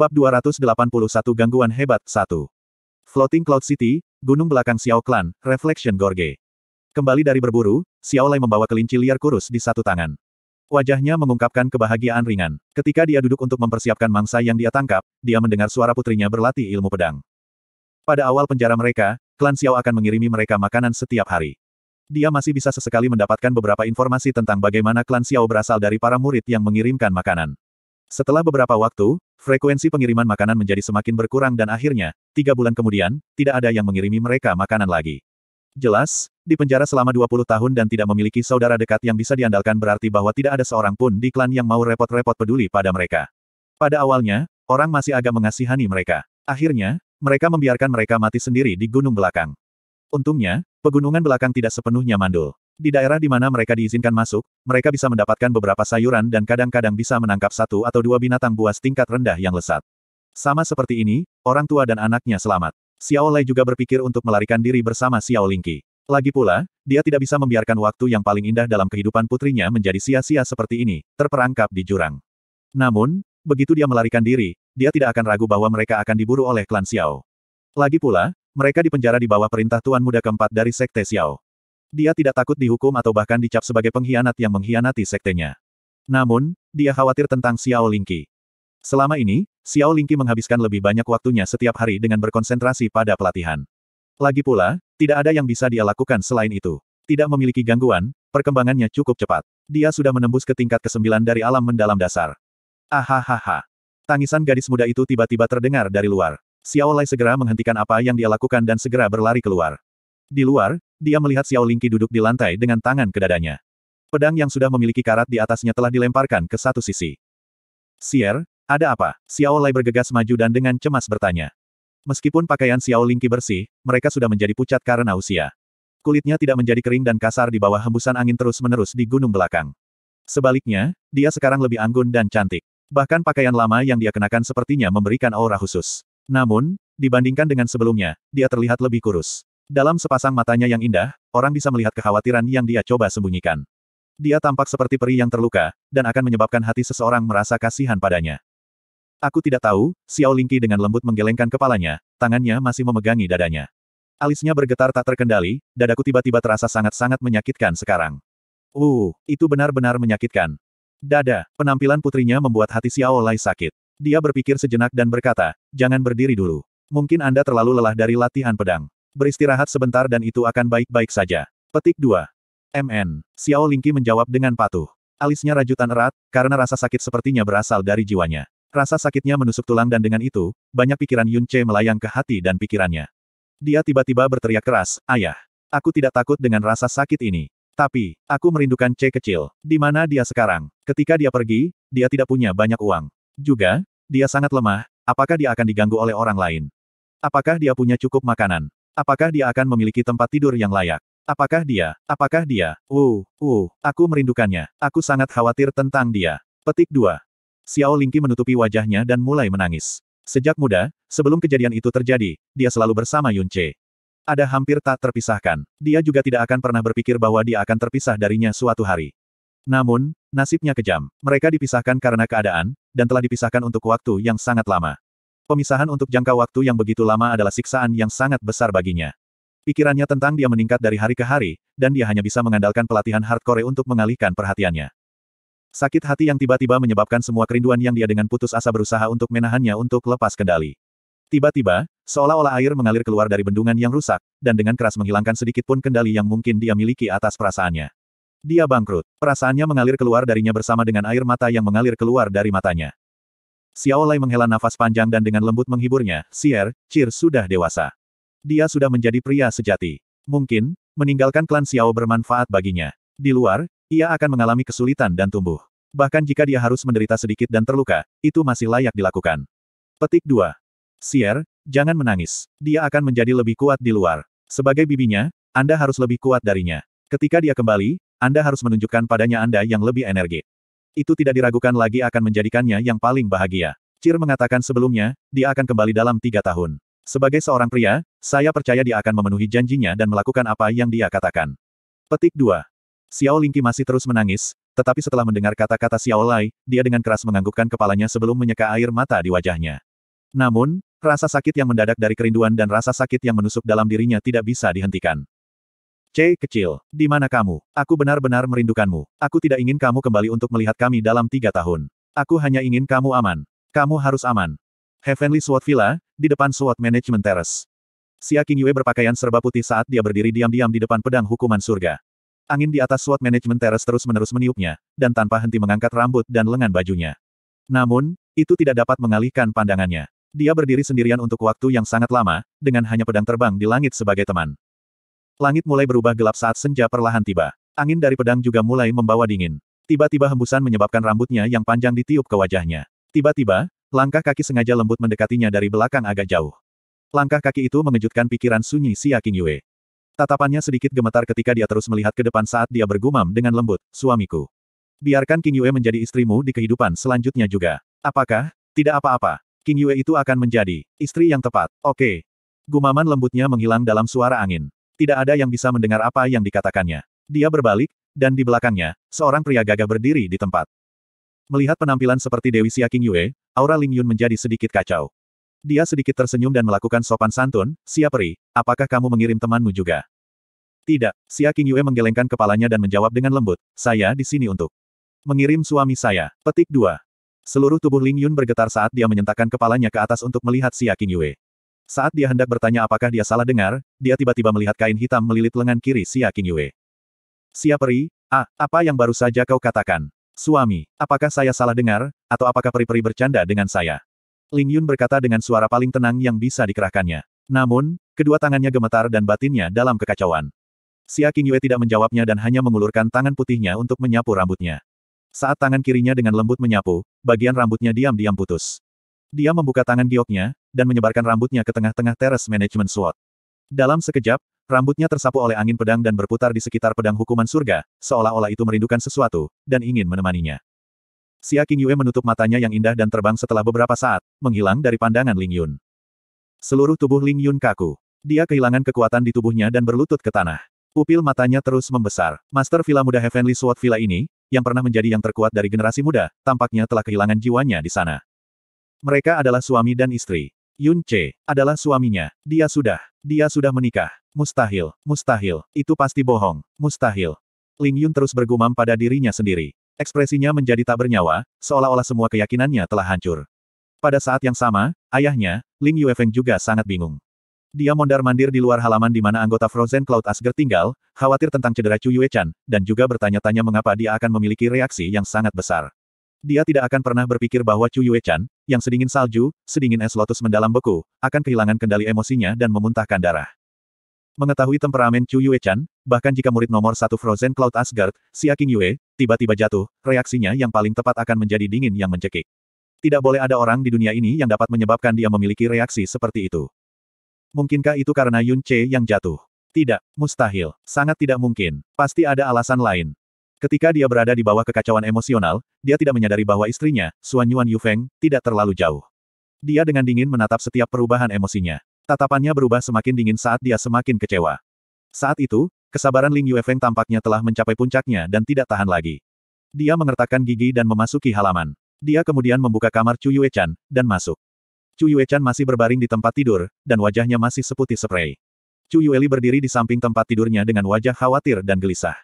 Bab 281 Gangguan Hebat 1. Floating Cloud City, Gunung Belakang Xiao Clan, Reflection Gorge. Kembali dari berburu, Xiao Lai membawa kelinci liar kurus di satu tangan. Wajahnya mengungkapkan kebahagiaan ringan. Ketika dia duduk untuk mempersiapkan mangsa yang dia tangkap, dia mendengar suara putrinya berlatih ilmu pedang. Pada awal penjara mereka, klan Xiao akan mengirimi mereka makanan setiap hari. Dia masih bisa sesekali mendapatkan beberapa informasi tentang bagaimana klan Xiao berasal dari para murid yang mengirimkan makanan. Setelah beberapa waktu, Frekuensi pengiriman makanan menjadi semakin berkurang dan akhirnya, tiga bulan kemudian, tidak ada yang mengirimi mereka makanan lagi. Jelas, dipenjara selama 20 tahun dan tidak memiliki saudara dekat yang bisa diandalkan berarti bahwa tidak ada seorang pun di klan yang mau repot-repot peduli pada mereka. Pada awalnya, orang masih agak mengasihani mereka. Akhirnya, mereka membiarkan mereka mati sendiri di gunung belakang. Untungnya, pegunungan belakang tidak sepenuhnya mandul. Di daerah di mana mereka diizinkan masuk, mereka bisa mendapatkan beberapa sayuran dan kadang-kadang bisa menangkap satu atau dua binatang buas tingkat rendah yang lesat. Sama seperti ini, orang tua dan anaknya selamat. Xiao Lei juga berpikir untuk melarikan diri bersama Xiao Lingqi. Lagi pula, dia tidak bisa membiarkan waktu yang paling indah dalam kehidupan putrinya menjadi sia-sia seperti ini, terperangkap di jurang. Namun, begitu dia melarikan diri, dia tidak akan ragu bahwa mereka akan diburu oleh klan Xiao. Lagi pula, mereka dipenjara di bawah perintah Tuan Muda keempat dari Sekte Xiao. Dia tidak takut dihukum atau bahkan dicap sebagai pengkhianat yang mengkhianati sektenya. Namun, dia khawatir tentang Xiao Lingqi. Selama ini, Xiao Lingqi menghabiskan lebih banyak waktunya setiap hari dengan berkonsentrasi pada pelatihan. Lagi pula, tidak ada yang bisa dia lakukan selain itu. Tidak memiliki gangguan, perkembangannya cukup cepat. Dia sudah menembus ke tingkat kesembilan dari alam mendalam dasar. Ahahaha. Tangisan gadis muda itu tiba-tiba terdengar dari luar. Xiao Lai segera menghentikan apa yang dia lakukan dan segera berlari keluar. Di luar, dia melihat Xiao Lingqi duduk di lantai dengan tangan ke dadanya. Pedang yang sudah memiliki karat di atasnya telah dilemparkan ke satu sisi. Sier, ada apa? Xiao Lai bergegas maju dan dengan cemas bertanya. Meskipun pakaian Xiao Lingqi bersih, mereka sudah menjadi pucat karena usia. Kulitnya tidak menjadi kering dan kasar di bawah hembusan angin terus-menerus di gunung belakang. Sebaliknya, dia sekarang lebih anggun dan cantik. Bahkan pakaian lama yang dia kenakan sepertinya memberikan aura khusus. Namun, dibandingkan dengan sebelumnya, dia terlihat lebih kurus. Dalam sepasang matanya yang indah, orang bisa melihat kekhawatiran yang dia coba sembunyikan. Dia tampak seperti peri yang terluka, dan akan menyebabkan hati seseorang merasa kasihan padanya. Aku tidak tahu, Xiao Lingqi dengan lembut menggelengkan kepalanya, tangannya masih memegangi dadanya. Alisnya bergetar tak terkendali, dadaku tiba-tiba terasa sangat-sangat menyakitkan sekarang. Uh, itu benar-benar menyakitkan. Dada, penampilan putrinya membuat hati Xiao Lai sakit. Dia berpikir sejenak dan berkata, jangan berdiri dulu. Mungkin Anda terlalu lelah dari latihan pedang. Beristirahat sebentar dan itu akan baik-baik saja. Petik 2. MN. Xiao Lingqi menjawab dengan patuh. Alisnya rajutan erat, karena rasa sakit sepertinya berasal dari jiwanya. Rasa sakitnya menusuk tulang dan dengan itu, banyak pikiran Yun Che melayang ke hati dan pikirannya. Dia tiba-tiba berteriak keras, Ayah, aku tidak takut dengan rasa sakit ini. Tapi, aku merindukan C kecil. Di mana dia sekarang? Ketika dia pergi, dia tidak punya banyak uang. Juga, dia sangat lemah, apakah dia akan diganggu oleh orang lain? Apakah dia punya cukup makanan? Apakah dia akan memiliki tempat tidur yang layak? Apakah dia? Apakah dia? Uh, uh, aku merindukannya. Aku sangat khawatir tentang dia. Petik 2. Xiao Lingqi menutupi wajahnya dan mulai menangis. Sejak muda, sebelum kejadian itu terjadi, dia selalu bersama Yun Che. Ada hampir tak terpisahkan. Dia juga tidak akan pernah berpikir bahwa dia akan terpisah darinya suatu hari. Namun, nasibnya kejam. Mereka dipisahkan karena keadaan, dan telah dipisahkan untuk waktu yang sangat lama. Pemisahan untuk jangka waktu yang begitu lama adalah siksaan yang sangat besar baginya. Pikirannya tentang dia meningkat dari hari ke hari, dan dia hanya bisa mengandalkan pelatihan hardcore untuk mengalihkan perhatiannya. Sakit hati yang tiba-tiba menyebabkan semua kerinduan yang dia dengan putus asa berusaha untuk menahannya untuk lepas kendali. Tiba-tiba, seolah-olah air mengalir keluar dari bendungan yang rusak, dan dengan keras menghilangkan sedikit pun kendali yang mungkin dia miliki atas perasaannya. Dia bangkrut. Perasaannya mengalir keluar darinya bersama dengan air mata yang mengalir keluar dari matanya. Xiao Lai menghela nafas panjang dan dengan lembut menghiburnya, Sier, Cir sudah dewasa. Dia sudah menjadi pria sejati. Mungkin, meninggalkan klan Xiao bermanfaat baginya. Di luar, ia akan mengalami kesulitan dan tumbuh. Bahkan jika dia harus menderita sedikit dan terluka, itu masih layak dilakukan. Petik 2. Sier, jangan menangis. Dia akan menjadi lebih kuat di luar. Sebagai bibinya, Anda harus lebih kuat darinya. Ketika dia kembali, Anda harus menunjukkan padanya Anda yang lebih energik. Itu tidak diragukan lagi akan menjadikannya yang paling bahagia. Cir mengatakan sebelumnya, dia akan kembali dalam tiga tahun. Sebagai seorang pria, saya percaya dia akan memenuhi janjinya dan melakukan apa yang dia katakan. Petik 2. Xiao Lingqi masih terus menangis, tetapi setelah mendengar kata-kata Xiao Lai, dia dengan keras menganggukkan kepalanya sebelum menyeka air mata di wajahnya. Namun, rasa sakit yang mendadak dari kerinduan dan rasa sakit yang menusuk dalam dirinya tidak bisa dihentikan. C. Kecil, di mana kamu? Aku benar-benar merindukanmu. Aku tidak ingin kamu kembali untuk melihat kami dalam tiga tahun. Aku hanya ingin kamu aman. Kamu harus aman. Heavenly Sword Villa, di depan Sword Management Terrace. Xia Qingyue berpakaian serba putih saat dia berdiri diam-diam di depan pedang hukuman surga. Angin di atas Sword Management Terrace terus-menerus meniupnya, dan tanpa henti mengangkat rambut dan lengan bajunya. Namun, itu tidak dapat mengalihkan pandangannya. Dia berdiri sendirian untuk waktu yang sangat lama, dengan hanya pedang terbang di langit sebagai teman. Langit mulai berubah gelap saat senja perlahan tiba. Angin dari pedang juga mulai membawa dingin. Tiba-tiba hembusan menyebabkan rambutnya yang panjang ditiup ke wajahnya. Tiba-tiba, langkah kaki sengaja lembut mendekatinya dari belakang agak jauh. Langkah kaki itu mengejutkan pikiran sunyi Aking Yue. Tatapannya sedikit gemetar ketika dia terus melihat ke depan saat dia bergumam dengan lembut, suamiku. Biarkan King Yue menjadi istrimu di kehidupan selanjutnya juga. Apakah? Tidak apa-apa. King Yue itu akan menjadi istri yang tepat. Oke. Gumaman lembutnya menghilang dalam suara angin tidak ada yang bisa mendengar apa yang dikatakannya. Dia berbalik, dan di belakangnya, seorang pria gagah berdiri di tempat. Melihat penampilan seperti Dewi Siaking Yue, aura Ling Yun menjadi sedikit kacau. Dia sedikit tersenyum dan melakukan sopan santun, Siaperi, apakah kamu mengirim temanmu juga? Tidak, Siaking Yue menggelengkan kepalanya dan menjawab dengan lembut, saya di sini untuk mengirim suami saya. Petik 2. Seluruh tubuh Ling Yun bergetar saat dia menyentakkan kepalanya ke atas untuk melihat Siaking Yue. Saat dia hendak bertanya apakah dia salah dengar, dia tiba-tiba melihat kain hitam melilit lengan kiri Xia Qingyue. Xia Peri, ah, apa yang baru saja kau katakan? Suami, apakah saya salah dengar, atau apakah peri-peri bercanda dengan saya? Ling Yun berkata dengan suara paling tenang yang bisa dikerahkannya. Namun, kedua tangannya gemetar dan batinnya dalam kekacauan. Xia Qingyue tidak menjawabnya dan hanya mengulurkan tangan putihnya untuk menyapu rambutnya. Saat tangan kirinya dengan lembut menyapu, bagian rambutnya diam-diam putus. Dia membuka tangan gioknya, dan menyebarkan rambutnya ke tengah-tengah teres manajemen SWOT. Dalam sekejap, rambutnya tersapu oleh angin pedang dan berputar di sekitar pedang hukuman surga, seolah-olah itu merindukan sesuatu, dan ingin menemaninya. Xia King Yue menutup matanya yang indah dan terbang setelah beberapa saat, menghilang dari pandangan Ling Yun. Seluruh tubuh Ling Yun kaku. Dia kehilangan kekuatan di tubuhnya dan berlutut ke tanah. Pupil matanya terus membesar. Master Villa Muda Heavenly Sword Villa ini, yang pernah menjadi yang terkuat dari generasi muda, tampaknya telah kehilangan jiwanya di sana. Mereka adalah suami dan istri. Yun Che adalah suaminya. Dia sudah, dia sudah menikah. Mustahil, mustahil, itu pasti bohong, mustahil. Ling Yun terus bergumam pada dirinya sendiri. Ekspresinya menjadi tak bernyawa, seolah-olah semua keyakinannya telah hancur. Pada saat yang sama, ayahnya, Ling Yuefeng juga sangat bingung. Dia mondar-mandir di luar halaman di mana anggota Frozen Cloud Asger tinggal, khawatir tentang cedera Chu Yue Chan, dan juga bertanya-tanya mengapa dia akan memiliki reaksi yang sangat besar. Dia tidak akan pernah berpikir bahwa Chu Yue-chan, yang sedingin salju, sedingin es lotus mendalam beku, akan kehilangan kendali emosinya dan memuntahkan darah. Mengetahui temperamen Chu Yue-chan, bahkan jika murid nomor satu Frozen Cloud Asgard, si Aking Yue, tiba-tiba jatuh, reaksinya yang paling tepat akan menjadi dingin yang mencekik. Tidak boleh ada orang di dunia ini yang dapat menyebabkan dia memiliki reaksi seperti itu. Mungkinkah itu karena Yun Che yang jatuh? Tidak, mustahil, sangat tidak mungkin, pasti ada alasan lain. Ketika dia berada di bawah kekacauan emosional, dia tidak menyadari bahwa istrinya, Xuan Yuan Yufeng, tidak terlalu jauh. Dia dengan dingin menatap setiap perubahan emosinya. Tatapannya berubah semakin dingin saat dia semakin kecewa. Saat itu, kesabaran Ling Yufeng tampaknya telah mencapai puncaknya dan tidak tahan lagi. Dia mengertakkan gigi dan memasuki halaman. Dia kemudian membuka kamar Chu Yuechan, dan masuk. Chu Yuechan masih berbaring di tempat tidur, dan wajahnya masih seputih spray. Chu Li berdiri di samping tempat tidurnya dengan wajah khawatir dan gelisah.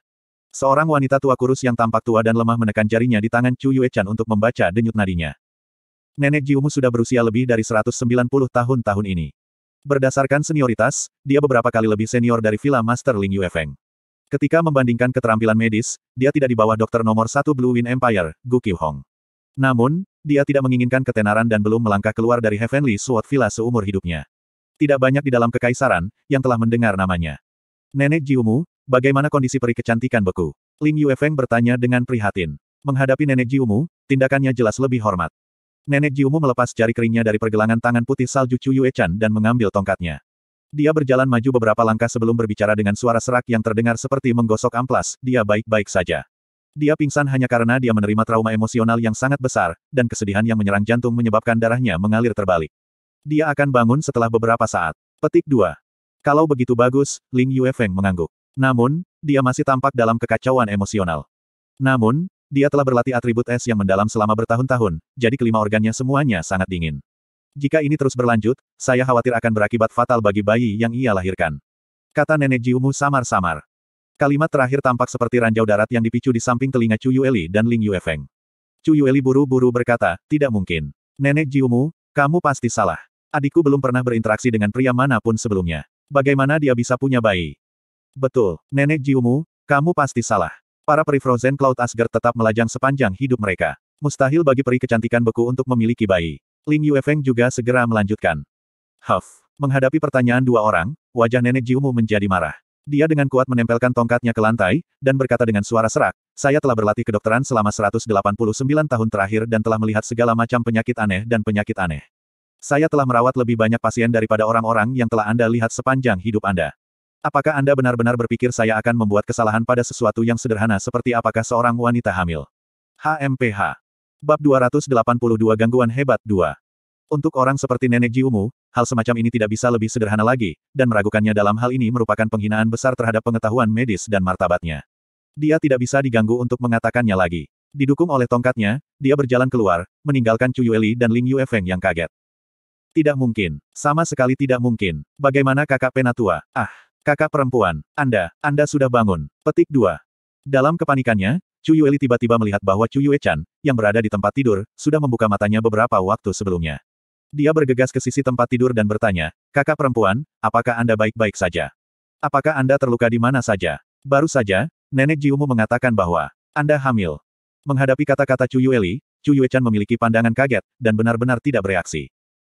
Seorang wanita tua kurus yang tampak tua dan lemah menekan jarinya di tangan Chu Yuechan untuk membaca denyut nadinya. Nenek Jiumu sudah berusia lebih dari 190 tahun tahun ini. Berdasarkan senioritas, dia beberapa kali lebih senior dari Villa Master Ling Yuefeng. Ketika membandingkan keterampilan medis, dia tidak di bawah dokter nomor satu Blue Wind Empire, Gu Qihong. Namun, dia tidak menginginkan ketenaran dan belum melangkah keluar dari Heavenly Sword Villa seumur hidupnya. Tidak banyak di dalam kekaisaran, yang telah mendengar namanya. Nenek Jiumu, Bagaimana kondisi peri kecantikan beku? Ling Yuefeng bertanya dengan prihatin. Menghadapi nenek Jiumu, tindakannya jelas lebih hormat. Nenek Jiumu melepas jari keringnya dari pergelangan tangan putih salju Chu Yuechan dan mengambil tongkatnya. Dia berjalan maju beberapa langkah sebelum berbicara dengan suara serak yang terdengar seperti menggosok amplas, dia baik-baik saja. Dia pingsan hanya karena dia menerima trauma emosional yang sangat besar, dan kesedihan yang menyerang jantung menyebabkan darahnya mengalir terbalik. Dia akan bangun setelah beberapa saat. Petik 2. Kalau begitu bagus, Ling Yuefeng mengangguk. Namun, dia masih tampak dalam kekacauan emosional. Namun, dia telah berlatih atribut es yang mendalam selama bertahun-tahun, jadi kelima organnya semuanya sangat dingin. Jika ini terus berlanjut, saya khawatir akan berakibat fatal bagi bayi yang ia lahirkan. Kata nenek Jiumu samar-samar. Kalimat terakhir tampak seperti ranjau darat yang dipicu di samping telinga Chu Yueli dan Ling Yuefeng. Chu Yueli buru-buru berkata, tidak mungkin. Nenek Jiumu, kamu pasti salah. Adikku belum pernah berinteraksi dengan pria manapun sebelumnya. Bagaimana dia bisa punya bayi? Betul, Nenek Jiumu, kamu pasti salah. Para peri frozen Cloud Asgard tetap melajang sepanjang hidup mereka. Mustahil bagi peri kecantikan beku untuk memiliki bayi. Ling Yuefeng juga segera melanjutkan. Huff. Menghadapi pertanyaan dua orang, wajah Nenek Jiumu menjadi marah. Dia dengan kuat menempelkan tongkatnya ke lantai, dan berkata dengan suara serak, saya telah berlatih kedokteran selama 189 tahun terakhir dan telah melihat segala macam penyakit aneh dan penyakit aneh. Saya telah merawat lebih banyak pasien daripada orang-orang yang telah Anda lihat sepanjang hidup Anda. Apakah Anda benar-benar berpikir saya akan membuat kesalahan pada sesuatu yang sederhana seperti apakah seorang wanita hamil? HMPH. Bab 282 Gangguan Hebat 2. Untuk orang seperti Nenek Jiumu, hal semacam ini tidak bisa lebih sederhana lagi, dan meragukannya dalam hal ini merupakan penghinaan besar terhadap pengetahuan medis dan martabatnya. Dia tidak bisa diganggu untuk mengatakannya lagi. Didukung oleh tongkatnya, dia berjalan keluar, meninggalkan Cuyueli dan Ling Yuefeng yang kaget. Tidak mungkin. Sama sekali tidak mungkin. Bagaimana kakak penatua? Ah! Kakak perempuan, Anda, Anda sudah bangun. Petik 2. Dalam kepanikannya, Chu Yueli tiba-tiba melihat bahwa Chu Yue-chan, yang berada di tempat tidur, sudah membuka matanya beberapa waktu sebelumnya. Dia bergegas ke sisi tempat tidur dan bertanya, kakak perempuan, apakah Anda baik-baik saja? Apakah Anda terluka di mana saja? Baru saja, Nenek Jiumu mengatakan bahwa Anda hamil. Menghadapi kata-kata Chu Yueli, Chu Yue-chan memiliki pandangan kaget, dan benar-benar tidak bereaksi.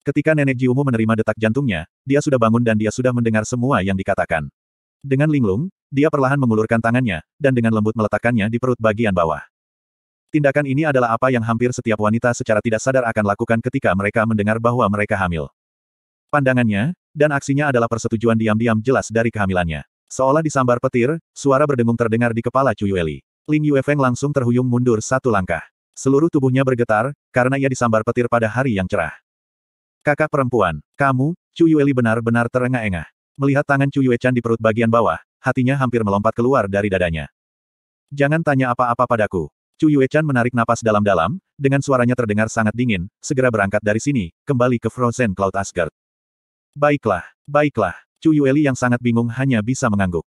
Ketika nenek Jiumu menerima detak jantungnya, dia sudah bangun dan dia sudah mendengar semua yang dikatakan. Dengan linglung, dia perlahan mengulurkan tangannya, dan dengan lembut meletakkannya di perut bagian bawah. Tindakan ini adalah apa yang hampir setiap wanita secara tidak sadar akan lakukan ketika mereka mendengar bahwa mereka hamil. Pandangannya, dan aksinya adalah persetujuan diam-diam jelas dari kehamilannya. Seolah disambar petir, suara berdengung terdengar di kepala Ling Ling Yuefeng langsung terhuyung mundur satu langkah. Seluruh tubuhnya bergetar, karena ia disambar petir pada hari yang cerah. Kakak perempuan, kamu, Chu Yueli benar-benar terengah-engah. Melihat tangan Chu Yue Chan di perut bagian bawah, hatinya hampir melompat keluar dari dadanya. Jangan tanya apa-apa padaku. Chu Yue Chan menarik napas dalam-dalam, dengan suaranya terdengar sangat dingin, segera berangkat dari sini, kembali ke Frozen Cloud Asgard. Baiklah, baiklah, Chu Li yang sangat bingung hanya bisa mengangguk.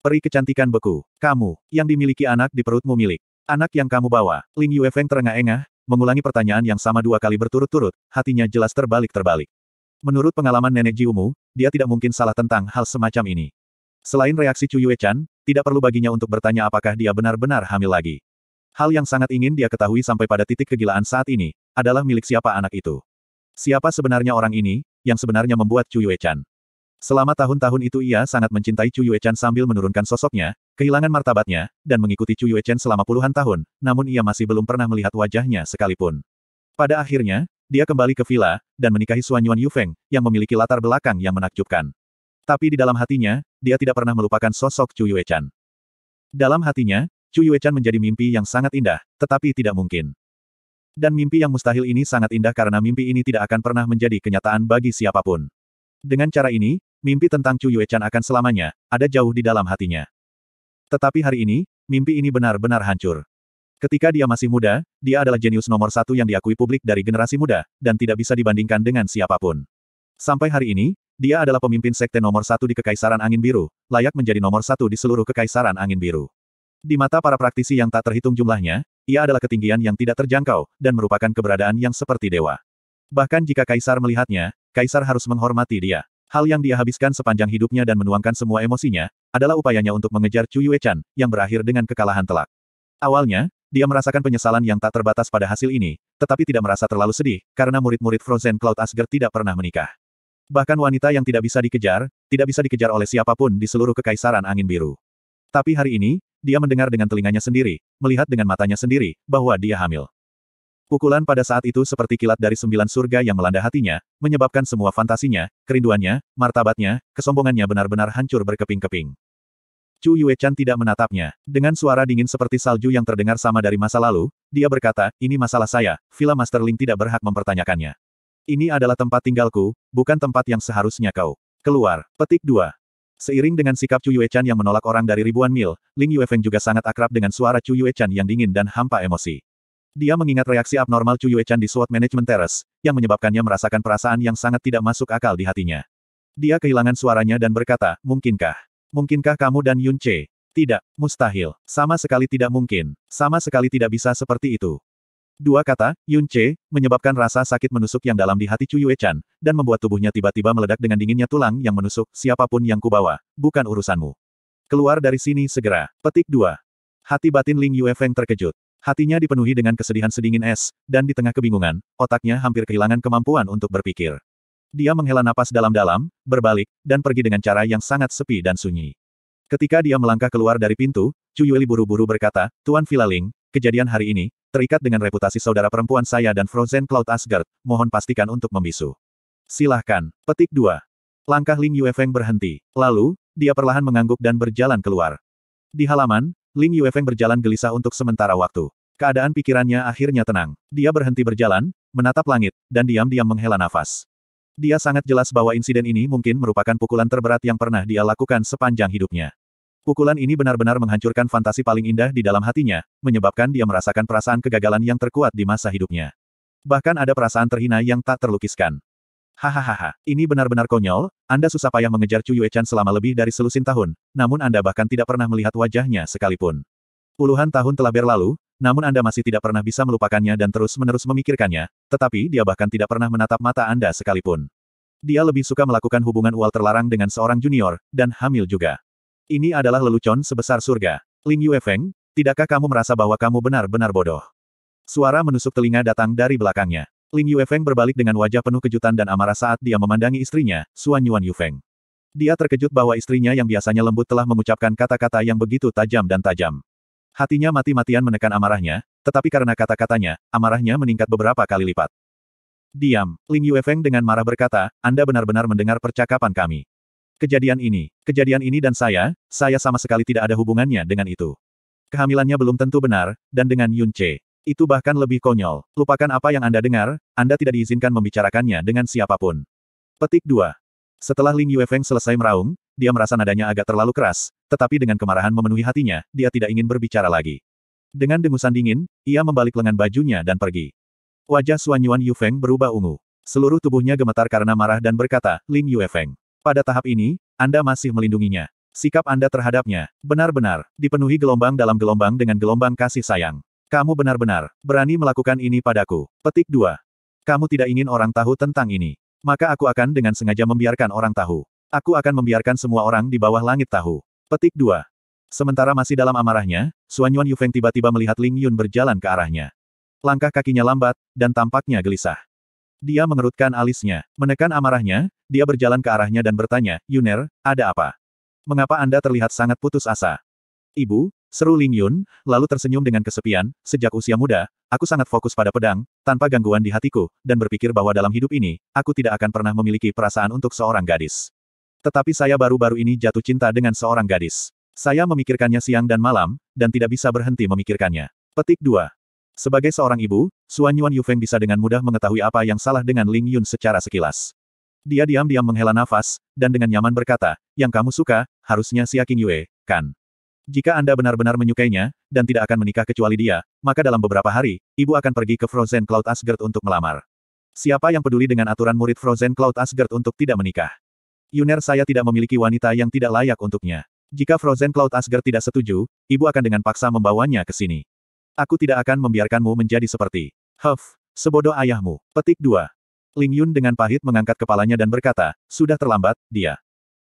Peri kecantikan beku, kamu, yang dimiliki anak di perutmu milik. Anak yang kamu bawa, Ling Yue Feng terengah-engah, mengulangi pertanyaan yang sama dua kali berturut-turut, hatinya jelas terbalik-terbalik. Menurut pengalaman nenek Jiumu, dia tidak mungkin salah tentang hal semacam ini. Selain reaksi Yue Chan, tidak perlu baginya untuk bertanya apakah dia benar-benar hamil lagi. Hal yang sangat ingin dia ketahui sampai pada titik kegilaan saat ini, adalah milik siapa anak itu. Siapa sebenarnya orang ini, yang sebenarnya membuat Yue Chan. Selama tahun-tahun itu ia sangat mencintai Chu Yue Chan sambil menurunkan sosoknya, kehilangan martabatnya, dan mengikuti Chu Yue Chen selama puluhan tahun, namun ia masih belum pernah melihat wajahnya sekalipun. Pada akhirnya, dia kembali ke villa, dan menikahi Xuan Yuan Yufeng, yang memiliki latar belakang yang menakjubkan. Tapi di dalam hatinya, dia tidak pernah melupakan sosok Chu Yue Chen. Dalam hatinya, Chu Yue Chen menjadi mimpi yang sangat indah, tetapi tidak mungkin. Dan mimpi yang mustahil ini sangat indah karena mimpi ini tidak akan pernah menjadi kenyataan bagi siapapun. Dengan cara ini, mimpi tentang Chu Yue Chan akan selamanya ada jauh di dalam hatinya. Tetapi hari ini, mimpi ini benar-benar hancur. Ketika dia masih muda, dia adalah jenius nomor satu yang diakui publik dari generasi muda, dan tidak bisa dibandingkan dengan siapapun. Sampai hari ini, dia adalah pemimpin sekte nomor satu di Kekaisaran Angin Biru, layak menjadi nomor satu di seluruh Kekaisaran Angin Biru. Di mata para praktisi yang tak terhitung jumlahnya, ia adalah ketinggian yang tidak terjangkau, dan merupakan keberadaan yang seperti dewa. Bahkan jika Kaisar melihatnya, Kaisar harus menghormati dia. Hal yang dia habiskan sepanjang hidupnya dan menuangkan semua emosinya, adalah upayanya untuk mengejar Chu Yue Chan, yang berakhir dengan kekalahan telak. Awalnya, dia merasakan penyesalan yang tak terbatas pada hasil ini, tetapi tidak merasa terlalu sedih, karena murid-murid Frozen Cloud Asgard tidak pernah menikah. Bahkan wanita yang tidak bisa dikejar, tidak bisa dikejar oleh siapapun di seluruh kekaisaran angin biru. Tapi hari ini, dia mendengar dengan telinganya sendiri, melihat dengan matanya sendiri, bahwa dia hamil. Pukulan pada saat itu seperti kilat dari sembilan surga yang melanda hatinya, menyebabkan semua fantasinya, kerinduannya, martabatnya, kesombongannya benar-benar hancur berkeping-keping. Chu Yuechan tidak menatapnya. Dengan suara dingin seperti salju yang terdengar sama dari masa lalu, dia berkata, ini masalah saya, Villa Master Ling tidak berhak mempertanyakannya. Ini adalah tempat tinggalku, bukan tempat yang seharusnya kau. Keluar. Petik 2. Seiring dengan sikap Chu Yuechan yang menolak orang dari ribuan mil, Ling Yuefeng juga sangat akrab dengan suara Chu Yuechan yang dingin dan hampa emosi. Dia mengingat reaksi abnormal Chu Yuechan di SWOT Management Terrace, yang menyebabkannya merasakan perasaan yang sangat tidak masuk akal di hatinya. Dia kehilangan suaranya dan berkata, mungkinkah? Mungkinkah kamu dan Yun Che? Tidak, mustahil. Sama sekali tidak mungkin. Sama sekali tidak bisa seperti itu. Dua kata, Yun Che, menyebabkan rasa sakit menusuk yang dalam di hati Chu Yuechan, dan membuat tubuhnya tiba-tiba meledak dengan dinginnya tulang yang menusuk, siapapun yang kubawa, bukan urusanmu. Keluar dari sini segera. Petik 2. Hati batin Ling Yue Feng terkejut. Hatinya dipenuhi dengan kesedihan sedingin es, dan di tengah kebingungan, otaknya hampir kehilangan kemampuan untuk berpikir. Dia menghela napas dalam-dalam, berbalik, dan pergi dengan cara yang sangat sepi dan sunyi. Ketika dia melangkah keluar dari pintu, Chu buru-buru berkata, Tuan Vilaling, kejadian hari ini, terikat dengan reputasi saudara perempuan saya dan Frozen Cloud Asgard, mohon pastikan untuk membisu. Silahkan, petik 2. Langkah Ling Yuefeng berhenti. Lalu, dia perlahan mengangguk dan berjalan keluar. Di halaman, Ling Yuefeng berjalan gelisah untuk sementara waktu. Keadaan pikirannya akhirnya tenang. Dia berhenti berjalan, menatap langit, dan diam-diam menghela nafas. Dia sangat jelas bahwa insiden ini mungkin merupakan pukulan terberat yang pernah dia lakukan sepanjang hidupnya. Pukulan ini benar-benar menghancurkan fantasi paling indah di dalam hatinya, menyebabkan dia merasakan perasaan kegagalan yang terkuat di masa hidupnya. Bahkan ada perasaan terhina yang tak terlukiskan. Hahaha, ini benar-benar konyol, Anda susah payah mengejar Chu Yue-chan selama lebih dari selusin tahun, namun Anda bahkan tidak pernah melihat wajahnya sekalipun. Puluhan tahun telah berlalu, namun Anda masih tidak pernah bisa melupakannya dan terus-menerus memikirkannya, tetapi dia bahkan tidak pernah menatap mata Anda sekalipun. Dia lebih suka melakukan hubungan ual terlarang dengan seorang junior, dan hamil juga. Ini adalah lelucon sebesar surga. Lin Yuefeng, tidakkah kamu merasa bahwa kamu benar-benar bodoh? Suara menusuk telinga datang dari belakangnya. Lin Yuefeng berbalik dengan wajah penuh kejutan dan amarah saat dia memandangi istrinya, Suanyuan Yuan Yufeng. Dia terkejut bahwa istrinya yang biasanya lembut telah mengucapkan kata-kata yang begitu tajam dan tajam. Hatinya mati-matian menekan amarahnya, tetapi karena kata-katanya, amarahnya meningkat beberapa kali lipat. Diam, Ling Yuefeng dengan marah berkata, Anda benar-benar mendengar percakapan kami. Kejadian ini, kejadian ini dan saya, saya sama sekali tidak ada hubungannya dengan itu. Kehamilannya belum tentu benar, dan dengan Yun Che. Itu bahkan lebih konyol. Lupakan apa yang Anda dengar, Anda tidak diizinkan membicarakannya dengan siapapun. Petik 2. Setelah Ling Yuefeng selesai meraung, dia merasa nadanya agak terlalu keras, tetapi dengan kemarahan memenuhi hatinya, dia tidak ingin berbicara lagi. Dengan dengusan dingin, ia membalik lengan bajunya dan pergi. Wajah Suan Yuan Yufeng berubah ungu. Seluruh tubuhnya gemetar karena marah dan berkata, Lin Yufeng. Pada tahap ini, Anda masih melindunginya. Sikap Anda terhadapnya, benar-benar, dipenuhi gelombang dalam gelombang dengan gelombang kasih sayang. Kamu benar-benar, berani melakukan ini padaku. Petik 2. Kamu tidak ingin orang tahu tentang ini. Maka aku akan dengan sengaja membiarkan orang tahu. Aku akan membiarkan semua orang di bawah langit tahu. Petik 2. Sementara masih dalam amarahnya, Xuan Yuan Yufeng tiba-tiba melihat Ling Yun berjalan ke arahnya. Langkah kakinya lambat, dan tampaknya gelisah. Dia mengerutkan alisnya, menekan amarahnya, dia berjalan ke arahnya dan bertanya, Yuner, ada apa? Mengapa Anda terlihat sangat putus asa? Ibu, seru Ling Yun, lalu tersenyum dengan kesepian, sejak usia muda, aku sangat fokus pada pedang, tanpa gangguan di hatiku, dan berpikir bahwa dalam hidup ini, aku tidak akan pernah memiliki perasaan untuk seorang gadis. Tetapi saya baru-baru ini jatuh cinta dengan seorang gadis. Saya memikirkannya siang dan malam, dan tidak bisa berhenti memikirkannya. Petik 2. Sebagai seorang ibu, Suan Yuan Yufeng bisa dengan mudah mengetahui apa yang salah dengan Ling Yun secara sekilas. Dia diam-diam menghela nafas, dan dengan nyaman berkata, yang kamu suka, harusnya si Aking Yue, kan? Jika Anda benar-benar menyukainya, dan tidak akan menikah kecuali dia, maka dalam beberapa hari, ibu akan pergi ke Frozen Cloud Asgard untuk melamar. Siapa yang peduli dengan aturan murid Frozen Cloud Asgard untuk tidak menikah? Yuner saya tidak memiliki wanita yang tidak layak untuknya. Jika Frozen Cloud Asgard tidak setuju, ibu akan dengan paksa membawanya ke sini. Aku tidak akan membiarkanmu menjadi seperti Huff, sebodoh ayahmu. Petik 2. Ling Yun dengan pahit mengangkat kepalanya dan berkata, sudah terlambat, dia.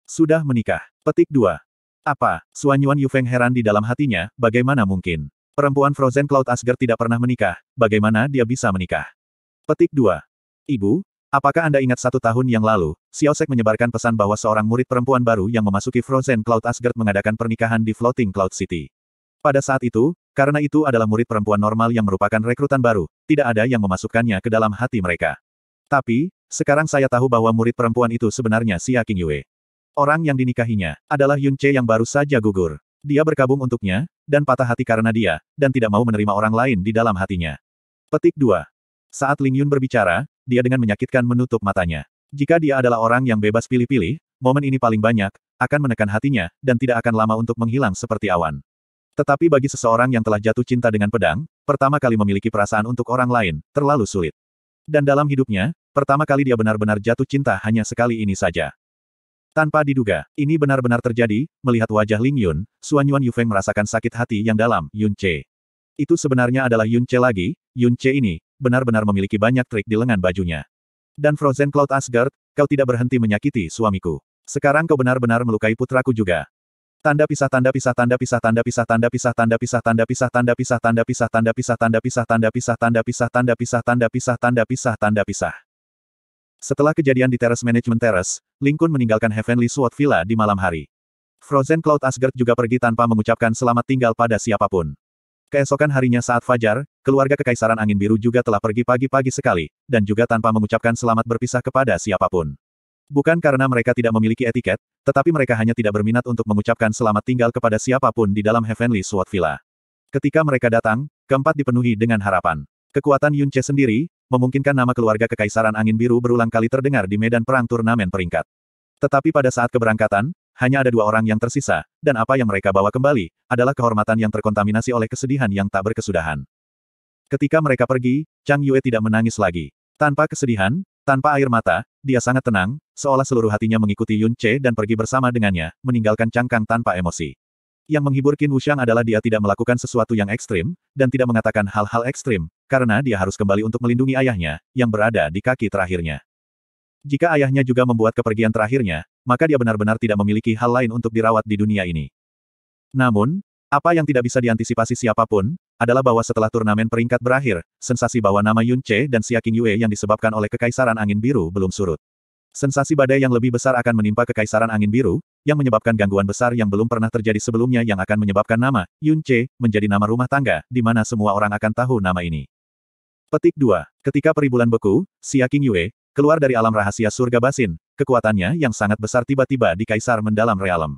Sudah menikah. Petik 2. Apa? Suan Yuan Feng heran di dalam hatinya, bagaimana mungkin? Perempuan Frozen Cloud Asgard tidak pernah menikah, bagaimana dia bisa menikah? Petik 2. Ibu, Apakah Anda ingat satu tahun yang lalu, Xiao Xiaosek menyebarkan pesan bahwa seorang murid perempuan baru yang memasuki Frozen Cloud Asgard mengadakan pernikahan di Floating Cloud City. Pada saat itu, karena itu adalah murid perempuan normal yang merupakan rekrutan baru, tidak ada yang memasukkannya ke dalam hati mereka. Tapi, sekarang saya tahu bahwa murid perempuan itu sebenarnya Xia King Yue. Orang yang dinikahinya adalah Yun Che yang baru saja gugur. Dia berkabung untuknya, dan patah hati karena dia, dan tidak mau menerima orang lain di dalam hatinya. Petik 2. Saat Ling Yun berbicara, dia dengan menyakitkan menutup matanya. Jika dia adalah orang yang bebas pilih-pilih, momen ini paling banyak, akan menekan hatinya, dan tidak akan lama untuk menghilang seperti awan. Tetapi bagi seseorang yang telah jatuh cinta dengan pedang, pertama kali memiliki perasaan untuk orang lain, terlalu sulit. Dan dalam hidupnya, pertama kali dia benar-benar jatuh cinta hanya sekali ini saja. Tanpa diduga, ini benar-benar terjadi, melihat wajah Ling Yun, Xuan Yuan Yufeng merasakan sakit hati yang dalam, Yun Che. Itu sebenarnya adalah Yun Che lagi, Yun Che ini, benar-benar memiliki banyak trik di lengan bajunya. Dan Frozen Cloud Asgard, kau tidak berhenti menyakiti suamiku. Sekarang kau benar-benar melukai putraku juga. Tanda pisah tanda pisah tanda pisah tanda pisah tanda pisah tanda pisah tanda pisah tanda pisah tanda pisah tanda pisah tanda pisah tanda pisah tanda pisah tanda pisah tanda pisah tanda pisah tanda pisah. Setelah kejadian di Terrace Management Terrace, Lincoln meninggalkan Heavenly Sword Villa di malam hari. Frozen Cloud Asgard juga pergi tanpa mengucapkan selamat tinggal pada siapapun. Keesokan harinya saat fajar, keluarga Kekaisaran Angin Biru juga telah pergi pagi-pagi sekali, dan juga tanpa mengucapkan selamat berpisah kepada siapapun. Bukan karena mereka tidak memiliki etiket, tetapi mereka hanya tidak berminat untuk mengucapkan selamat tinggal kepada siapapun di dalam Heavenly Sword Villa. Ketika mereka datang, keempat dipenuhi dengan harapan. Kekuatan Yunche sendiri, memungkinkan nama keluarga Kekaisaran Angin Biru berulang kali terdengar di medan perang turnamen peringkat. Tetapi pada saat keberangkatan, hanya ada dua orang yang tersisa, dan apa yang mereka bawa kembali, adalah kehormatan yang terkontaminasi oleh kesedihan yang tak berkesudahan. Ketika mereka pergi, Chang Yue tidak menangis lagi. Tanpa kesedihan, tanpa air mata, dia sangat tenang, seolah seluruh hatinya mengikuti Yun Che dan pergi bersama dengannya, meninggalkan Chang Kang tanpa emosi. Yang menghibur Qin Wuxiang adalah dia tidak melakukan sesuatu yang ekstrim, dan tidak mengatakan hal-hal ekstrim, karena dia harus kembali untuk melindungi ayahnya, yang berada di kaki terakhirnya. Jika ayahnya juga membuat kepergian terakhirnya, maka dia benar-benar tidak memiliki hal lain untuk dirawat di dunia ini. Namun, apa yang tidak bisa diantisipasi siapapun, adalah bahwa setelah turnamen peringkat berakhir, sensasi bahwa nama Yun Che dan Siaking Yue yang disebabkan oleh Kekaisaran Angin Biru belum surut. Sensasi badai yang lebih besar akan menimpa Kekaisaran Angin Biru, yang menyebabkan gangguan besar yang belum pernah terjadi sebelumnya yang akan menyebabkan nama Yun Che menjadi nama rumah tangga, di mana semua orang akan tahu nama ini. Petik 2. Ketika peribulan beku, Siaking Yue, keluar dari alam rahasia surga basin, kekuatannya yang sangat besar tiba-tiba di Kaisar mendalam realem.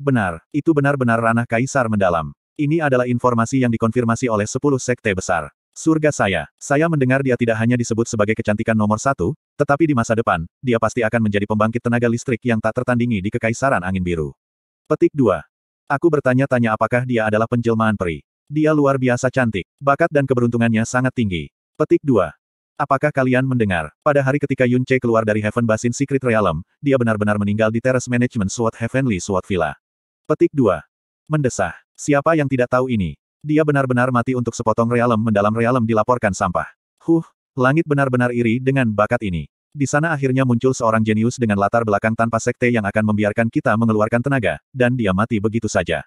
Benar, itu benar-benar ranah kaisar mendalam. Ini adalah informasi yang dikonfirmasi oleh 10 sekte besar. Surga saya, saya mendengar dia tidak hanya disebut sebagai kecantikan nomor satu, tetapi di masa depan, dia pasti akan menjadi pembangkit tenaga listrik yang tak tertandingi di Kekaisaran Angin Biru. Petik 2. Aku bertanya-tanya apakah dia adalah penjelmaan peri. Dia luar biasa cantik, bakat dan keberuntungannya sangat tinggi. Petik 2. Apakah kalian mendengar, pada hari ketika Yun Che keluar dari Heaven Basin Secret Realm, dia benar-benar meninggal di Terrace Management Sword Heavenly Sword Villa. Petik 2. Mendesah. Siapa yang tidak tahu ini? Dia benar-benar mati untuk sepotong realem mendalam realem dilaporkan sampah. Huh, langit benar-benar iri dengan bakat ini. Di sana akhirnya muncul seorang jenius dengan latar belakang tanpa sekte yang akan membiarkan kita mengeluarkan tenaga, dan dia mati begitu saja.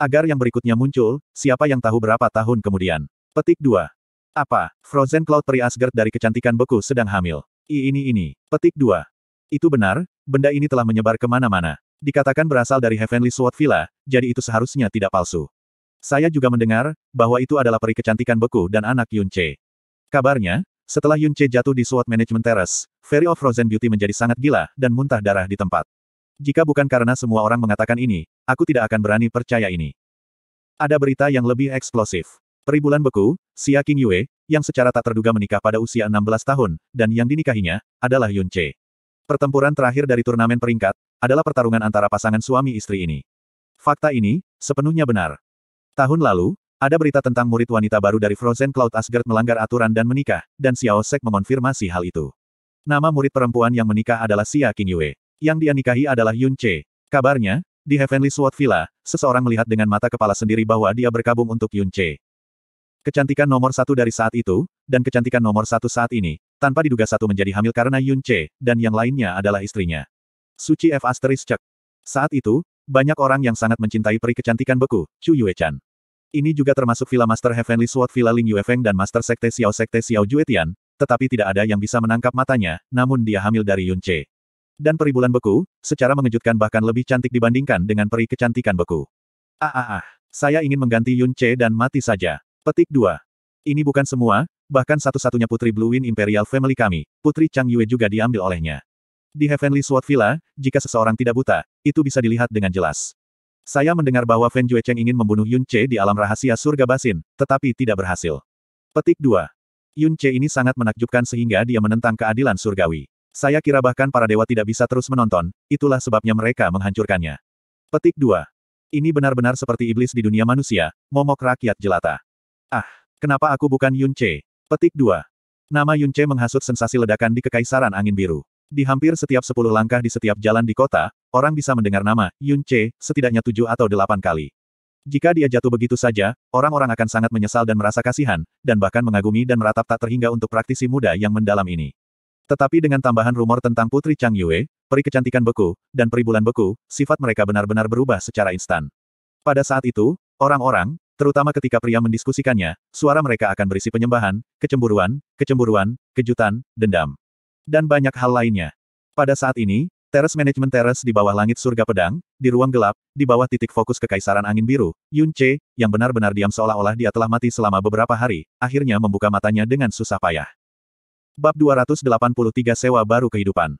Agar yang berikutnya muncul, siapa yang tahu berapa tahun kemudian. Petik 2. Apa, Frozen Cloud peri Asgard dari kecantikan beku sedang hamil. I ini ini. Petik 2. Itu benar, benda ini telah menyebar kemana-mana. Dikatakan berasal dari Heavenly Sword Villa, jadi itu seharusnya tidak palsu. Saya juga mendengar, bahwa itu adalah peri kecantikan beku dan anak Yun Kabarnya, setelah Yun jatuh di Sword Management Terrace, Fairy of Frozen Beauty menjadi sangat gila dan muntah darah di tempat. Jika bukan karena semua orang mengatakan ini, aku tidak akan berani percaya ini. Ada berita yang lebih eksplosif. Peribulan beku, Xia King Yue, yang secara tak terduga menikah pada usia 16 tahun, dan yang dinikahinya, adalah Yun Pertempuran terakhir dari turnamen peringkat, adalah pertarungan antara pasangan suami istri ini. Fakta ini, sepenuhnya benar. Tahun lalu, ada berita tentang murid wanita baru dari Frozen Cloud Asgard melanggar aturan dan menikah, dan Xiao Sek mengonfirmasi hal itu. Nama murid perempuan yang menikah adalah Xia Qingyue. Yang dia nikahi adalah Yun Che. Kabarnya, di Heavenly Sword Villa, seseorang melihat dengan mata kepala sendiri bahwa dia berkabung untuk Yun Che. Kecantikan nomor satu dari saat itu, dan kecantikan nomor satu saat ini, tanpa diduga satu menjadi hamil karena Yun Che, dan yang lainnya adalah istrinya. Suci F asteris cek. Saat itu, banyak orang yang sangat mencintai peri kecantikan beku, Chu Yuechan. Ini juga termasuk Villa Master Heavenly Sword Villa Ling Yuefeng dan Master Sekte Xiao Sekte Xiao Tian. tetapi tidak ada yang bisa menangkap matanya, namun dia hamil dari Yun Che. Dan peri bulan beku, secara mengejutkan bahkan lebih cantik dibandingkan dengan peri kecantikan beku. Ah ah ah, saya ingin mengganti Yun Che dan mati saja. Petik 2. Ini bukan semua, bahkan satu-satunya putri Blue Wind Imperial Family kami, putri Chang Yue juga diambil olehnya. Di Heavenly Sword Villa, jika seseorang tidak buta, itu bisa dilihat dengan jelas. Saya mendengar bahwa Fan Cheng ingin membunuh Yun Che di alam rahasia surga basin, tetapi tidak berhasil. Petik 2. Yun Che ini sangat menakjubkan sehingga dia menentang keadilan surgawi. Saya kira bahkan para dewa tidak bisa terus menonton, itulah sebabnya mereka menghancurkannya. Petik 2. Ini benar-benar seperti iblis di dunia manusia, momok rakyat jelata. Ah, kenapa aku bukan Yun Che? Petik 2. Nama Yun Che menghasut sensasi ledakan di Kekaisaran Angin Biru. Di hampir setiap sepuluh langkah di setiap jalan di kota, orang bisa mendengar nama Yun Che setidaknya tujuh atau delapan kali. Jika dia jatuh begitu saja, orang-orang akan sangat menyesal dan merasa kasihan, dan bahkan mengagumi dan meratap tak terhingga untuk praktisi muda yang mendalam ini. Tetapi dengan tambahan rumor tentang Putri Chang Yue, peri kecantikan beku, dan peri bulan beku, sifat mereka benar-benar berubah secara instan. Pada saat itu, orang-orang, terutama ketika pria mendiskusikannya, suara mereka akan berisi penyembahan, kecemburuan, kecemburuan, kejutan, dendam dan banyak hal lainnya. Pada saat ini, teras manajemen teras di bawah langit surga pedang, di ruang gelap, di bawah titik fokus kekaisaran angin biru, Yun Che, yang benar-benar diam seolah-olah dia telah mati selama beberapa hari, akhirnya membuka matanya dengan susah payah. Bab 283 Sewa Baru Kehidupan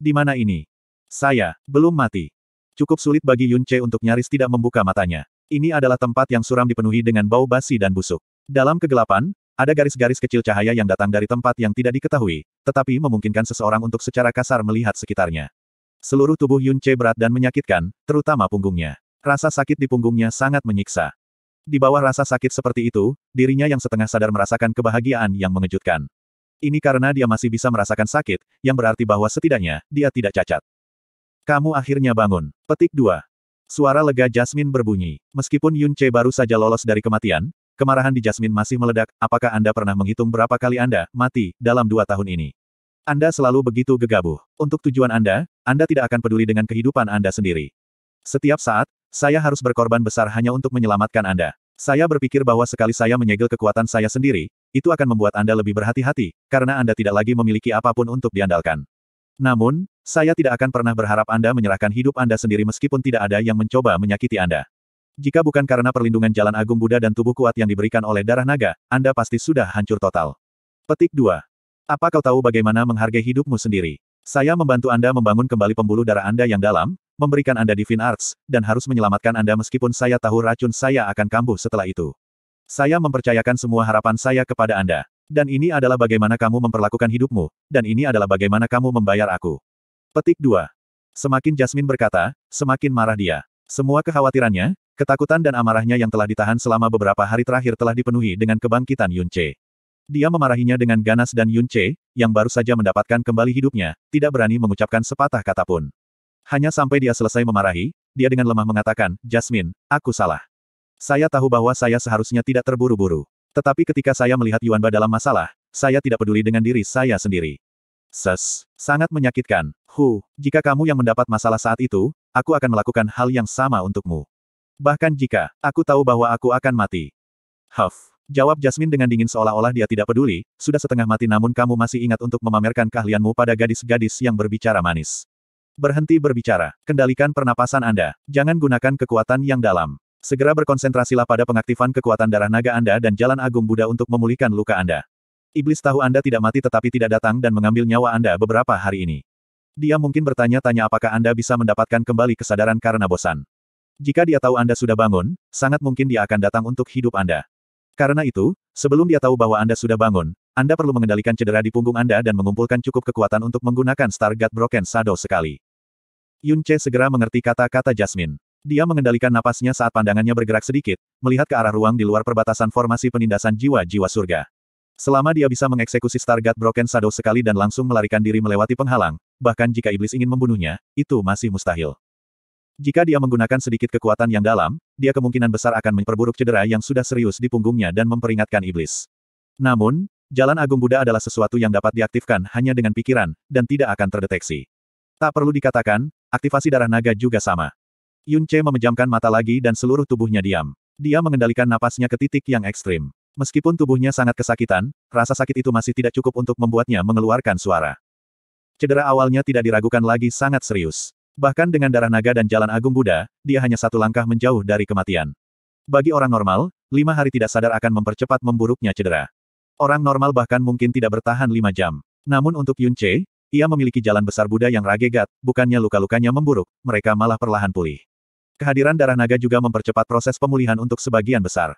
Di mana ini? Saya, belum mati. Cukup sulit bagi Yun Che untuk nyaris tidak membuka matanya. Ini adalah tempat yang suram dipenuhi dengan bau basi dan busuk. Dalam kegelapan, ada garis-garis kecil cahaya yang datang dari tempat yang tidak diketahui, tetapi memungkinkan seseorang untuk secara kasar melihat sekitarnya. Seluruh tubuh Yun Che berat dan menyakitkan, terutama punggungnya. Rasa sakit di punggungnya sangat menyiksa. Di bawah rasa sakit seperti itu, dirinya yang setengah sadar merasakan kebahagiaan yang mengejutkan. Ini karena dia masih bisa merasakan sakit, yang berarti bahwa setidaknya, dia tidak cacat. Kamu akhirnya bangun. Petik 2. Suara lega Jasmine berbunyi. Meskipun Yun Che baru saja lolos dari kematian, Kemarahan di Jasmine masih meledak, apakah Anda pernah menghitung berapa kali Anda mati dalam dua tahun ini? Anda selalu begitu gegabah. Untuk tujuan Anda, Anda tidak akan peduli dengan kehidupan Anda sendiri. Setiap saat, saya harus berkorban besar hanya untuk menyelamatkan Anda. Saya berpikir bahwa sekali saya menyegel kekuatan saya sendiri, itu akan membuat Anda lebih berhati-hati, karena Anda tidak lagi memiliki apapun untuk diandalkan. Namun, saya tidak akan pernah berharap Anda menyerahkan hidup Anda sendiri meskipun tidak ada yang mencoba menyakiti Anda. Jika bukan karena perlindungan jalan agung Buddha dan tubuh kuat yang diberikan oleh darah naga, Anda pasti sudah hancur total. Petik 2. Apa kau tahu bagaimana menghargai hidupmu sendiri? Saya membantu Anda membangun kembali pembuluh darah Anda yang dalam, memberikan Anda Divine Arts, dan harus menyelamatkan Anda meskipun saya tahu racun saya akan kambuh setelah itu. Saya mempercayakan semua harapan saya kepada Anda. Dan ini adalah bagaimana kamu memperlakukan hidupmu, dan ini adalah bagaimana kamu membayar aku. Petik 2. Semakin Jasmine berkata, semakin marah dia. Semua kekhawatirannya, Ketakutan dan amarahnya yang telah ditahan selama beberapa hari terakhir telah dipenuhi dengan kebangkitan Yun Dia memarahinya dengan ganas dan Yun yang baru saja mendapatkan kembali hidupnya, tidak berani mengucapkan sepatah kata pun. Hanya sampai dia selesai memarahi, dia dengan lemah mengatakan, Jasmine, aku salah. Saya tahu bahwa saya seharusnya tidak terburu-buru. Tetapi ketika saya melihat Yuanba dalam masalah, saya tidak peduli dengan diri saya sendiri. Ses, sangat menyakitkan. Hu, jika kamu yang mendapat masalah saat itu, aku akan melakukan hal yang sama untukmu. Bahkan jika, aku tahu bahwa aku akan mati. Huff. Jawab Jasmine dengan dingin seolah-olah dia tidak peduli, sudah setengah mati namun kamu masih ingat untuk memamerkan keahlianmu pada gadis-gadis yang berbicara manis. Berhenti berbicara, kendalikan pernapasan Anda, jangan gunakan kekuatan yang dalam. Segera berkonsentrasilah pada pengaktifan kekuatan darah naga Anda dan jalan agung Buddha untuk memulihkan luka Anda. Iblis tahu Anda tidak mati tetapi tidak datang dan mengambil nyawa Anda beberapa hari ini. Dia mungkin bertanya-tanya apakah Anda bisa mendapatkan kembali kesadaran karena bosan. Jika dia tahu Anda sudah bangun, sangat mungkin dia akan datang untuk hidup Anda. Karena itu, sebelum dia tahu bahwa Anda sudah bangun, Anda perlu mengendalikan cedera di punggung Anda dan mengumpulkan cukup kekuatan untuk menggunakan Stargate Broken Shadow sekali. Yun Che segera mengerti kata-kata Jasmine. Dia mengendalikan napasnya saat pandangannya bergerak sedikit, melihat ke arah ruang di luar perbatasan formasi penindasan jiwa-jiwa surga. Selama dia bisa mengeksekusi Stargate Broken Shadow sekali dan langsung melarikan diri melewati penghalang, bahkan jika iblis ingin membunuhnya, itu masih mustahil. Jika dia menggunakan sedikit kekuatan yang dalam, dia kemungkinan besar akan memperburuk cedera yang sudah serius di punggungnya dan memperingatkan iblis. Namun, jalan agung Buddha adalah sesuatu yang dapat diaktifkan hanya dengan pikiran, dan tidak akan terdeteksi. Tak perlu dikatakan, aktivasi darah naga juga sama. Yun Che memejamkan mata lagi dan seluruh tubuhnya diam. Dia mengendalikan napasnya ke titik yang ekstrim. Meskipun tubuhnya sangat kesakitan, rasa sakit itu masih tidak cukup untuk membuatnya mengeluarkan suara. Cedera awalnya tidak diragukan lagi sangat serius. Bahkan dengan darah naga dan jalan agung Buddha, dia hanya satu langkah menjauh dari kematian. Bagi orang normal, lima hari tidak sadar akan mempercepat memburuknya cedera. Orang normal bahkan mungkin tidak bertahan lima jam. Namun untuk Yun Che, ia memiliki jalan besar Buddha yang ragegat, bukannya luka-lukanya memburuk, mereka malah perlahan pulih. Kehadiran darah naga juga mempercepat proses pemulihan untuk sebagian besar.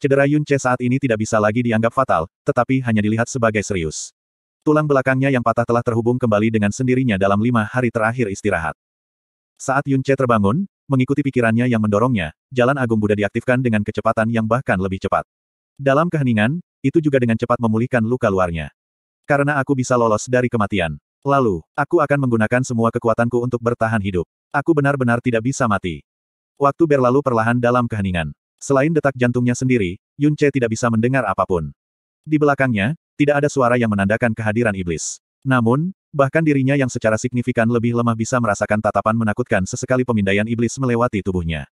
Cedera Yun Che saat ini tidak bisa lagi dianggap fatal, tetapi hanya dilihat sebagai serius. Tulang belakangnya yang patah telah terhubung kembali dengan sendirinya dalam lima hari terakhir istirahat. Saat Yun terbangun, mengikuti pikirannya yang mendorongnya, jalan agung Buddha diaktifkan dengan kecepatan yang bahkan lebih cepat. Dalam keheningan, itu juga dengan cepat memulihkan luka luarnya. Karena aku bisa lolos dari kematian. Lalu, aku akan menggunakan semua kekuatanku untuk bertahan hidup. Aku benar-benar tidak bisa mati. Waktu berlalu perlahan dalam keheningan. Selain detak jantungnya sendiri, Yun tidak bisa mendengar apapun. Di belakangnya, tidak ada suara yang menandakan kehadiran iblis. Namun, Bahkan dirinya yang secara signifikan lebih lemah bisa merasakan tatapan menakutkan sesekali pemindaian iblis melewati tubuhnya.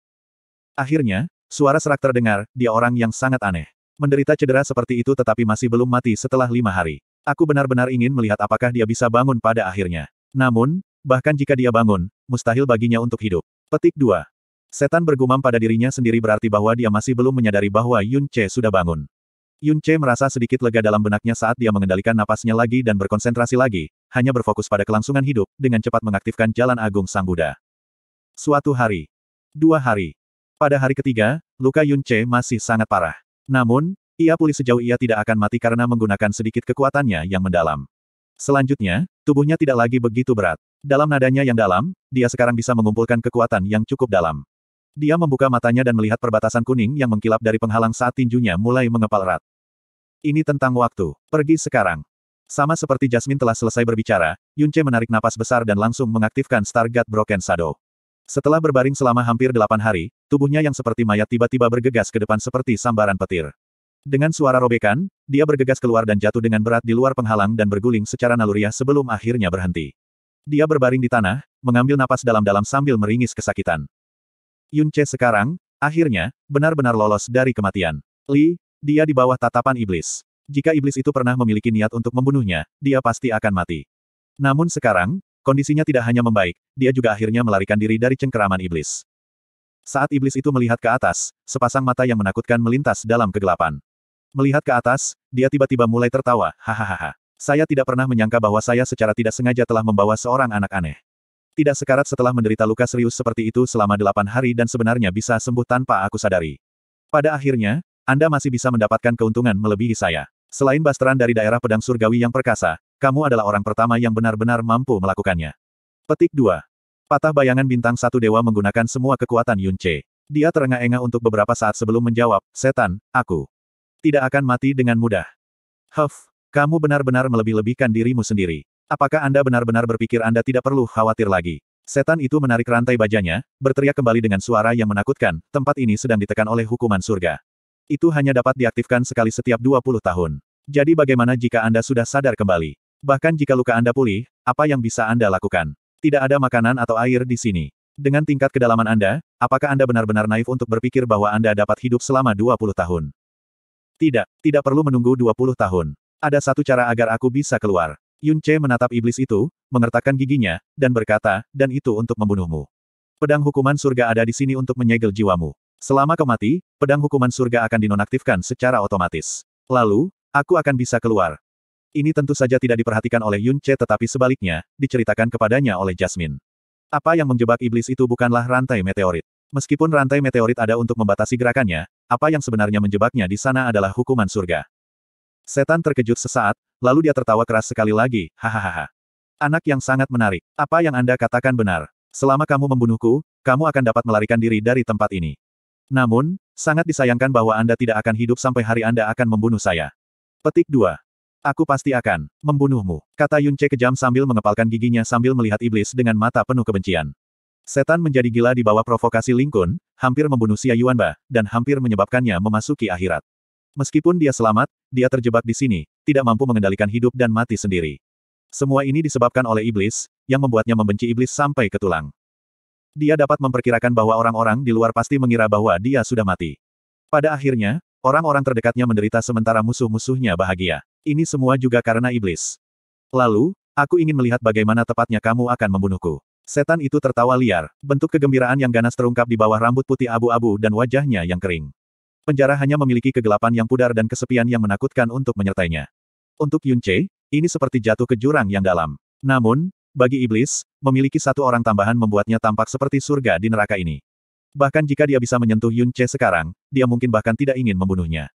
Akhirnya, suara serak terdengar, dia orang yang sangat aneh. Menderita cedera seperti itu tetapi masih belum mati setelah lima hari. Aku benar-benar ingin melihat apakah dia bisa bangun pada akhirnya. Namun, bahkan jika dia bangun, mustahil baginya untuk hidup. Petik 2. Setan bergumam pada dirinya sendiri berarti bahwa dia masih belum menyadari bahwa Yun Che sudah bangun. Yun Che merasa sedikit lega dalam benaknya saat dia mengendalikan napasnya lagi dan berkonsentrasi lagi, hanya berfokus pada kelangsungan hidup, dengan cepat mengaktifkan jalan agung Sang Buddha. Suatu hari. Dua hari. Pada hari ketiga, luka Yun Che masih sangat parah. Namun, ia pulih sejauh ia tidak akan mati karena menggunakan sedikit kekuatannya yang mendalam. Selanjutnya, tubuhnya tidak lagi begitu berat. Dalam nadanya yang dalam, dia sekarang bisa mengumpulkan kekuatan yang cukup dalam. Dia membuka matanya dan melihat perbatasan kuning yang mengkilap dari penghalang saat tinjunya mulai mengepal erat. Ini tentang waktu. Pergi sekarang. Sama seperti Jasmine telah selesai berbicara, Yunche menarik napas besar dan langsung mengaktifkan Stargate Broken Shadow. Setelah berbaring selama hampir delapan hari, tubuhnya yang seperti mayat tiba-tiba bergegas ke depan seperti sambaran petir. Dengan suara robekan, dia bergegas keluar dan jatuh dengan berat di luar penghalang dan berguling secara naluriah sebelum akhirnya berhenti. Dia berbaring di tanah, mengambil napas dalam-dalam sambil meringis kesakitan. Yunche sekarang, akhirnya, benar-benar lolos dari kematian. Li, dia di bawah tatapan iblis. Jika iblis itu pernah memiliki niat untuk membunuhnya, dia pasti akan mati. Namun sekarang, kondisinya tidak hanya membaik, dia juga akhirnya melarikan diri dari cengkeraman iblis. Saat iblis itu melihat ke atas, sepasang mata yang menakutkan melintas dalam kegelapan. Melihat ke atas, dia tiba-tiba mulai tertawa, hahaha. Saya tidak pernah menyangka bahwa saya secara tidak sengaja telah membawa seorang anak aneh. Tidak sekarat setelah menderita luka serius seperti itu selama delapan hari dan sebenarnya bisa sembuh tanpa aku sadari. Pada akhirnya, anda masih bisa mendapatkan keuntungan melebihi saya. Selain Basteran dari daerah pedang surgawi yang perkasa, kamu adalah orang pertama yang benar-benar mampu melakukannya. Petik 2. Patah bayangan bintang satu dewa menggunakan semua kekuatan Yun Che. Dia terengah-engah untuk beberapa saat sebelum menjawab, Setan, aku. Tidak akan mati dengan mudah. Huff, kamu benar-benar melebih-lebihkan dirimu sendiri. Apakah Anda benar-benar berpikir Anda tidak perlu khawatir lagi? Setan itu menarik rantai bajanya, berteriak kembali dengan suara yang menakutkan, tempat ini sedang ditekan oleh hukuman surga. Itu hanya dapat diaktifkan sekali setiap 20 tahun. Jadi bagaimana jika Anda sudah sadar kembali? Bahkan jika luka Anda pulih, apa yang bisa Anda lakukan? Tidak ada makanan atau air di sini. Dengan tingkat kedalaman Anda, apakah Anda benar-benar naif untuk berpikir bahwa Anda dapat hidup selama 20 tahun? Tidak, tidak perlu menunggu 20 tahun. Ada satu cara agar aku bisa keluar. Yun Che menatap iblis itu, mengertakkan giginya, dan berkata, dan itu untuk membunuhmu. Pedang hukuman surga ada di sini untuk menyegel jiwamu. Selama kau mati, pedang hukuman surga akan dinonaktifkan secara otomatis. Lalu, aku akan bisa keluar. Ini tentu saja tidak diperhatikan oleh Yun Che tetapi sebaliknya, diceritakan kepadanya oleh Jasmine. Apa yang menjebak iblis itu bukanlah rantai meteorit. Meskipun rantai meteorit ada untuk membatasi gerakannya, apa yang sebenarnya menjebaknya di sana adalah hukuman surga. Setan terkejut sesaat, lalu dia tertawa keras sekali lagi, hahaha. Anak yang sangat menarik. Apa yang Anda katakan benar. Selama kamu membunuhku, kamu akan dapat melarikan diri dari tempat ini. Namun, sangat disayangkan bahwa Anda tidak akan hidup sampai hari Anda akan membunuh saya. Petik 2. Aku pasti akan membunuhmu, kata Yun Che kejam sambil mengepalkan giginya sambil melihat iblis dengan mata penuh kebencian. Setan menjadi gila di bawah provokasi Lingkun, hampir membunuh Xia Yuanba, dan hampir menyebabkannya memasuki akhirat. Meskipun dia selamat, dia terjebak di sini, tidak mampu mengendalikan hidup dan mati sendiri. Semua ini disebabkan oleh iblis, yang membuatnya membenci iblis sampai ke tulang. Dia dapat memperkirakan bahwa orang-orang di luar pasti mengira bahwa dia sudah mati. Pada akhirnya, orang-orang terdekatnya menderita sementara musuh-musuhnya bahagia. Ini semua juga karena iblis. Lalu, aku ingin melihat bagaimana tepatnya kamu akan membunuhku. Setan itu tertawa liar, bentuk kegembiraan yang ganas terungkap di bawah rambut putih abu-abu dan wajahnya yang kering. Penjara hanya memiliki kegelapan yang pudar dan kesepian yang menakutkan untuk menyertainya. Untuk Yun Che, ini seperti jatuh ke jurang yang dalam. Namun, bagi iblis, memiliki satu orang tambahan membuatnya tampak seperti surga di neraka ini. Bahkan jika dia bisa menyentuh Yun Che sekarang, dia mungkin bahkan tidak ingin membunuhnya.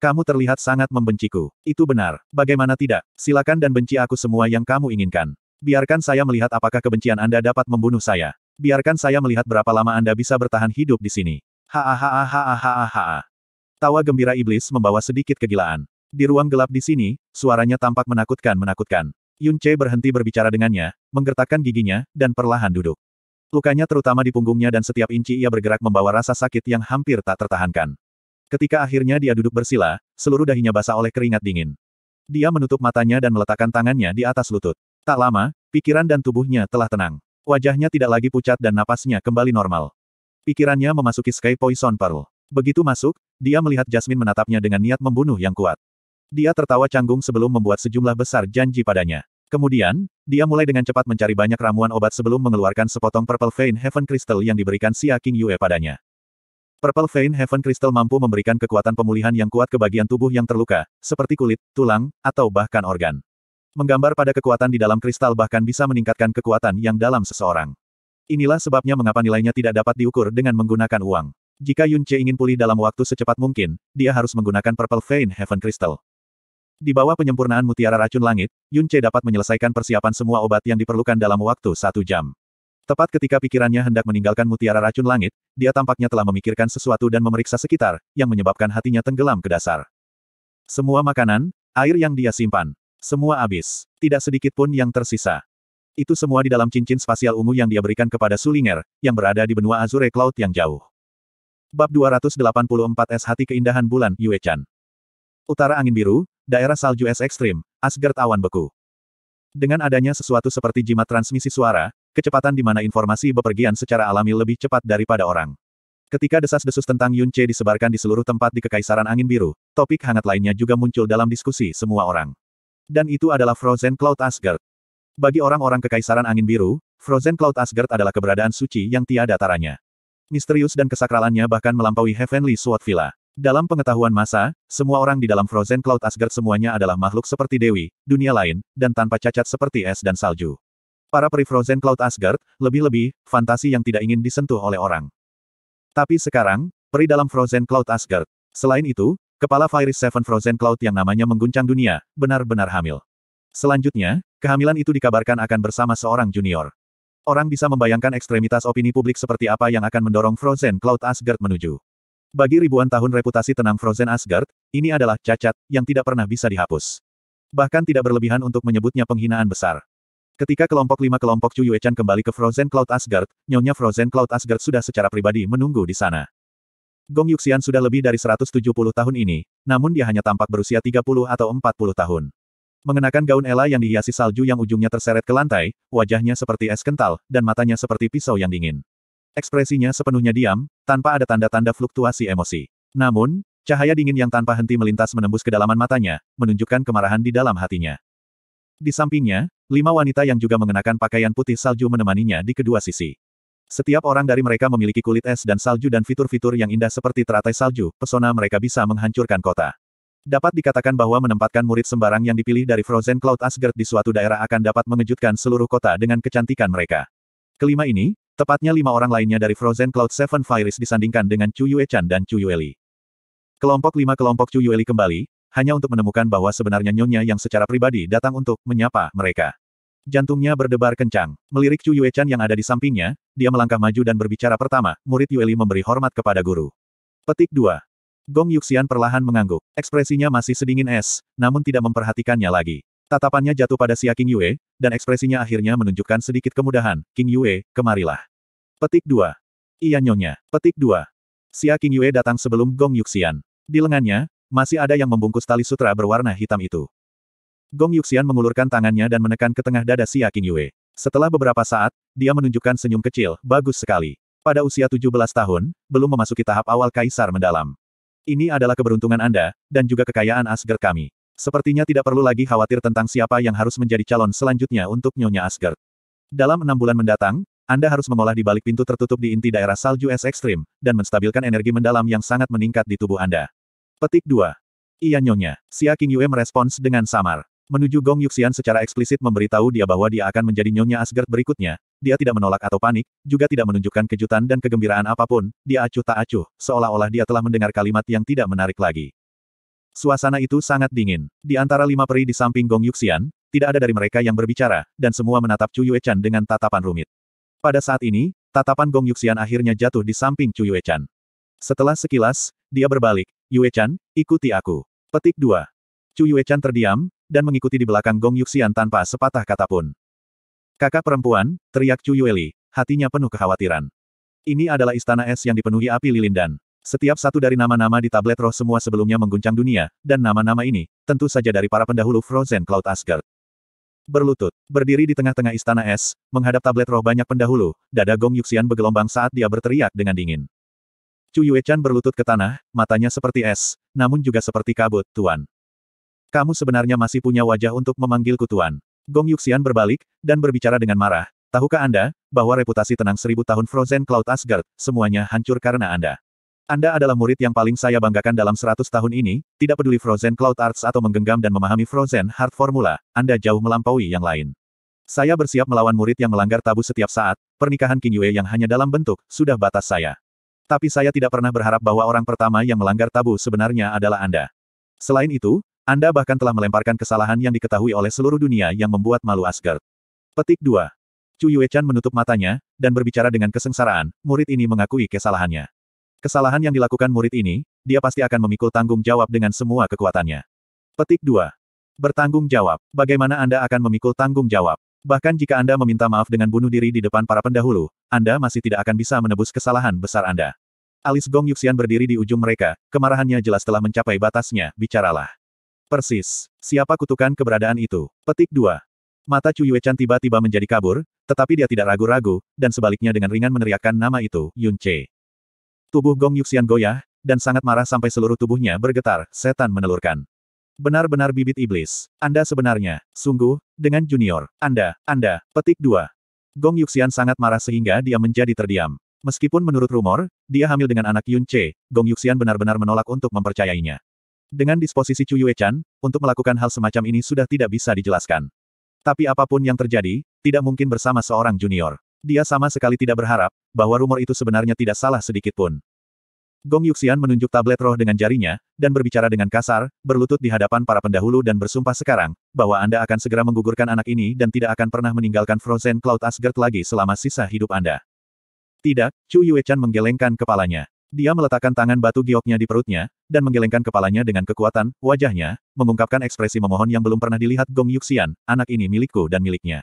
Kamu terlihat sangat membenciku. Itu benar. Bagaimana tidak? Silakan dan benci aku semua yang kamu inginkan. Biarkan saya melihat apakah kebencian Anda dapat membunuh saya. Biarkan saya melihat berapa lama Anda bisa bertahan hidup di sini. Hahaha. Tawa gembira iblis membawa sedikit kegilaan. Di ruang gelap di sini, suaranya tampak menakutkan-menakutkan. Yun Che berhenti berbicara dengannya, menggertakkan giginya, dan perlahan duduk. Lukanya terutama di punggungnya dan setiap inci ia bergerak membawa rasa sakit yang hampir tak tertahankan. Ketika akhirnya dia duduk bersila, seluruh dahinya basah oleh keringat dingin. Dia menutup matanya dan meletakkan tangannya di atas lutut. Tak lama, pikiran dan tubuhnya telah tenang. Wajahnya tidak lagi pucat dan napasnya kembali normal. Pikirannya memasuki Sky Poison Pearl. Begitu masuk, dia melihat Jasmine menatapnya dengan niat membunuh yang kuat. Dia tertawa canggung sebelum membuat sejumlah besar janji padanya. Kemudian, dia mulai dengan cepat mencari banyak ramuan obat sebelum mengeluarkan sepotong Purple Vein Heaven Crystal yang diberikan Xia King Yue padanya. Purple Vein Heaven Crystal mampu memberikan kekuatan pemulihan yang kuat ke bagian tubuh yang terluka, seperti kulit, tulang, atau bahkan organ. Menggambar pada kekuatan di dalam kristal bahkan bisa meningkatkan kekuatan yang dalam seseorang. Inilah sebabnya mengapa nilainya tidak dapat diukur dengan menggunakan uang. Jika Yun Che ingin pulih dalam waktu secepat mungkin, dia harus menggunakan Purple Vein Heaven Crystal. Di bawah penyempurnaan mutiara racun langit, Yun Che dapat menyelesaikan persiapan semua obat yang diperlukan dalam waktu satu jam. Tepat ketika pikirannya hendak meninggalkan mutiara racun langit, dia tampaknya telah memikirkan sesuatu dan memeriksa sekitar, yang menyebabkan hatinya tenggelam ke dasar. Semua makanan, air yang dia simpan, semua habis. Tidak sedikit pun yang tersisa. Itu semua di dalam cincin spasial ungu yang dia berikan kepada Sulinger, yang berada di benua Azure Cloud yang jauh. Bab 284 S Hati Keindahan Bulan, Yue Chan. Utara angin biru, daerah salju es ekstrim, Asgard awan beku. Dengan adanya sesuatu seperti jimat transmisi suara, kecepatan di mana informasi bepergian secara alami lebih cepat daripada orang. Ketika desas-desus tentang Yun Che disebarkan di seluruh tempat di Kekaisaran Angin Biru, topik hangat lainnya juga muncul dalam diskusi semua orang. Dan itu adalah Frozen Cloud Asgard. Bagi orang-orang Kekaisaran Angin Biru, Frozen Cloud Asgard adalah keberadaan suci yang tiada taranya misterius dan kesakralannya bahkan melampaui Heavenly Sword Villa. Dalam pengetahuan masa, semua orang di dalam Frozen Cloud Asgard semuanya adalah makhluk seperti Dewi, dunia lain, dan tanpa cacat seperti es dan salju. Para peri Frozen Cloud Asgard, lebih-lebih, fantasi yang tidak ingin disentuh oleh orang. Tapi sekarang, peri dalam Frozen Cloud Asgard. Selain itu, kepala Fairy Seven Frozen Cloud yang namanya mengguncang dunia, benar-benar hamil. Selanjutnya, kehamilan itu dikabarkan akan bersama seorang junior. Orang bisa membayangkan ekstremitas opini publik seperti apa yang akan mendorong Frozen Cloud Asgard menuju. Bagi ribuan tahun reputasi tenang Frozen Asgard, ini adalah cacat yang tidak pernah bisa dihapus. Bahkan tidak berlebihan untuk menyebutnya penghinaan besar. Ketika kelompok lima kelompok Chu Yuechan kembali ke Frozen Cloud Asgard, nyonya Frozen Cloud Asgard sudah secara pribadi menunggu di sana. Gong Yuxian sudah lebih dari 170 tahun ini, namun dia hanya tampak berusia 30 atau 40 tahun. Mengenakan gaun Ella yang dihiasi salju yang ujungnya terseret ke lantai, wajahnya seperti es kental, dan matanya seperti pisau yang dingin. Ekspresinya sepenuhnya diam, tanpa ada tanda-tanda fluktuasi emosi. Namun, cahaya dingin yang tanpa henti melintas menembus kedalaman matanya, menunjukkan kemarahan di dalam hatinya. Di sampingnya, lima wanita yang juga mengenakan pakaian putih salju menemaninya di kedua sisi. Setiap orang dari mereka memiliki kulit es dan salju dan fitur-fitur yang indah seperti teratai salju, pesona mereka bisa menghancurkan kota. Dapat dikatakan bahwa menempatkan murid sembarang yang dipilih dari Frozen Cloud Asgard di suatu daerah akan dapat mengejutkan seluruh kota dengan kecantikan mereka. Kelima ini, Tepatnya lima orang lainnya dari Frozen Cloud Seven Fires disandingkan dengan Chu Yue-chan dan Chu Yue-li. Kelompok lima kelompok Chu Yue-li kembali, hanya untuk menemukan bahwa sebenarnya Nyonya yang secara pribadi datang untuk menyapa mereka. Jantungnya berdebar kencang. Melirik Chu Yue-chan yang ada di sampingnya, dia melangkah maju dan berbicara pertama, murid Yue-li memberi hormat kepada guru. Petik 2. Gong Yuxian perlahan mengangguk. Ekspresinya masih sedingin es, namun tidak memperhatikannya lagi. Tatapannya jatuh pada Xia King Yue, dan ekspresinya akhirnya menunjukkan sedikit kemudahan. King Yue, kemarilah. Petik 2. Iya nyonya. Petik 2. Xia Yue datang sebelum Gong Yuxian. Di lengannya, masih ada yang membungkus tali sutra berwarna hitam itu. Gong Yuxian mengulurkan tangannya dan menekan ke tengah dada Xia Yue. Setelah beberapa saat, dia menunjukkan senyum kecil, bagus sekali. Pada usia 17 tahun, belum memasuki tahap awal kaisar mendalam. Ini adalah keberuntungan Anda, dan juga kekayaan Asgard kami. Sepertinya tidak perlu lagi khawatir tentang siapa yang harus menjadi calon selanjutnya untuk Nyonya Asgard. Dalam enam bulan mendatang, anda harus mengolah di balik pintu tertutup di inti daerah salju es ekstrim, dan menstabilkan energi mendalam yang sangat meningkat di tubuh Anda. Petik 2. Iya nyonya, Xia King Yue merespons dengan samar. Menuju Gong Yuxian secara eksplisit memberitahu dia bahwa dia akan menjadi nyonya Asgard berikutnya, dia tidak menolak atau panik, juga tidak menunjukkan kejutan dan kegembiraan apapun, dia acuh tak acuh, seolah-olah dia telah mendengar kalimat yang tidak menarik lagi. Suasana itu sangat dingin. Di antara lima peri di samping Gong Yuxian, tidak ada dari mereka yang berbicara, dan semua menatap Chu Yue Chan dengan tatapan rumit. Pada saat ini, tatapan Gong Yuxian akhirnya jatuh di samping Chu Yuechan. Setelah sekilas, dia berbalik, Yuechan, ikuti aku. Petik 2. Chu Yuechan terdiam, dan mengikuti di belakang Gong Yuxian tanpa sepatah kata pun. Kakak perempuan, teriak Chu Yueli, hatinya penuh kekhawatiran. Ini adalah istana es yang dipenuhi api lilin dan Setiap satu dari nama-nama di tablet roh semua sebelumnya mengguncang dunia, dan nama-nama ini, tentu saja dari para pendahulu Frozen Cloud Asgard berlutut, berdiri di tengah-tengah istana es, menghadap tablet roh banyak pendahulu, dada Gong Yuxian bergelombang saat dia berteriak dengan dingin. Chu Yuechan berlutut ke tanah, matanya seperti es, namun juga seperti kabut, Tuan. Kamu sebenarnya masih punya wajah untuk memanggilku Tuan. Gong Yuxian berbalik, dan berbicara dengan marah. Tahukah Anda, bahwa reputasi tenang seribu tahun Frozen Cloud Asgard, semuanya hancur karena Anda. Anda adalah murid yang paling saya banggakan dalam 100 tahun ini, tidak peduli Frozen Cloud Arts atau menggenggam dan memahami Frozen Heart Formula, Anda jauh melampaui yang lain. Saya bersiap melawan murid yang melanggar tabu setiap saat, pernikahan King Yue yang hanya dalam bentuk, sudah batas saya. Tapi saya tidak pernah berharap bahwa orang pertama yang melanggar tabu sebenarnya adalah Anda. Selain itu, Anda bahkan telah melemparkan kesalahan yang diketahui oleh seluruh dunia yang membuat malu Asgard. Petik 2. Chu Yuechan menutup matanya, dan berbicara dengan kesengsaraan, murid ini mengakui kesalahannya. Kesalahan yang dilakukan murid ini, dia pasti akan memikul tanggung jawab dengan semua kekuatannya. Petik 2. Bertanggung jawab. Bagaimana Anda akan memikul tanggung jawab? Bahkan jika Anda meminta maaf dengan bunuh diri di depan para pendahulu, Anda masih tidak akan bisa menebus kesalahan besar Anda. Alis Gong Yuxian berdiri di ujung mereka, kemarahannya jelas telah mencapai batasnya, bicaralah. Persis. Siapa kutukan keberadaan itu? Petik 2. Mata Chu Yuechan tiba-tiba menjadi kabur, tetapi dia tidak ragu-ragu, dan sebaliknya dengan ringan meneriakkan nama itu, Yun Che. Tubuh Gong Yuxian goyah, dan sangat marah sampai seluruh tubuhnya bergetar, setan menelurkan. Benar-benar bibit iblis. Anda sebenarnya, sungguh, dengan junior. Anda, Anda, petik dua. Gong Yuxian sangat marah sehingga dia menjadi terdiam. Meskipun menurut rumor, dia hamil dengan anak Yun Che, Gong Yuxian benar-benar menolak untuk mempercayainya. Dengan disposisi Chu Yue-chan, untuk melakukan hal semacam ini sudah tidak bisa dijelaskan. Tapi apapun yang terjadi, tidak mungkin bersama seorang junior. Dia sama sekali tidak berharap, bahwa rumor itu sebenarnya tidak salah sedikit pun. Gong Yuxian menunjuk tablet roh dengan jarinya, dan berbicara dengan kasar, berlutut di hadapan para pendahulu dan bersumpah sekarang, bahwa Anda akan segera menggugurkan anak ini dan tidak akan pernah meninggalkan Frozen Cloud Asgard lagi selama sisa hidup Anda. Tidak, Chu Yuechan menggelengkan kepalanya. Dia meletakkan tangan batu gioknya di perutnya, dan menggelengkan kepalanya dengan kekuatan, wajahnya, mengungkapkan ekspresi memohon yang belum pernah dilihat Gong Yuxian, anak ini milikku dan miliknya.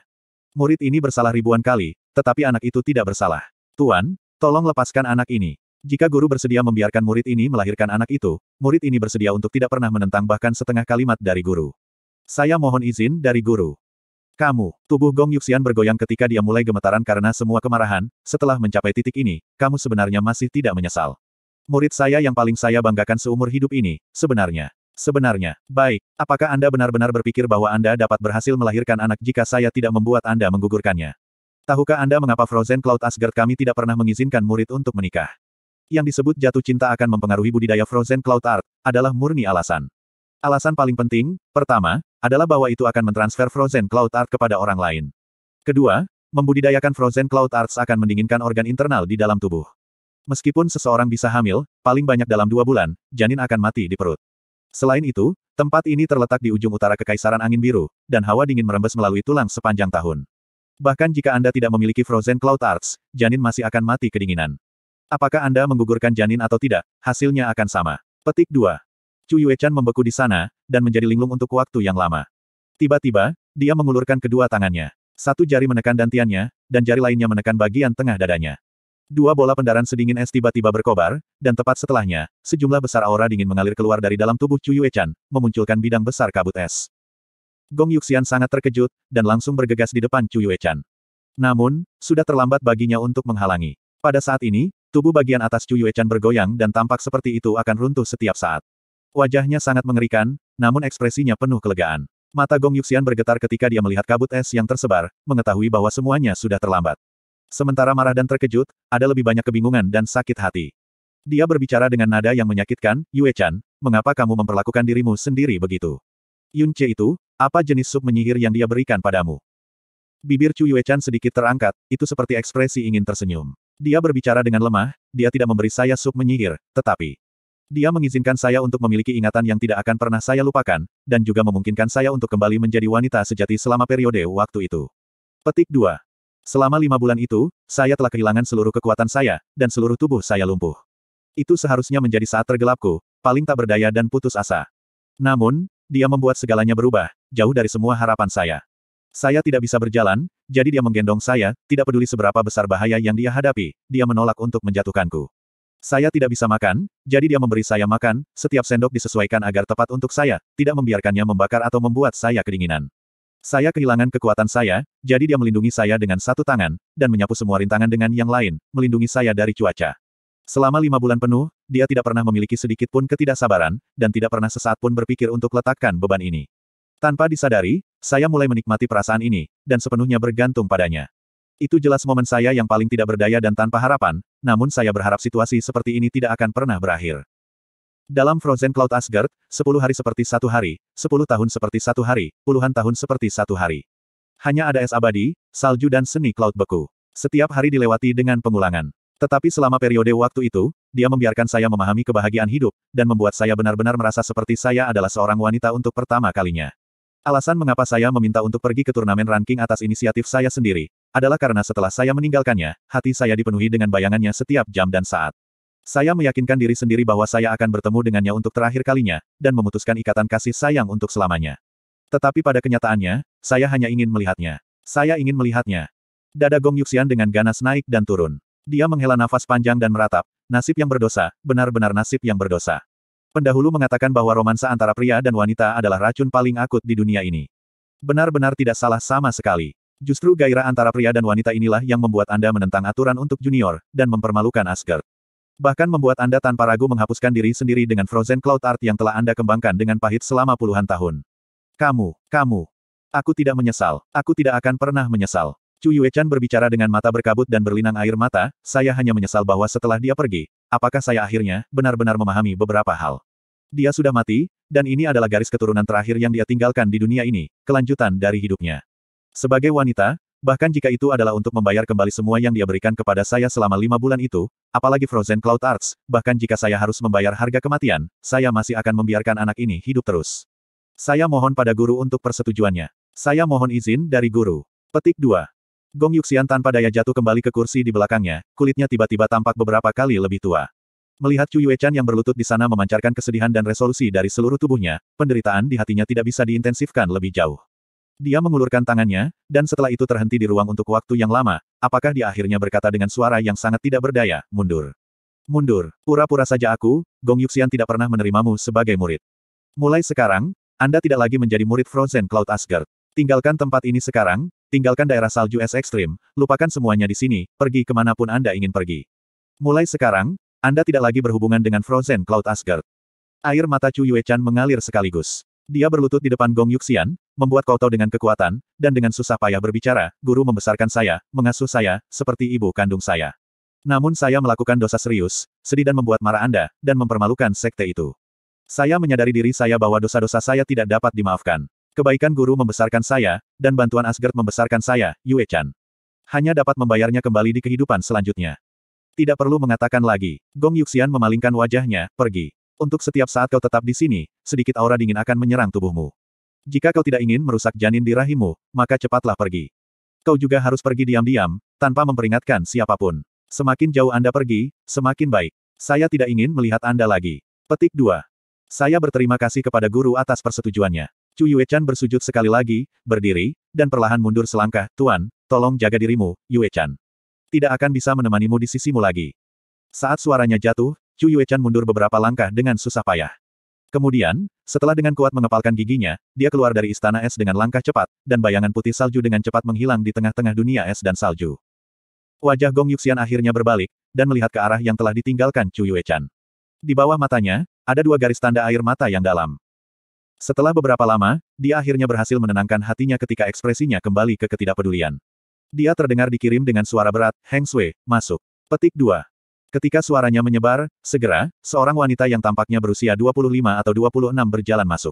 Murid ini bersalah ribuan kali, tetapi anak itu tidak bersalah. Tuan, tolong lepaskan anak ini. Jika guru bersedia membiarkan murid ini melahirkan anak itu, murid ini bersedia untuk tidak pernah menentang bahkan setengah kalimat dari guru. Saya mohon izin dari guru. Kamu, tubuh Gong Yuxian bergoyang ketika dia mulai gemetaran karena semua kemarahan, setelah mencapai titik ini, kamu sebenarnya masih tidak menyesal. Murid saya yang paling saya banggakan seumur hidup ini, sebenarnya. Sebenarnya, baik, apakah Anda benar-benar berpikir bahwa Anda dapat berhasil melahirkan anak jika saya tidak membuat Anda menggugurkannya? Tahukah Anda mengapa Frozen Cloud Asgard kami tidak pernah mengizinkan murid untuk menikah? Yang disebut jatuh cinta akan mempengaruhi budidaya Frozen Cloud Art, adalah murni alasan. Alasan paling penting, pertama, adalah bahwa itu akan mentransfer Frozen Cloud Art kepada orang lain. Kedua, membudidayakan Frozen Cloud Arts akan mendinginkan organ internal di dalam tubuh. Meskipun seseorang bisa hamil, paling banyak dalam dua bulan, janin akan mati di perut. Selain itu, tempat ini terletak di ujung utara Kekaisaran Angin Biru, dan hawa dingin merembes melalui tulang sepanjang tahun. Bahkan jika Anda tidak memiliki Frozen Cloud Arts, janin masih akan mati kedinginan. Apakah Anda menggugurkan janin atau tidak, hasilnya akan sama. Petik 2. Chu Yuechan membeku di sana, dan menjadi linglung untuk waktu yang lama. Tiba-tiba, dia mengulurkan kedua tangannya. Satu jari menekan dantiannya, dan jari lainnya menekan bagian tengah dadanya. Dua bola pendaran sedingin es tiba-tiba berkobar, dan tepat setelahnya, sejumlah besar aura dingin mengalir keluar dari dalam tubuh Chu Yuechan, memunculkan bidang besar kabut es. Gong Yuxian sangat terkejut, dan langsung bergegas di depan Chu Yuechan. Namun, sudah terlambat baginya untuk menghalangi. Pada saat ini, tubuh bagian atas Chu Yuechan bergoyang dan tampak seperti itu akan runtuh setiap saat. Wajahnya sangat mengerikan, namun ekspresinya penuh kelegaan. Mata Gong Yuxian bergetar ketika dia melihat kabut es yang tersebar, mengetahui bahwa semuanya sudah terlambat. Sementara marah dan terkejut, ada lebih banyak kebingungan dan sakit hati. Dia berbicara dengan nada yang menyakitkan, Yue Chan, mengapa kamu memperlakukan dirimu sendiri begitu? Yun Che itu, apa jenis sup menyihir yang dia berikan padamu? Bibir Chu Yuechan sedikit terangkat, itu seperti ekspresi ingin tersenyum. Dia berbicara dengan lemah, dia tidak memberi saya sup menyihir, tetapi dia mengizinkan saya untuk memiliki ingatan yang tidak akan pernah saya lupakan, dan juga memungkinkan saya untuk kembali menjadi wanita sejati selama periode waktu itu. Petik 2. Selama lima bulan itu, saya telah kehilangan seluruh kekuatan saya, dan seluruh tubuh saya lumpuh. Itu seharusnya menjadi saat tergelapku, paling tak berdaya dan putus asa. Namun, dia membuat segalanya berubah, jauh dari semua harapan saya. Saya tidak bisa berjalan, jadi dia menggendong saya, tidak peduli seberapa besar bahaya yang dia hadapi, dia menolak untuk menjatuhkanku. Saya tidak bisa makan, jadi dia memberi saya makan, setiap sendok disesuaikan agar tepat untuk saya, tidak membiarkannya membakar atau membuat saya kedinginan. Saya kehilangan kekuatan saya, jadi dia melindungi saya dengan satu tangan, dan menyapu semua rintangan dengan yang lain, melindungi saya dari cuaca. Selama lima bulan penuh, dia tidak pernah memiliki sedikit pun ketidaksabaran, dan tidak pernah sesaat pun berpikir untuk letakkan beban ini. Tanpa disadari, saya mulai menikmati perasaan ini, dan sepenuhnya bergantung padanya. Itu jelas momen saya yang paling tidak berdaya dan tanpa harapan, namun saya berharap situasi seperti ini tidak akan pernah berakhir. Dalam Frozen Cloud Asgard, sepuluh hari seperti satu hari, sepuluh tahun seperti satu hari, puluhan tahun seperti satu hari. Hanya ada es abadi, salju dan seni cloud beku. Setiap hari dilewati dengan pengulangan. Tetapi selama periode waktu itu, dia membiarkan saya memahami kebahagiaan hidup, dan membuat saya benar-benar merasa seperti saya adalah seorang wanita untuk pertama kalinya. Alasan mengapa saya meminta untuk pergi ke turnamen ranking atas inisiatif saya sendiri, adalah karena setelah saya meninggalkannya, hati saya dipenuhi dengan bayangannya setiap jam dan saat. Saya meyakinkan diri sendiri bahwa saya akan bertemu dengannya untuk terakhir kalinya, dan memutuskan ikatan kasih sayang untuk selamanya. Tetapi pada kenyataannya, saya hanya ingin melihatnya. Saya ingin melihatnya. Dada Gong Yuxian dengan ganas naik dan turun. Dia menghela nafas panjang dan meratap. Nasib yang berdosa, benar-benar nasib yang berdosa. Pendahulu mengatakan bahwa romansa antara pria dan wanita adalah racun paling akut di dunia ini. Benar-benar tidak salah sama sekali. Justru gairah antara pria dan wanita inilah yang membuat Anda menentang aturan untuk junior, dan mempermalukan Asgard. Bahkan membuat Anda tanpa ragu menghapuskan diri sendiri dengan Frozen Cloud Art yang telah Anda kembangkan dengan pahit selama puluhan tahun. Kamu, kamu. Aku tidak menyesal, aku tidak akan pernah menyesal. Chu Chan berbicara dengan mata berkabut dan berlinang air mata, saya hanya menyesal bahwa setelah dia pergi, Apakah saya akhirnya benar-benar memahami beberapa hal? Dia sudah mati, dan ini adalah garis keturunan terakhir yang dia tinggalkan di dunia ini, kelanjutan dari hidupnya. Sebagai wanita, bahkan jika itu adalah untuk membayar kembali semua yang dia berikan kepada saya selama lima bulan itu, apalagi Frozen Cloud Arts, bahkan jika saya harus membayar harga kematian, saya masih akan membiarkan anak ini hidup terus. Saya mohon pada guru untuk persetujuannya. Saya mohon izin dari guru. Petik 2. Gong Yuxian tanpa daya jatuh kembali ke kursi di belakangnya, kulitnya tiba-tiba tampak beberapa kali lebih tua. Melihat Chu Yuechan yang berlutut di sana memancarkan kesedihan dan resolusi dari seluruh tubuhnya, penderitaan di hatinya tidak bisa diintensifkan lebih jauh. Dia mengulurkan tangannya, dan setelah itu terhenti di ruang untuk waktu yang lama, apakah dia akhirnya berkata dengan suara yang sangat tidak berdaya, mundur. Mundur, pura-pura saja aku, Gong Yuxian tidak pernah menerimamu sebagai murid. Mulai sekarang, Anda tidak lagi menjadi murid Frozen Cloud Asgard. Tinggalkan tempat ini sekarang, tinggalkan daerah salju es ekstrim, lupakan semuanya di sini, pergi kemanapun Anda ingin pergi. Mulai sekarang, Anda tidak lagi berhubungan dengan Frozen Cloud Asgard. Air mata Chu Yue Chan mengalir sekaligus. Dia berlutut di depan Gong Yuxian, membuat tahu dengan kekuatan, dan dengan susah payah berbicara, guru membesarkan saya, mengasuh saya, seperti ibu kandung saya. Namun saya melakukan dosa serius, sedih dan membuat marah Anda, dan mempermalukan sekte itu. Saya menyadari diri saya bahwa dosa-dosa saya tidak dapat dimaafkan. Kebaikan guru membesarkan saya, dan bantuan Asgard membesarkan saya, Yue Chan. Hanya dapat membayarnya kembali di kehidupan selanjutnya. Tidak perlu mengatakan lagi. Gong Yuxian memalingkan wajahnya, pergi. Untuk setiap saat kau tetap di sini, sedikit aura dingin akan menyerang tubuhmu. Jika kau tidak ingin merusak janin di rahimmu, maka cepatlah pergi. Kau juga harus pergi diam-diam, tanpa memperingatkan siapapun. Semakin jauh Anda pergi, semakin baik. Saya tidak ingin melihat Anda lagi. Petik 2. Saya berterima kasih kepada guru atas persetujuannya. Chu Yuechan bersujud sekali lagi, berdiri, dan perlahan mundur selangkah, Tuan, tolong jaga dirimu, Yuechan. Tidak akan bisa menemanimu di sisimu lagi. Saat suaranya jatuh, Chu Yuechan mundur beberapa langkah dengan susah payah. Kemudian, setelah dengan kuat mengepalkan giginya, dia keluar dari istana es dengan langkah cepat, dan bayangan putih salju dengan cepat menghilang di tengah-tengah dunia es dan salju. Wajah Gong Yuxian akhirnya berbalik, dan melihat ke arah yang telah ditinggalkan Chu Yuechan. Di bawah matanya, ada dua garis tanda air mata yang dalam. Setelah beberapa lama, dia akhirnya berhasil menenangkan hatinya ketika ekspresinya kembali ke ketidakpedulian. Dia terdengar dikirim dengan suara berat, Heng Sui, masuk. Petik 2. Ketika suaranya menyebar, segera, seorang wanita yang tampaknya berusia 25 atau 26 berjalan masuk.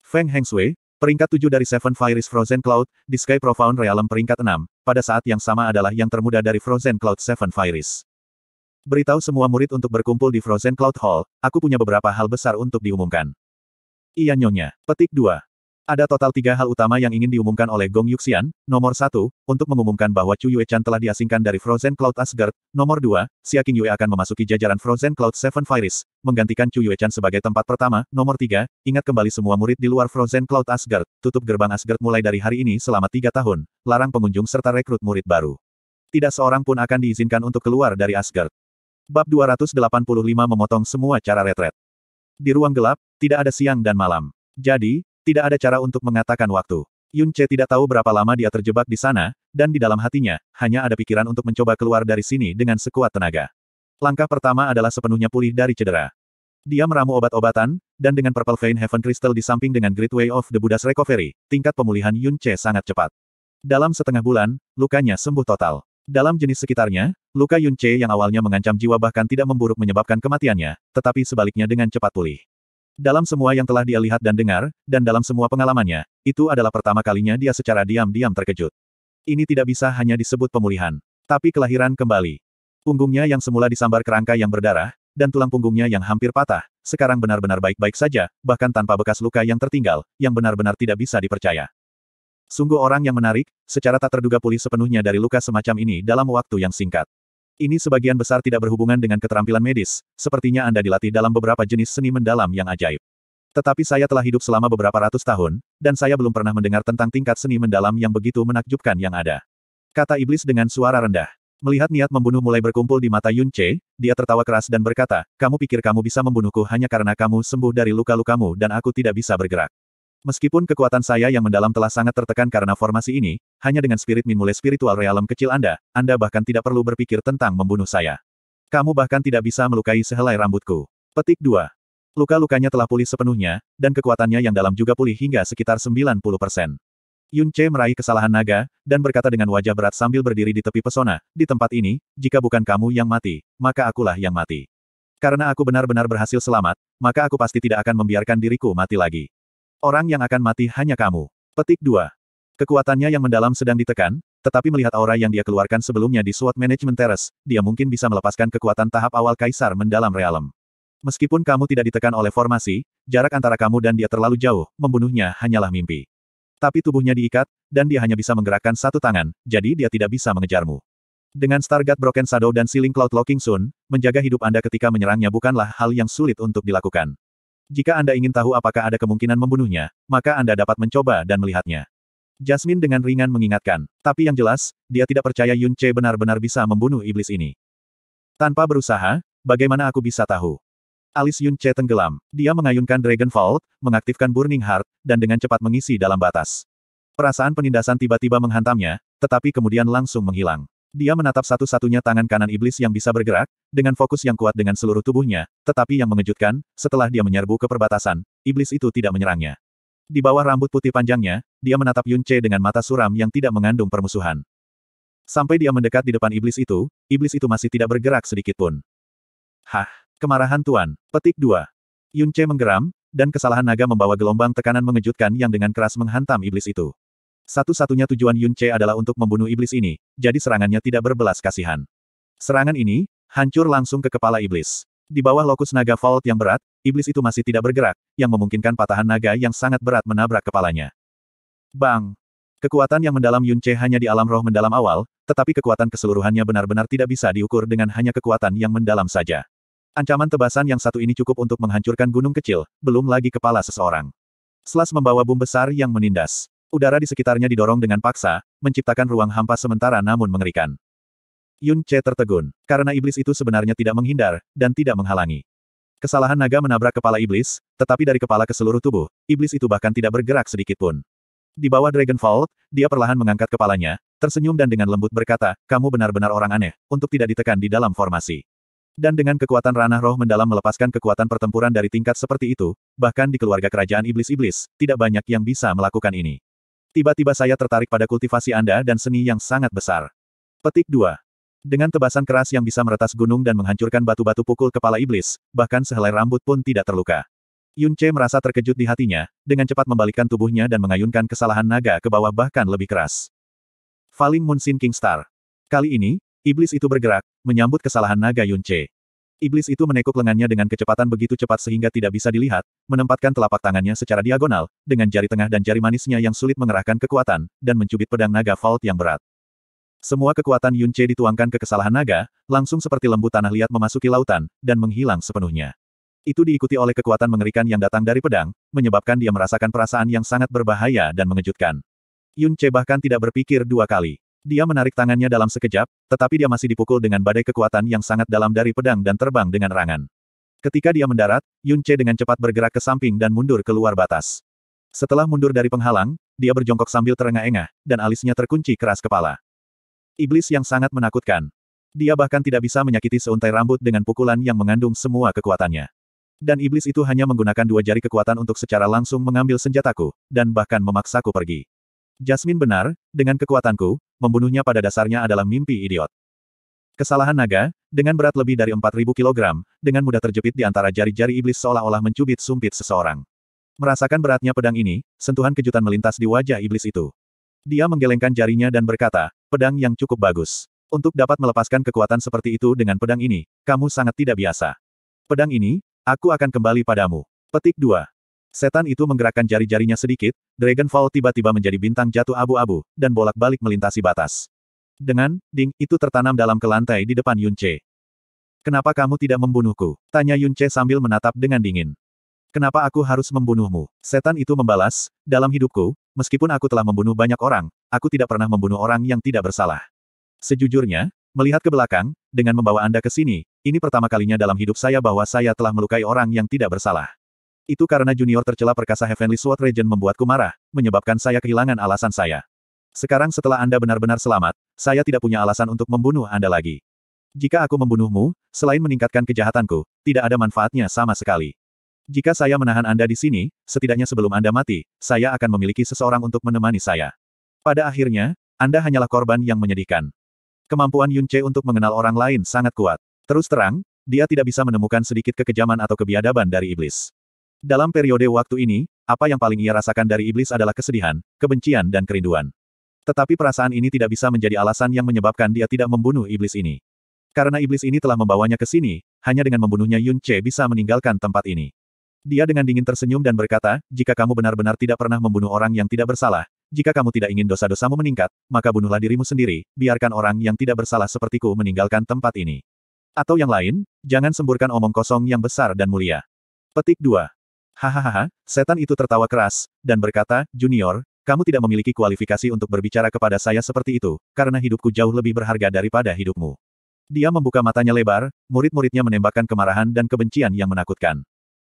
Feng Heng Sui, peringkat 7 dari Seven Fires Frozen Cloud, di Sky Profound Realm peringkat 6, pada saat yang sama adalah yang termuda dari Frozen Cloud Seven Fires. Beritahu semua murid untuk berkumpul di Frozen Cloud Hall, aku punya beberapa hal besar untuk diumumkan. Iya nyonya. Petik 2. Ada total tiga hal utama yang ingin diumumkan oleh Gong Yuxian. Nomor satu, untuk mengumumkan bahwa Chu Yue Chan telah diasingkan dari Frozen Cloud Asgard. Nomor dua, Xia King Yue akan memasuki jajaran Frozen Cloud Seven Fires, menggantikan Chu Yue Chan sebagai tempat pertama. Nomor tiga, ingat kembali semua murid di luar Frozen Cloud Asgard, tutup gerbang Asgard mulai dari hari ini selama tiga tahun, larang pengunjung serta rekrut murid baru. Tidak seorang pun akan diizinkan untuk keluar dari Asgard. Bab 285 memotong semua cara retret. Di ruang gelap, tidak ada siang dan malam. Jadi, tidak ada cara untuk mengatakan waktu. Yun Che tidak tahu berapa lama dia terjebak di sana, dan di dalam hatinya, hanya ada pikiran untuk mencoba keluar dari sini dengan sekuat tenaga. Langkah pertama adalah sepenuhnya pulih dari cedera. Dia meramu obat-obatan, dan dengan Purple Vein Heaven Crystal di samping dengan Great Way of the Buddha's Recovery, tingkat pemulihan Yun Che sangat cepat. Dalam setengah bulan, lukanya sembuh total. Dalam jenis sekitarnya, Luka Yun Che yang awalnya mengancam jiwa bahkan tidak memburuk menyebabkan kematiannya, tetapi sebaliknya dengan cepat pulih. Dalam semua yang telah dia lihat dan dengar, dan dalam semua pengalamannya, itu adalah pertama kalinya dia secara diam-diam terkejut. Ini tidak bisa hanya disebut pemulihan, tapi kelahiran kembali. Punggungnya yang semula disambar kerangka yang berdarah, dan tulang punggungnya yang hampir patah, sekarang benar-benar baik-baik saja, bahkan tanpa bekas luka yang tertinggal, yang benar-benar tidak bisa dipercaya. Sungguh orang yang menarik, secara tak terduga pulih sepenuhnya dari luka semacam ini dalam waktu yang singkat. Ini sebagian besar tidak berhubungan dengan keterampilan medis, sepertinya Anda dilatih dalam beberapa jenis seni mendalam yang ajaib. Tetapi saya telah hidup selama beberapa ratus tahun, dan saya belum pernah mendengar tentang tingkat seni mendalam yang begitu menakjubkan yang ada. Kata iblis dengan suara rendah. Melihat niat membunuh mulai berkumpul di mata Yun Che, dia tertawa keras dan berkata, kamu pikir kamu bisa membunuhku hanya karena kamu sembuh dari luka-lukamu dan aku tidak bisa bergerak. Meskipun kekuatan saya yang mendalam telah sangat tertekan karena formasi ini, hanya dengan spirit minule spiritual realm kecil Anda, Anda bahkan tidak perlu berpikir tentang membunuh saya. Kamu bahkan tidak bisa melukai sehelai rambutku. Petik 2. Luka-lukanya telah pulih sepenuhnya, dan kekuatannya yang dalam juga pulih hingga sekitar 90%. Yun Che meraih kesalahan naga, dan berkata dengan wajah berat sambil berdiri di tepi pesona, di tempat ini, jika bukan kamu yang mati, maka akulah yang mati. Karena aku benar-benar berhasil selamat, maka aku pasti tidak akan membiarkan diriku mati lagi. Orang yang akan mati hanya kamu. Petik 2. Kekuatannya yang mendalam sedang ditekan, tetapi melihat aura yang dia keluarkan sebelumnya di suatu Management Terrace, dia mungkin bisa melepaskan kekuatan tahap awal Kaisar mendalam realem. Meskipun kamu tidak ditekan oleh formasi, jarak antara kamu dan dia terlalu jauh, membunuhnya hanyalah mimpi. Tapi tubuhnya diikat, dan dia hanya bisa menggerakkan satu tangan, jadi dia tidak bisa mengejarmu. Dengan Stargate Broken Shadow dan Ceiling Cloud Locking Sun, menjaga hidup Anda ketika menyerangnya bukanlah hal yang sulit untuk dilakukan. Jika Anda ingin tahu apakah ada kemungkinan membunuhnya, maka Anda dapat mencoba dan melihatnya. Jasmine dengan ringan mengingatkan, tapi yang jelas, dia tidak percaya Yun Che benar-benar bisa membunuh iblis ini. Tanpa berusaha, bagaimana aku bisa tahu? Alis Yun Che tenggelam. Dia mengayunkan Dragon Vault, mengaktifkan Burning Heart, dan dengan cepat mengisi dalam batas. Perasaan penindasan tiba-tiba menghantamnya, tetapi kemudian langsung menghilang. Dia menatap satu-satunya tangan kanan iblis yang bisa bergerak, dengan fokus yang kuat dengan seluruh tubuhnya, tetapi yang mengejutkan, setelah dia menyerbu ke perbatasan, iblis itu tidak menyerangnya. Di bawah rambut putih panjangnya, dia menatap Yun Che dengan mata suram yang tidak mengandung permusuhan. Sampai dia mendekat di depan iblis itu, iblis itu masih tidak bergerak sedikit pun. Hah, kemarahan Tuan, petik dua. Yun Che menggeram, dan kesalahan naga membawa gelombang tekanan mengejutkan yang dengan keras menghantam iblis itu. Satu-satunya tujuan Yun Che adalah untuk membunuh iblis ini, jadi serangannya tidak berbelas kasihan. Serangan ini, hancur langsung ke kepala iblis. Di bawah lokus naga Vault yang berat, iblis itu masih tidak bergerak, yang memungkinkan patahan naga yang sangat berat menabrak kepalanya. Bang! Kekuatan yang mendalam Yun Che hanya di alam roh mendalam awal, tetapi kekuatan keseluruhannya benar-benar tidak bisa diukur dengan hanya kekuatan yang mendalam saja. Ancaman tebasan yang satu ini cukup untuk menghancurkan gunung kecil, belum lagi kepala seseorang. Selas membawa bom besar yang menindas. Udara di sekitarnya didorong dengan paksa, menciptakan ruang hampa sementara namun mengerikan. Yun Che tertegun, karena iblis itu sebenarnya tidak menghindar, dan tidak menghalangi. Kesalahan naga menabrak kepala iblis, tetapi dari kepala ke seluruh tubuh, iblis itu bahkan tidak bergerak sedikit pun. Di bawah Dragon Vault, dia perlahan mengangkat kepalanya, tersenyum dan dengan lembut berkata, kamu benar-benar orang aneh, untuk tidak ditekan di dalam formasi. Dan dengan kekuatan ranah roh mendalam melepaskan kekuatan pertempuran dari tingkat seperti itu, bahkan di keluarga kerajaan iblis-iblis, tidak banyak yang bisa melakukan ini. Tiba-tiba saya tertarik pada kultivasi Anda dan seni yang sangat besar. Petik 2. Dengan tebasan keras yang bisa meretas gunung dan menghancurkan batu-batu pukul kepala iblis, bahkan sehelai rambut pun tidak terluka. Yun Che merasa terkejut di hatinya, dengan cepat membalikkan tubuhnya dan mengayunkan kesalahan naga ke bawah bahkan lebih keras. Falling Moon Sin King Star. Kali ini, iblis itu bergerak, menyambut kesalahan naga Yun Che. Iblis itu menekuk lengannya dengan kecepatan begitu cepat sehingga tidak bisa dilihat, menempatkan telapak tangannya secara diagonal, dengan jari tengah dan jari manisnya yang sulit mengerahkan kekuatan, dan mencubit pedang naga Vault yang berat. Semua kekuatan Yun Che dituangkan ke kesalahan naga, langsung seperti lembu tanah liat memasuki lautan, dan menghilang sepenuhnya. Itu diikuti oleh kekuatan mengerikan yang datang dari pedang, menyebabkan dia merasakan perasaan yang sangat berbahaya dan mengejutkan. Yun Che bahkan tidak berpikir dua kali. Dia menarik tangannya dalam sekejap, tetapi dia masih dipukul dengan badai kekuatan yang sangat dalam dari pedang dan terbang dengan rangan. Ketika dia mendarat, Yun Che dengan cepat bergerak ke samping dan mundur keluar batas. Setelah mundur dari penghalang, dia berjongkok sambil terengah-engah, dan alisnya terkunci keras kepala. Iblis yang sangat menakutkan. Dia bahkan tidak bisa menyakiti seuntai rambut dengan pukulan yang mengandung semua kekuatannya. Dan iblis itu hanya menggunakan dua jari kekuatan untuk secara langsung mengambil senjataku, dan bahkan memaksaku pergi. Jasmine benar, dengan kekuatanku, membunuhnya pada dasarnya adalah mimpi idiot. Kesalahan naga, dengan berat lebih dari 4.000 kg, dengan mudah terjepit di antara jari-jari iblis seolah-olah mencubit sumpit seseorang. Merasakan beratnya pedang ini, sentuhan kejutan melintas di wajah iblis itu. Dia menggelengkan jarinya dan berkata, pedang yang cukup bagus. Untuk dapat melepaskan kekuatan seperti itu dengan pedang ini, kamu sangat tidak biasa. Pedang ini, aku akan kembali padamu. Petik 2. Setan itu menggerakkan jari-jarinya sedikit, Dragonfall tiba-tiba menjadi bintang jatuh abu-abu, dan bolak-balik melintasi batas. Dengan, ding, itu tertanam dalam ke lantai di depan Yunce. Kenapa kamu tidak membunuhku? Tanya Yunce sambil menatap dengan dingin. Kenapa aku harus membunuhmu? Setan itu membalas, dalam hidupku, meskipun aku telah membunuh banyak orang, aku tidak pernah membunuh orang yang tidak bersalah. Sejujurnya, melihat ke belakang, dengan membawa Anda ke sini, ini pertama kalinya dalam hidup saya bahwa saya telah melukai orang yang tidak bersalah. Itu karena junior tercela perkasa Heavenly Sword Regent membuatku marah, menyebabkan saya kehilangan alasan saya. Sekarang setelah Anda benar-benar selamat, saya tidak punya alasan untuk membunuh Anda lagi. Jika aku membunuhmu, selain meningkatkan kejahatanku, tidak ada manfaatnya sama sekali. Jika saya menahan Anda di sini, setidaknya sebelum Anda mati, saya akan memiliki seseorang untuk menemani saya. Pada akhirnya, Anda hanyalah korban yang menyedihkan. Kemampuan Yun Che untuk mengenal orang lain sangat kuat. Terus terang, dia tidak bisa menemukan sedikit kekejaman atau kebiadaban dari iblis. Dalam periode waktu ini, apa yang paling ia rasakan dari iblis adalah kesedihan, kebencian dan kerinduan. Tetapi perasaan ini tidak bisa menjadi alasan yang menyebabkan dia tidak membunuh iblis ini. Karena iblis ini telah membawanya ke sini, hanya dengan membunuhnya Yun Che bisa meninggalkan tempat ini. Dia dengan dingin tersenyum dan berkata, jika kamu benar-benar tidak pernah membunuh orang yang tidak bersalah, jika kamu tidak ingin dosa-dosamu meningkat, maka bunuhlah dirimu sendiri, biarkan orang yang tidak bersalah sepertiku meninggalkan tempat ini. Atau yang lain, jangan semburkan omong kosong yang besar dan mulia. Petik 2. Hahaha, setan itu tertawa keras, dan berkata, Junior, kamu tidak memiliki kualifikasi untuk berbicara kepada saya seperti itu, karena hidupku jauh lebih berharga daripada hidupmu. Dia membuka matanya lebar, murid-muridnya menembakkan kemarahan dan kebencian yang menakutkan.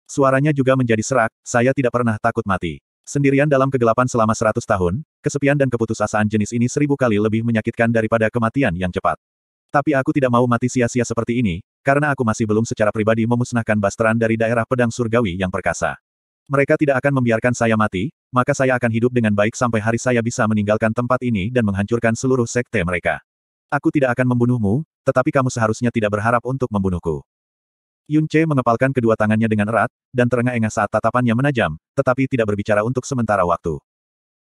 Suaranya juga menjadi serak, saya tidak pernah takut mati. Sendirian dalam kegelapan selama seratus tahun, kesepian dan keputusasaan jenis ini seribu kali lebih menyakitkan daripada kematian yang cepat. Tapi aku tidak mau mati sia-sia seperti ini, karena aku masih belum secara pribadi memusnahkan Bastran dari daerah pedang surgawi yang perkasa. Mereka tidak akan membiarkan saya mati, maka saya akan hidup dengan baik sampai hari saya bisa meninggalkan tempat ini dan menghancurkan seluruh sekte mereka. Aku tidak akan membunuhmu, tetapi kamu seharusnya tidak berharap untuk membunuhku. Yun Che mengepalkan kedua tangannya dengan erat, dan terengah-engah saat tatapannya menajam, tetapi tidak berbicara untuk sementara waktu.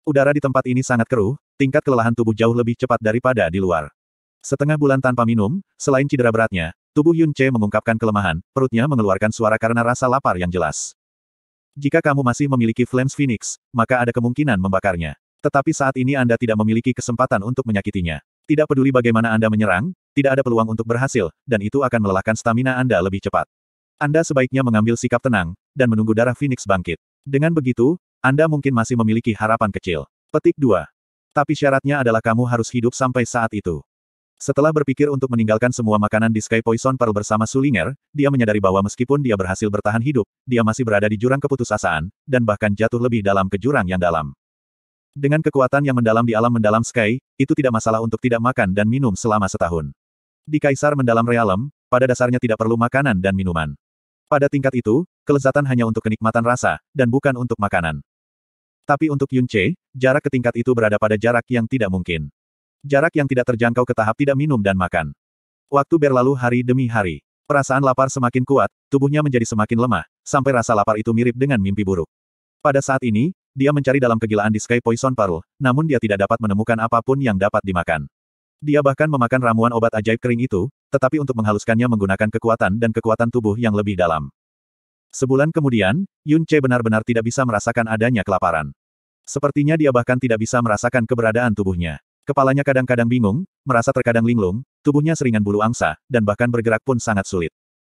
Udara di tempat ini sangat keruh, tingkat kelelahan tubuh jauh lebih cepat daripada di luar. Setengah bulan tanpa minum, selain cedera beratnya, Tubuh Yun Che mengungkapkan kelemahan, perutnya mengeluarkan suara karena rasa lapar yang jelas. Jika kamu masih memiliki Flames Phoenix, maka ada kemungkinan membakarnya. Tetapi saat ini Anda tidak memiliki kesempatan untuk menyakitinya. Tidak peduli bagaimana Anda menyerang, tidak ada peluang untuk berhasil, dan itu akan melelahkan stamina Anda lebih cepat. Anda sebaiknya mengambil sikap tenang, dan menunggu darah Phoenix bangkit. Dengan begitu, Anda mungkin masih memiliki harapan kecil. Petik 2. Tapi syaratnya adalah kamu harus hidup sampai saat itu. Setelah berpikir untuk meninggalkan semua makanan di Sky Poison Pearl bersama Sulinger, dia menyadari bahwa meskipun dia berhasil bertahan hidup, dia masih berada di jurang keputusasaan, dan bahkan jatuh lebih dalam ke jurang yang dalam. Dengan kekuatan yang mendalam di alam mendalam Sky, itu tidak masalah untuk tidak makan dan minum selama setahun. Di Kaisar Mendalam Realm, pada dasarnya tidak perlu makanan dan minuman. Pada tingkat itu, kelezatan hanya untuk kenikmatan rasa, dan bukan untuk makanan. Tapi untuk Yunche, jarak ke tingkat itu berada pada jarak yang tidak mungkin. Jarak yang tidak terjangkau ke tahap tidak minum dan makan. Waktu berlalu hari demi hari. Perasaan lapar semakin kuat, tubuhnya menjadi semakin lemah, sampai rasa lapar itu mirip dengan mimpi buruk. Pada saat ini, dia mencari dalam kegilaan di Sky Poison Pearl, namun dia tidak dapat menemukan apapun yang dapat dimakan. Dia bahkan memakan ramuan obat ajaib kering itu, tetapi untuk menghaluskannya menggunakan kekuatan dan kekuatan tubuh yang lebih dalam. Sebulan kemudian, Yun Che benar-benar tidak bisa merasakan adanya kelaparan. Sepertinya dia bahkan tidak bisa merasakan keberadaan tubuhnya. Kepalanya kadang-kadang bingung, merasa terkadang linglung, tubuhnya seringan bulu angsa, dan bahkan bergerak pun sangat sulit.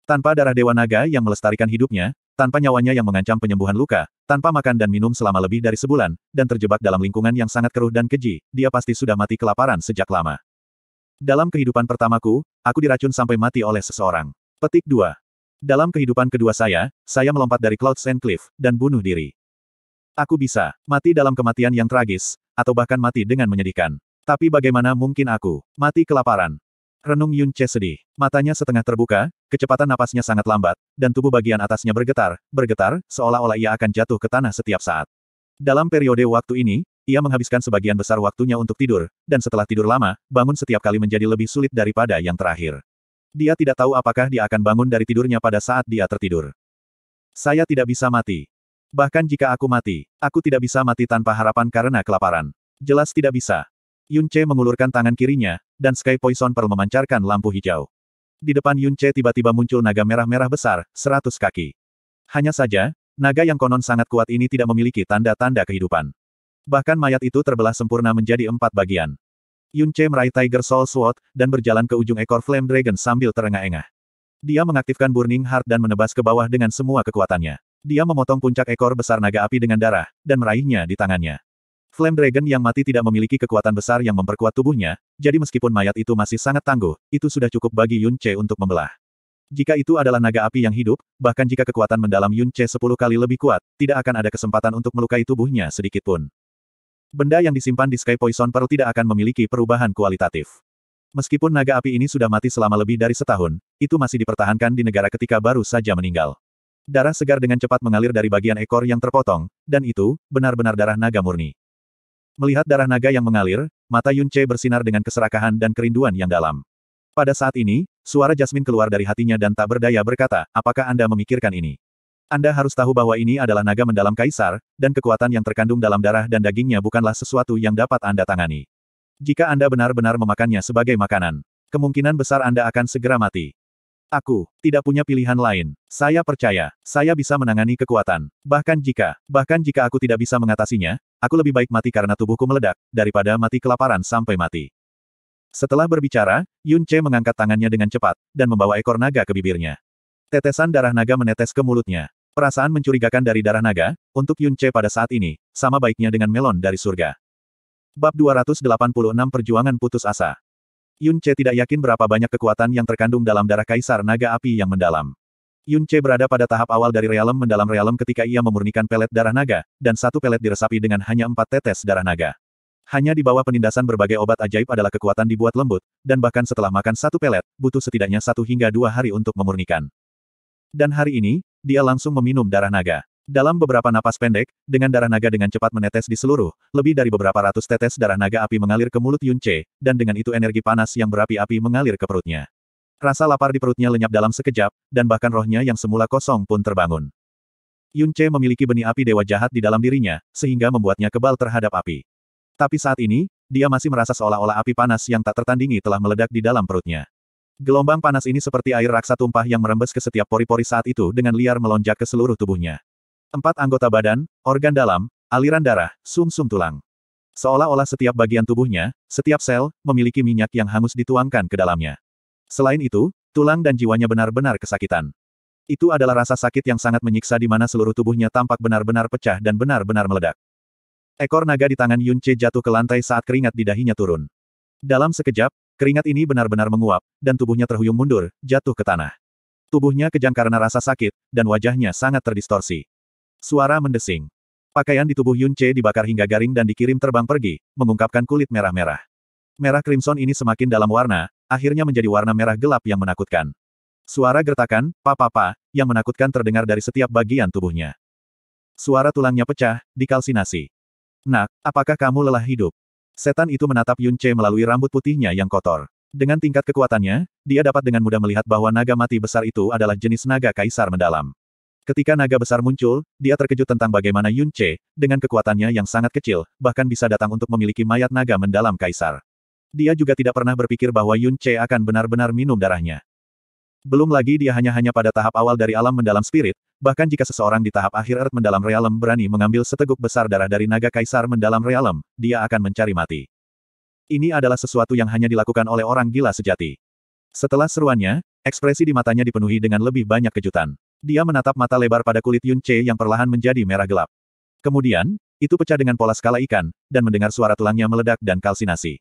Tanpa darah Dewa Naga yang melestarikan hidupnya, tanpa nyawanya yang mengancam penyembuhan luka, tanpa makan dan minum selama lebih dari sebulan, dan terjebak dalam lingkungan yang sangat keruh dan keji, dia pasti sudah mati kelaparan sejak lama. Dalam kehidupan pertamaku, aku diracun sampai mati oleh seseorang. Petik 2. Dalam kehidupan kedua saya, saya melompat dari Cloud and Cliff, dan bunuh diri. Aku bisa mati dalam kematian yang tragis, atau bahkan mati dengan menyedihkan. Tapi bagaimana mungkin aku mati kelaparan? Renung Yun Che sedih. Matanya setengah terbuka, kecepatan napasnya sangat lambat, dan tubuh bagian atasnya bergetar, bergetar, seolah-olah ia akan jatuh ke tanah setiap saat. Dalam periode waktu ini, ia menghabiskan sebagian besar waktunya untuk tidur, dan setelah tidur lama, bangun setiap kali menjadi lebih sulit daripada yang terakhir. Dia tidak tahu apakah dia akan bangun dari tidurnya pada saat dia tertidur. Saya tidak bisa mati. Bahkan jika aku mati, aku tidak bisa mati tanpa harapan karena kelaparan. Jelas tidak bisa. Yun Che mengulurkan tangan kirinya, dan Sky Poison Pearl memancarkan lampu hijau. Di depan Yun Che tiba-tiba muncul naga merah-merah besar, seratus kaki. Hanya saja, naga yang konon sangat kuat ini tidak memiliki tanda-tanda kehidupan. Bahkan mayat itu terbelah sempurna menjadi empat bagian. Yun Che meraih Tiger Soul Sword, dan berjalan ke ujung ekor Flame Dragon sambil terengah-engah. Dia mengaktifkan Burning Heart dan menebas ke bawah dengan semua kekuatannya. Dia memotong puncak ekor besar naga api dengan darah, dan meraihnya di tangannya. Flame Dragon yang mati tidak memiliki kekuatan besar yang memperkuat tubuhnya, jadi meskipun mayat itu masih sangat tangguh, itu sudah cukup bagi Yun Che untuk membelah. Jika itu adalah naga api yang hidup, bahkan jika kekuatan mendalam Yun Che sepuluh kali lebih kuat, tidak akan ada kesempatan untuk melukai tubuhnya sedikitpun. Benda yang disimpan di Sky Poison Pearl tidak akan memiliki perubahan kualitatif. Meskipun naga api ini sudah mati selama lebih dari setahun, itu masih dipertahankan di negara ketika baru saja meninggal. Darah segar dengan cepat mengalir dari bagian ekor yang terpotong, dan itu, benar-benar darah naga murni. Melihat darah naga yang mengalir, mata Yun Che bersinar dengan keserakahan dan kerinduan yang dalam. Pada saat ini, suara Jasmine keluar dari hatinya dan tak berdaya berkata, apakah Anda memikirkan ini? Anda harus tahu bahwa ini adalah naga mendalam kaisar, dan kekuatan yang terkandung dalam darah dan dagingnya bukanlah sesuatu yang dapat Anda tangani. Jika Anda benar-benar memakannya sebagai makanan, kemungkinan besar Anda akan segera mati. Aku tidak punya pilihan lain. Saya percaya, saya bisa menangani kekuatan. Bahkan jika, bahkan jika aku tidak bisa mengatasinya, aku lebih baik mati karena tubuhku meledak, daripada mati kelaparan sampai mati. Setelah berbicara, Yun Che mengangkat tangannya dengan cepat, dan membawa ekor naga ke bibirnya. Tetesan darah naga menetes ke mulutnya. Perasaan mencurigakan dari darah naga, untuk Yun Che pada saat ini, sama baiknya dengan melon dari surga. Bab 286 Perjuangan Putus Asa Yun Che tidak yakin berapa banyak kekuatan yang terkandung dalam darah kaisar naga api yang mendalam. Yun Che berada pada tahap awal dari realem mendalam realem ketika ia memurnikan pelet darah naga, dan satu pelet diresapi dengan hanya empat tetes darah naga. Hanya di bawah penindasan berbagai obat ajaib adalah kekuatan dibuat lembut, dan bahkan setelah makan satu pelet, butuh setidaknya satu hingga dua hari untuk memurnikan. Dan hari ini, dia langsung meminum darah naga. Dalam beberapa napas pendek, dengan darah naga dengan cepat menetes di seluruh, lebih dari beberapa ratus tetes darah naga api mengalir ke mulut Yun dan dengan itu energi panas yang berapi-api mengalir ke perutnya. Rasa lapar di perutnya lenyap dalam sekejap, dan bahkan rohnya yang semula kosong pun terbangun. Yun memiliki benih api dewa jahat di dalam dirinya, sehingga membuatnya kebal terhadap api. Tapi saat ini, dia masih merasa seolah-olah api panas yang tak tertandingi telah meledak di dalam perutnya. Gelombang panas ini seperti air raksa tumpah yang merembes ke setiap pori-pori saat itu dengan liar melonjak ke seluruh tubuhnya. Empat anggota badan, organ dalam, aliran darah, sumsum sum tulang. Seolah-olah setiap bagian tubuhnya, setiap sel, memiliki minyak yang hangus dituangkan ke dalamnya. Selain itu, tulang dan jiwanya benar-benar kesakitan. Itu adalah rasa sakit yang sangat menyiksa di mana seluruh tubuhnya tampak benar-benar pecah dan benar-benar meledak. Ekor naga di tangan Yun jatuh ke lantai saat keringat di dahinya turun. Dalam sekejap, keringat ini benar-benar menguap, dan tubuhnya terhuyung mundur, jatuh ke tanah. Tubuhnya kejang karena rasa sakit, dan wajahnya sangat terdistorsi. Suara mendesing. Pakaian di tubuh Yun Che dibakar hingga garing dan dikirim terbang pergi, mengungkapkan kulit merah-merah. Merah crimson ini semakin dalam warna, akhirnya menjadi warna merah gelap yang menakutkan. Suara gertakan, pa-pa-pa, yang menakutkan terdengar dari setiap bagian tubuhnya. Suara tulangnya pecah, dikalsinasi. Nak, apakah kamu lelah hidup? Setan itu menatap Yun Che melalui rambut putihnya yang kotor. Dengan tingkat kekuatannya, dia dapat dengan mudah melihat bahwa naga mati besar itu adalah jenis naga kaisar mendalam. Ketika naga besar muncul, dia terkejut tentang bagaimana Yun Che, dengan kekuatannya yang sangat kecil, bahkan bisa datang untuk memiliki mayat naga mendalam kaisar. Dia juga tidak pernah berpikir bahwa Yun Che akan benar-benar minum darahnya. Belum lagi dia hanya-hanya pada tahap awal dari alam mendalam spirit, bahkan jika seseorang di tahap akhir Earth mendalam realem berani mengambil seteguk besar darah dari naga kaisar mendalam realem, dia akan mencari mati. Ini adalah sesuatu yang hanya dilakukan oleh orang gila sejati. Setelah seruannya, ekspresi di matanya dipenuhi dengan lebih banyak kejutan. Dia menatap mata lebar pada kulit Yun Che yang perlahan menjadi merah gelap. Kemudian, itu pecah dengan pola skala ikan, dan mendengar suara tulangnya meledak dan kalsinasi.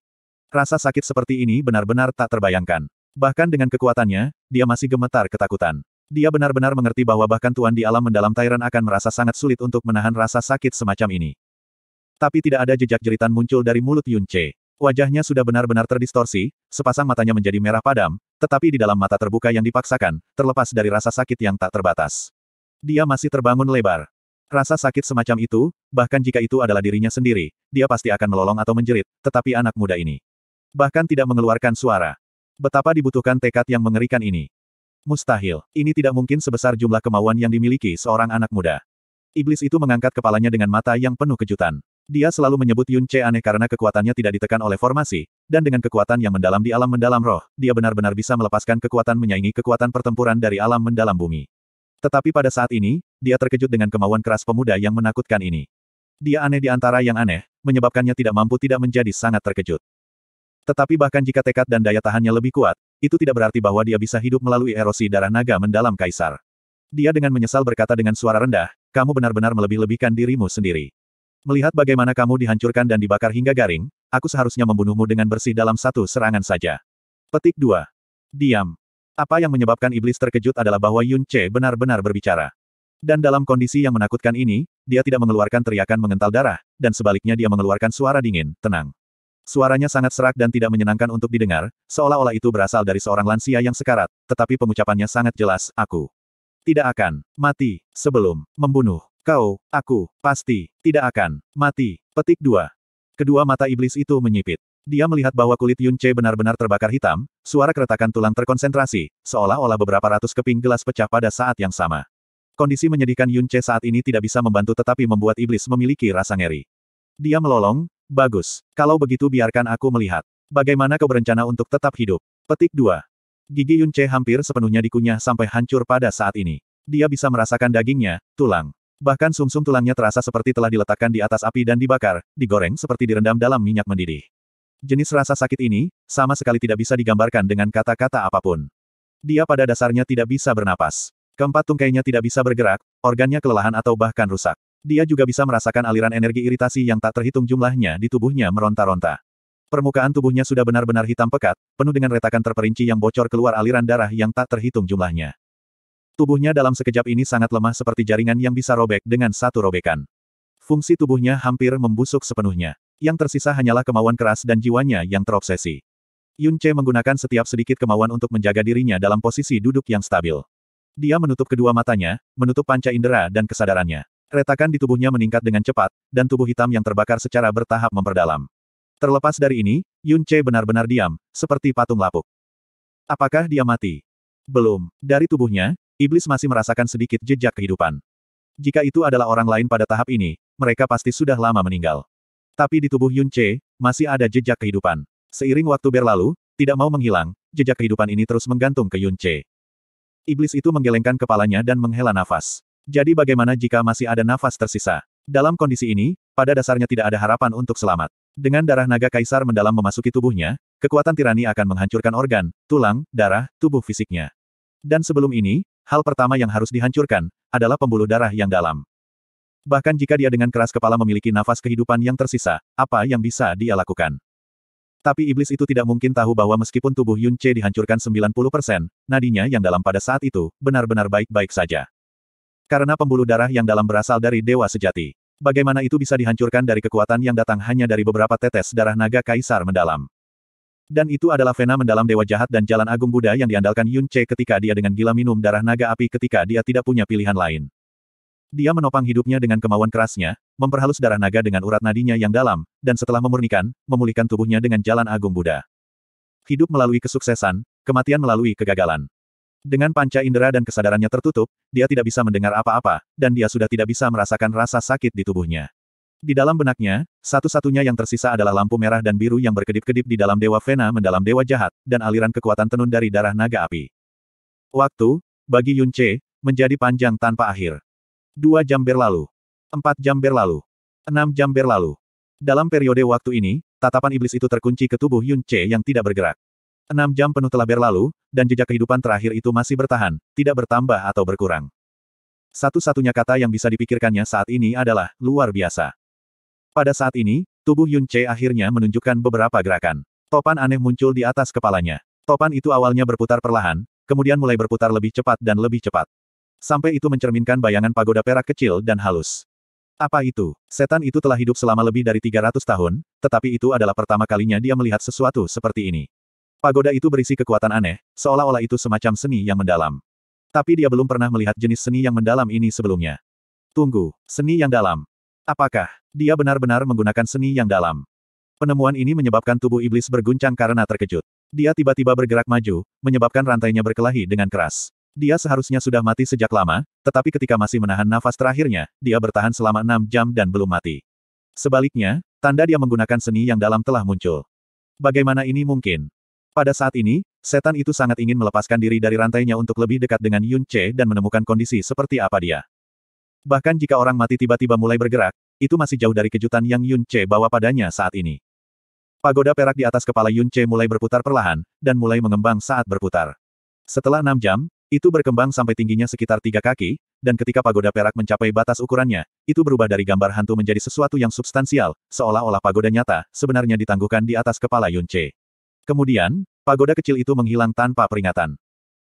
Rasa sakit seperti ini benar-benar tak terbayangkan. Bahkan dengan kekuatannya, dia masih gemetar ketakutan. Dia benar-benar mengerti bahwa bahkan Tuan di alam mendalam Tyrant akan merasa sangat sulit untuk menahan rasa sakit semacam ini. Tapi tidak ada jejak jeritan muncul dari mulut Yun Che. Wajahnya sudah benar-benar terdistorsi, sepasang matanya menjadi merah padam, tetapi di dalam mata terbuka yang dipaksakan, terlepas dari rasa sakit yang tak terbatas. Dia masih terbangun lebar. Rasa sakit semacam itu, bahkan jika itu adalah dirinya sendiri, dia pasti akan melolong atau menjerit, tetapi anak muda ini. Bahkan tidak mengeluarkan suara. Betapa dibutuhkan tekad yang mengerikan ini. Mustahil, ini tidak mungkin sebesar jumlah kemauan yang dimiliki seorang anak muda. Iblis itu mengangkat kepalanya dengan mata yang penuh kejutan. Dia selalu menyebut Yun Che aneh karena kekuatannya tidak ditekan oleh formasi, dan dengan kekuatan yang mendalam di alam mendalam roh, dia benar-benar bisa melepaskan kekuatan menyaingi kekuatan pertempuran dari alam mendalam bumi. Tetapi pada saat ini, dia terkejut dengan kemauan keras pemuda yang menakutkan ini. Dia aneh di antara yang aneh, menyebabkannya tidak mampu tidak menjadi sangat terkejut. Tetapi bahkan jika tekad dan daya tahannya lebih kuat, itu tidak berarti bahwa dia bisa hidup melalui erosi darah naga mendalam kaisar. Dia dengan menyesal berkata dengan suara rendah, kamu benar-benar melebih-lebihkan dirimu sendiri. Melihat bagaimana kamu dihancurkan dan dibakar hingga garing, aku seharusnya membunuhmu dengan bersih dalam satu serangan saja. Petik 2. Diam. Apa yang menyebabkan iblis terkejut adalah bahwa Yun Che benar-benar berbicara. Dan dalam kondisi yang menakutkan ini, dia tidak mengeluarkan teriakan mengental darah, dan sebaliknya dia mengeluarkan suara dingin, tenang. Suaranya sangat serak dan tidak menyenangkan untuk didengar, seolah-olah itu berasal dari seorang lansia yang sekarat, tetapi pengucapannya sangat jelas, aku tidak akan mati sebelum membunuh. Kau, aku, pasti, tidak akan mati. Petik 2. Kedua mata iblis itu menyipit. Dia melihat bahwa kulit Yun Che benar-benar terbakar hitam, suara keretakan tulang terkonsentrasi, seolah-olah beberapa ratus keping gelas pecah pada saat yang sama. Kondisi menyedihkan Yun Che saat ini tidak bisa membantu tetapi membuat iblis memiliki rasa ngeri. Dia melolong, bagus, kalau begitu biarkan aku melihat. Bagaimana kau berencana untuk tetap hidup? Petik 2. Gigi Yunche hampir sepenuhnya dikunyah sampai hancur pada saat ini. Dia bisa merasakan dagingnya, tulang. Bahkan sumsum -sum tulangnya terasa seperti telah diletakkan di atas api dan dibakar, digoreng seperti direndam dalam minyak mendidih. Jenis rasa sakit ini, sama sekali tidak bisa digambarkan dengan kata-kata apapun. Dia pada dasarnya tidak bisa bernapas. Keempat tungkainya tidak bisa bergerak, organnya kelelahan atau bahkan rusak. Dia juga bisa merasakan aliran energi iritasi yang tak terhitung jumlahnya di tubuhnya meronta-ronta. Permukaan tubuhnya sudah benar-benar hitam pekat, penuh dengan retakan terperinci yang bocor keluar aliran darah yang tak terhitung jumlahnya. Tubuhnya dalam sekejap ini sangat lemah seperti jaringan yang bisa robek dengan satu robekan. Fungsi tubuhnya hampir membusuk sepenuhnya. Yang tersisa hanyalah kemauan keras dan jiwanya yang terobsesi. Yun Che menggunakan setiap sedikit kemauan untuk menjaga dirinya dalam posisi duduk yang stabil. Dia menutup kedua matanya, menutup panca indera dan kesadarannya. Retakan di tubuhnya meningkat dengan cepat, dan tubuh hitam yang terbakar secara bertahap memperdalam. Terlepas dari ini, Yun Che benar-benar diam, seperti patung lapuk. Apakah dia mati? Belum. Dari tubuhnya, iblis masih merasakan sedikit jejak kehidupan. Jika itu adalah orang lain pada tahap ini, mereka pasti sudah lama meninggal. Tapi di tubuh Yun Che, masih ada jejak kehidupan. Seiring waktu berlalu, tidak mau menghilang, jejak kehidupan ini terus menggantung ke Yun Che. Iblis itu menggelengkan kepalanya dan menghela nafas. Jadi bagaimana jika masih ada nafas tersisa? Dalam kondisi ini, pada dasarnya tidak ada harapan untuk selamat. Dengan darah naga kaisar mendalam memasuki tubuhnya, kekuatan tirani akan menghancurkan organ, tulang, darah, tubuh fisiknya. Dan sebelum ini, hal pertama yang harus dihancurkan adalah pembuluh darah yang dalam. Bahkan jika dia dengan keras kepala memiliki nafas kehidupan yang tersisa, apa yang bisa dia lakukan? Tapi iblis itu tidak mungkin tahu bahwa meskipun tubuh Yun Che dihancurkan 90%, nadinya yang dalam pada saat itu benar-benar baik-baik saja. Karena pembuluh darah yang dalam berasal dari dewa sejati bagaimana itu bisa dihancurkan dari kekuatan yang datang hanya dari beberapa tetes darah naga kaisar mendalam. Dan itu adalah vena mendalam dewa jahat dan jalan agung Buddha yang diandalkan Yun Che ketika dia dengan gila minum darah naga api ketika dia tidak punya pilihan lain. Dia menopang hidupnya dengan kemauan kerasnya, memperhalus darah naga dengan urat nadinya yang dalam, dan setelah memurnikan, memulihkan tubuhnya dengan jalan agung Buddha. Hidup melalui kesuksesan, kematian melalui kegagalan. Dengan panca indera dan kesadarannya tertutup, dia tidak bisa mendengar apa-apa, dan dia sudah tidak bisa merasakan rasa sakit di tubuhnya. Di dalam benaknya, satu-satunya yang tersisa adalah lampu merah dan biru yang berkedip-kedip di dalam Dewa Vena mendalam Dewa Jahat, dan aliran kekuatan tenun dari darah naga api. Waktu, bagi Yun Che, menjadi panjang tanpa akhir. Dua jam berlalu. Empat jam berlalu. Enam jam berlalu. Dalam periode waktu ini, tatapan iblis itu terkunci ke tubuh Yun Che yang tidak bergerak. Enam jam penuh telah berlalu, dan jejak kehidupan terakhir itu masih bertahan, tidak bertambah atau berkurang. Satu-satunya kata yang bisa dipikirkannya saat ini adalah, luar biasa. Pada saat ini, tubuh Yun Che akhirnya menunjukkan beberapa gerakan. Topan aneh muncul di atas kepalanya. Topan itu awalnya berputar perlahan, kemudian mulai berputar lebih cepat dan lebih cepat. Sampai itu mencerminkan bayangan pagoda perak kecil dan halus. Apa itu? Setan itu telah hidup selama lebih dari 300 tahun, tetapi itu adalah pertama kalinya dia melihat sesuatu seperti ini. Pagoda itu berisi kekuatan aneh, seolah-olah itu semacam seni yang mendalam. Tapi dia belum pernah melihat jenis seni yang mendalam ini sebelumnya. Tunggu, seni yang dalam. Apakah dia benar-benar menggunakan seni yang dalam? Penemuan ini menyebabkan tubuh iblis berguncang karena terkejut. Dia tiba-tiba bergerak maju, menyebabkan rantainya berkelahi dengan keras. Dia seharusnya sudah mati sejak lama, tetapi ketika masih menahan nafas terakhirnya, dia bertahan selama enam jam dan belum mati. Sebaliknya, tanda dia menggunakan seni yang dalam telah muncul. Bagaimana ini mungkin? Pada saat ini, setan itu sangat ingin melepaskan diri dari rantainya untuk lebih dekat dengan Yun Che dan menemukan kondisi seperti apa dia. Bahkan jika orang mati tiba-tiba mulai bergerak, itu masih jauh dari kejutan yang Yun Che bawa padanya saat ini. Pagoda perak di atas kepala Yun Che mulai berputar perlahan, dan mulai mengembang saat berputar. Setelah enam jam, itu berkembang sampai tingginya sekitar tiga kaki, dan ketika pagoda perak mencapai batas ukurannya, itu berubah dari gambar hantu menjadi sesuatu yang substansial, seolah-olah pagoda nyata, sebenarnya ditangguhkan di atas kepala Yun Che. Kemudian, pagoda kecil itu menghilang tanpa peringatan.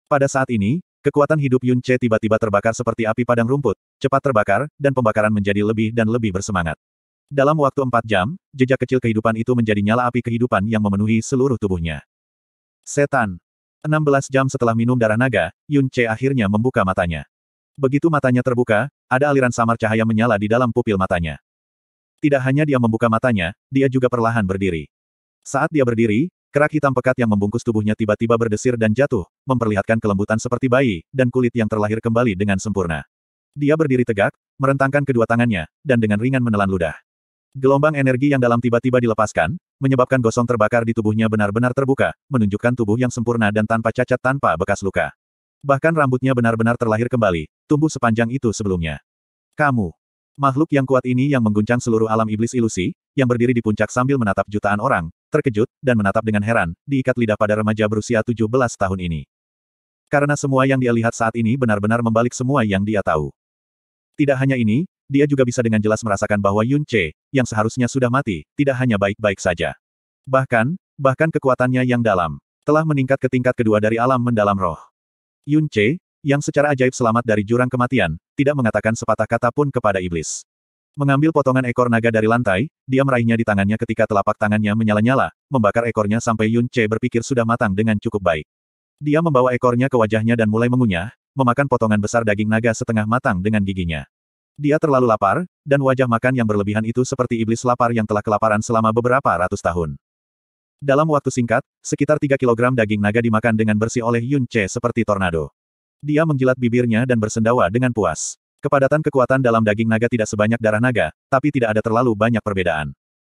Pada saat ini, kekuatan hidup Yun Che tiba-tiba terbakar seperti api padang rumput, cepat terbakar, dan pembakaran menjadi lebih dan lebih bersemangat. Dalam waktu empat jam, jejak kecil kehidupan itu menjadi nyala api kehidupan yang memenuhi seluruh tubuhnya. Setan. 16 jam setelah minum darah naga, Yun Che akhirnya membuka matanya. Begitu matanya terbuka, ada aliran samar cahaya menyala di dalam pupil matanya. Tidak hanya dia membuka matanya, dia juga perlahan berdiri. Saat dia berdiri, Kerak hitam pekat yang membungkus tubuhnya tiba-tiba berdesir dan jatuh, memperlihatkan kelembutan seperti bayi, dan kulit yang terlahir kembali dengan sempurna. Dia berdiri tegak, merentangkan kedua tangannya, dan dengan ringan menelan ludah. Gelombang energi yang dalam tiba-tiba dilepaskan, menyebabkan gosong terbakar di tubuhnya benar-benar terbuka, menunjukkan tubuh yang sempurna dan tanpa cacat tanpa bekas luka. Bahkan rambutnya benar-benar terlahir kembali, tumbuh sepanjang itu sebelumnya. Kamu, Makhluk yang kuat ini yang mengguncang seluruh alam iblis ilusi, yang berdiri di puncak sambil menatap jutaan orang, terkejut, dan menatap dengan heran, diikat lidah pada remaja berusia 17 tahun ini. Karena semua yang dia lihat saat ini benar-benar membalik semua yang dia tahu. Tidak hanya ini, dia juga bisa dengan jelas merasakan bahwa Yun Che, yang seharusnya sudah mati, tidak hanya baik-baik saja. Bahkan, bahkan kekuatannya yang dalam, telah meningkat ke tingkat kedua dari alam mendalam roh. Yun Che, yang secara ajaib selamat dari jurang kematian, tidak mengatakan sepatah kata pun kepada iblis. Mengambil potongan ekor naga dari lantai, dia meraihnya di tangannya ketika telapak tangannya menyala-nyala, membakar ekornya sampai Yun Che berpikir sudah matang dengan cukup baik. Dia membawa ekornya ke wajahnya dan mulai mengunyah, memakan potongan besar daging naga setengah matang dengan giginya. Dia terlalu lapar, dan wajah makan yang berlebihan itu seperti iblis lapar yang telah kelaparan selama beberapa ratus tahun. Dalam waktu singkat, sekitar 3 kilogram daging naga dimakan dengan bersih oleh Yun Che seperti tornado. Dia menjilat bibirnya dan bersendawa dengan puas. Kepadatan kekuatan dalam daging naga tidak sebanyak darah naga, tapi tidak ada terlalu banyak perbedaan.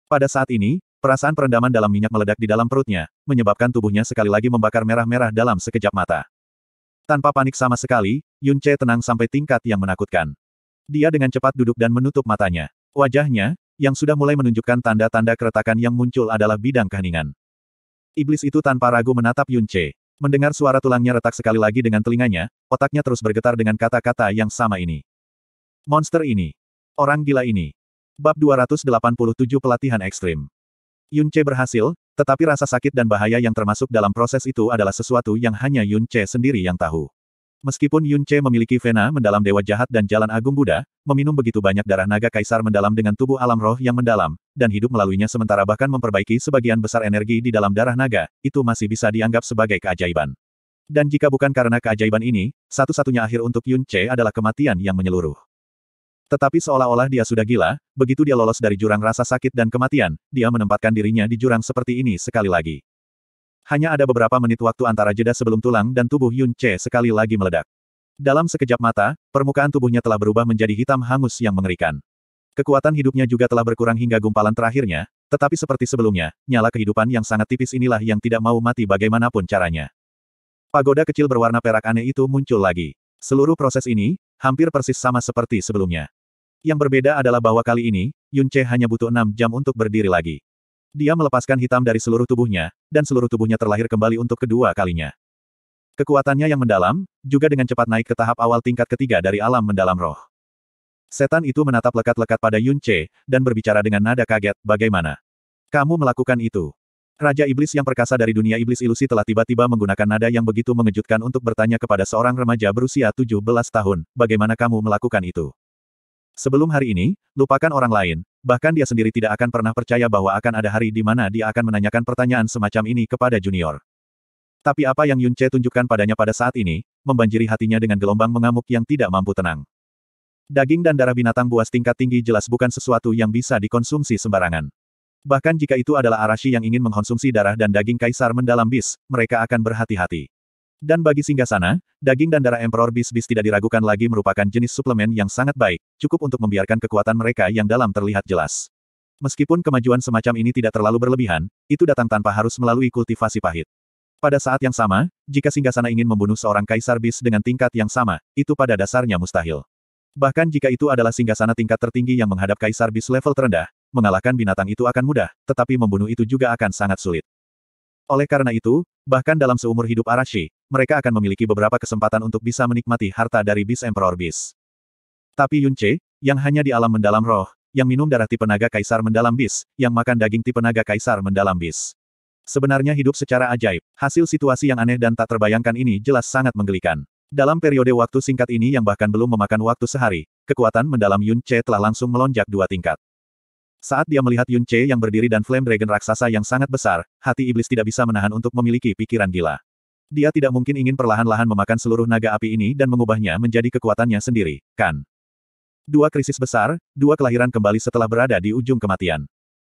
Pada saat ini, perasaan perendaman dalam minyak meledak di dalam perutnya, menyebabkan tubuhnya sekali lagi membakar merah-merah dalam sekejap mata. Tanpa panik sama sekali, Yun Che tenang sampai tingkat yang menakutkan. Dia dengan cepat duduk dan menutup matanya. Wajahnya, yang sudah mulai menunjukkan tanda-tanda keretakan yang muncul adalah bidang keheningan. Iblis itu tanpa ragu menatap Yun Che. Mendengar suara tulangnya retak sekali lagi dengan telinganya, otaknya terus bergetar dengan kata-kata yang sama ini. Monster ini. Orang gila ini. Bab 287 Pelatihan Ekstrim. Yun Che berhasil, tetapi rasa sakit dan bahaya yang termasuk dalam proses itu adalah sesuatu yang hanya Yun Che sendiri yang tahu. Meskipun Yun Che memiliki vena mendalam Dewa Jahat dan Jalan Agung Buddha, meminum begitu banyak darah naga kaisar mendalam dengan tubuh alam roh yang mendalam, dan hidup melaluinya sementara bahkan memperbaiki sebagian besar energi di dalam darah naga, itu masih bisa dianggap sebagai keajaiban. Dan jika bukan karena keajaiban ini, satu-satunya akhir untuk Yun Che adalah kematian yang menyeluruh. Tetapi seolah-olah dia sudah gila, begitu dia lolos dari jurang rasa sakit dan kematian, dia menempatkan dirinya di jurang seperti ini sekali lagi. Hanya ada beberapa menit waktu antara jeda sebelum tulang dan tubuh Yun Che sekali lagi meledak. Dalam sekejap mata, permukaan tubuhnya telah berubah menjadi hitam hangus yang mengerikan. Kekuatan hidupnya juga telah berkurang hingga gumpalan terakhirnya, tetapi seperti sebelumnya, nyala kehidupan yang sangat tipis inilah yang tidak mau mati bagaimanapun caranya. Pagoda kecil berwarna perak aneh itu muncul lagi. Seluruh proses ini, hampir persis sama seperti sebelumnya. Yang berbeda adalah bahwa kali ini, Yun Che hanya butuh enam jam untuk berdiri lagi. Dia melepaskan hitam dari seluruh tubuhnya, dan seluruh tubuhnya terlahir kembali untuk kedua kalinya. Kekuatannya yang mendalam, juga dengan cepat naik ke tahap awal tingkat ketiga dari alam mendalam roh. Setan itu menatap lekat-lekat pada Yun Che, dan berbicara dengan nada kaget, bagaimana? Kamu melakukan itu. Raja Iblis yang perkasa dari dunia Iblis ilusi telah tiba-tiba menggunakan nada yang begitu mengejutkan untuk bertanya kepada seorang remaja berusia 17 tahun, bagaimana kamu melakukan itu? Sebelum hari ini, lupakan orang lain, bahkan dia sendiri tidak akan pernah percaya bahwa akan ada hari di mana dia akan menanyakan pertanyaan semacam ini kepada junior. Tapi apa yang Yun Che tunjukkan padanya pada saat ini, membanjiri hatinya dengan gelombang mengamuk yang tidak mampu tenang. Daging dan darah binatang buas tingkat tinggi jelas bukan sesuatu yang bisa dikonsumsi sembarangan. Bahkan jika itu adalah Arashi yang ingin mengkonsumsi darah dan daging kaisar mendalam bis, mereka akan berhati-hati. Dan bagi singgasana, daging dan darah Emperor Beast Beast tidak diragukan lagi merupakan jenis suplemen yang sangat baik, cukup untuk membiarkan kekuatan mereka yang dalam terlihat jelas. Meskipun kemajuan semacam ini tidak terlalu berlebihan, itu datang tanpa harus melalui kultivasi pahit. Pada saat yang sama, jika singgasana ingin membunuh seorang kaisar bis dengan tingkat yang sama, itu pada dasarnya mustahil. Bahkan jika itu adalah singgasana tingkat tertinggi yang menghadap kaisar bis level terendah, mengalahkan binatang itu akan mudah, tetapi membunuh itu juga akan sangat sulit. Oleh karena itu, bahkan dalam seumur hidup Arashi, mereka akan memiliki beberapa kesempatan untuk bisa menikmati harta dari bis Emperor bis. Tapi Yunche, yang hanya di alam mendalam roh, yang minum darah tipe naga kaisar mendalam bis, yang makan daging tipe naga kaisar mendalam bis. Sebenarnya hidup secara ajaib, hasil situasi yang aneh dan tak terbayangkan ini jelas sangat menggelikan. Dalam periode waktu singkat ini yang bahkan belum memakan waktu sehari, kekuatan mendalam Yun telah langsung melonjak dua tingkat. Saat dia melihat Yun Che yang berdiri dan Flame Dragon raksasa yang sangat besar, hati iblis tidak bisa menahan untuk memiliki pikiran gila. Dia tidak mungkin ingin perlahan-lahan memakan seluruh naga api ini dan mengubahnya menjadi kekuatannya sendiri, kan? Dua krisis besar, dua kelahiran kembali setelah berada di ujung kematian.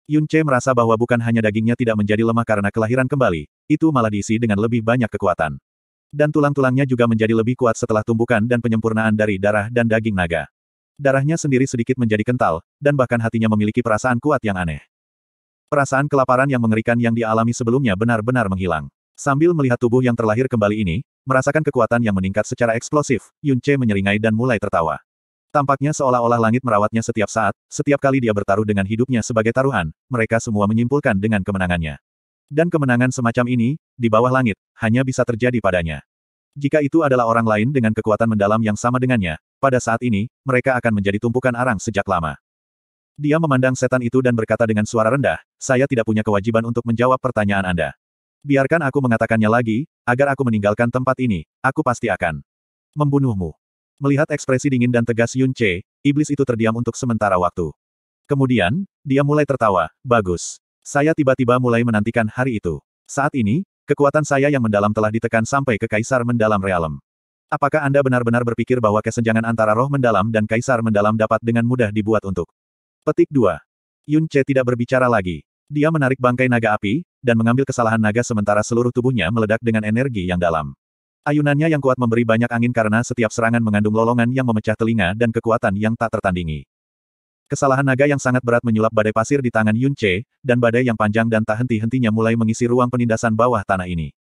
Yun Che merasa bahwa bukan hanya dagingnya tidak menjadi lemah karena kelahiran kembali, itu malah diisi dengan lebih banyak kekuatan. Dan tulang-tulangnya juga menjadi lebih kuat setelah tumbukan dan penyempurnaan dari darah dan daging naga darahnya sendiri sedikit menjadi kental, dan bahkan hatinya memiliki perasaan kuat yang aneh. Perasaan kelaparan yang mengerikan yang dialami sebelumnya benar-benar menghilang. Sambil melihat tubuh yang terlahir kembali ini, merasakan kekuatan yang meningkat secara eksplosif, Yun Che menyeringai dan mulai tertawa. Tampaknya seolah-olah langit merawatnya setiap saat, setiap kali dia bertaruh dengan hidupnya sebagai taruhan, mereka semua menyimpulkan dengan kemenangannya. Dan kemenangan semacam ini, di bawah langit, hanya bisa terjadi padanya. Jika itu adalah orang lain dengan kekuatan mendalam yang sama dengannya, pada saat ini, mereka akan menjadi tumpukan arang sejak lama. Dia memandang setan itu dan berkata dengan suara rendah, saya tidak punya kewajiban untuk menjawab pertanyaan Anda. Biarkan aku mengatakannya lagi, agar aku meninggalkan tempat ini, aku pasti akan membunuhmu. Melihat ekspresi dingin dan tegas Yun Che, iblis itu terdiam untuk sementara waktu. Kemudian, dia mulai tertawa, bagus. Saya tiba-tiba mulai menantikan hari itu. Saat ini, kekuatan saya yang mendalam telah ditekan sampai ke kaisar mendalam realem. Apakah Anda benar-benar berpikir bahwa kesenjangan antara roh mendalam dan kaisar mendalam dapat dengan mudah dibuat untuk? Petik 2. Yun Che tidak berbicara lagi. Dia menarik bangkai naga api, dan mengambil kesalahan naga sementara seluruh tubuhnya meledak dengan energi yang dalam. Ayunannya yang kuat memberi banyak angin karena setiap serangan mengandung lolongan yang memecah telinga dan kekuatan yang tak tertandingi. Kesalahan naga yang sangat berat menyulap badai pasir di tangan Yun Che, dan badai yang panjang dan tak henti-hentinya mulai mengisi ruang penindasan bawah tanah ini.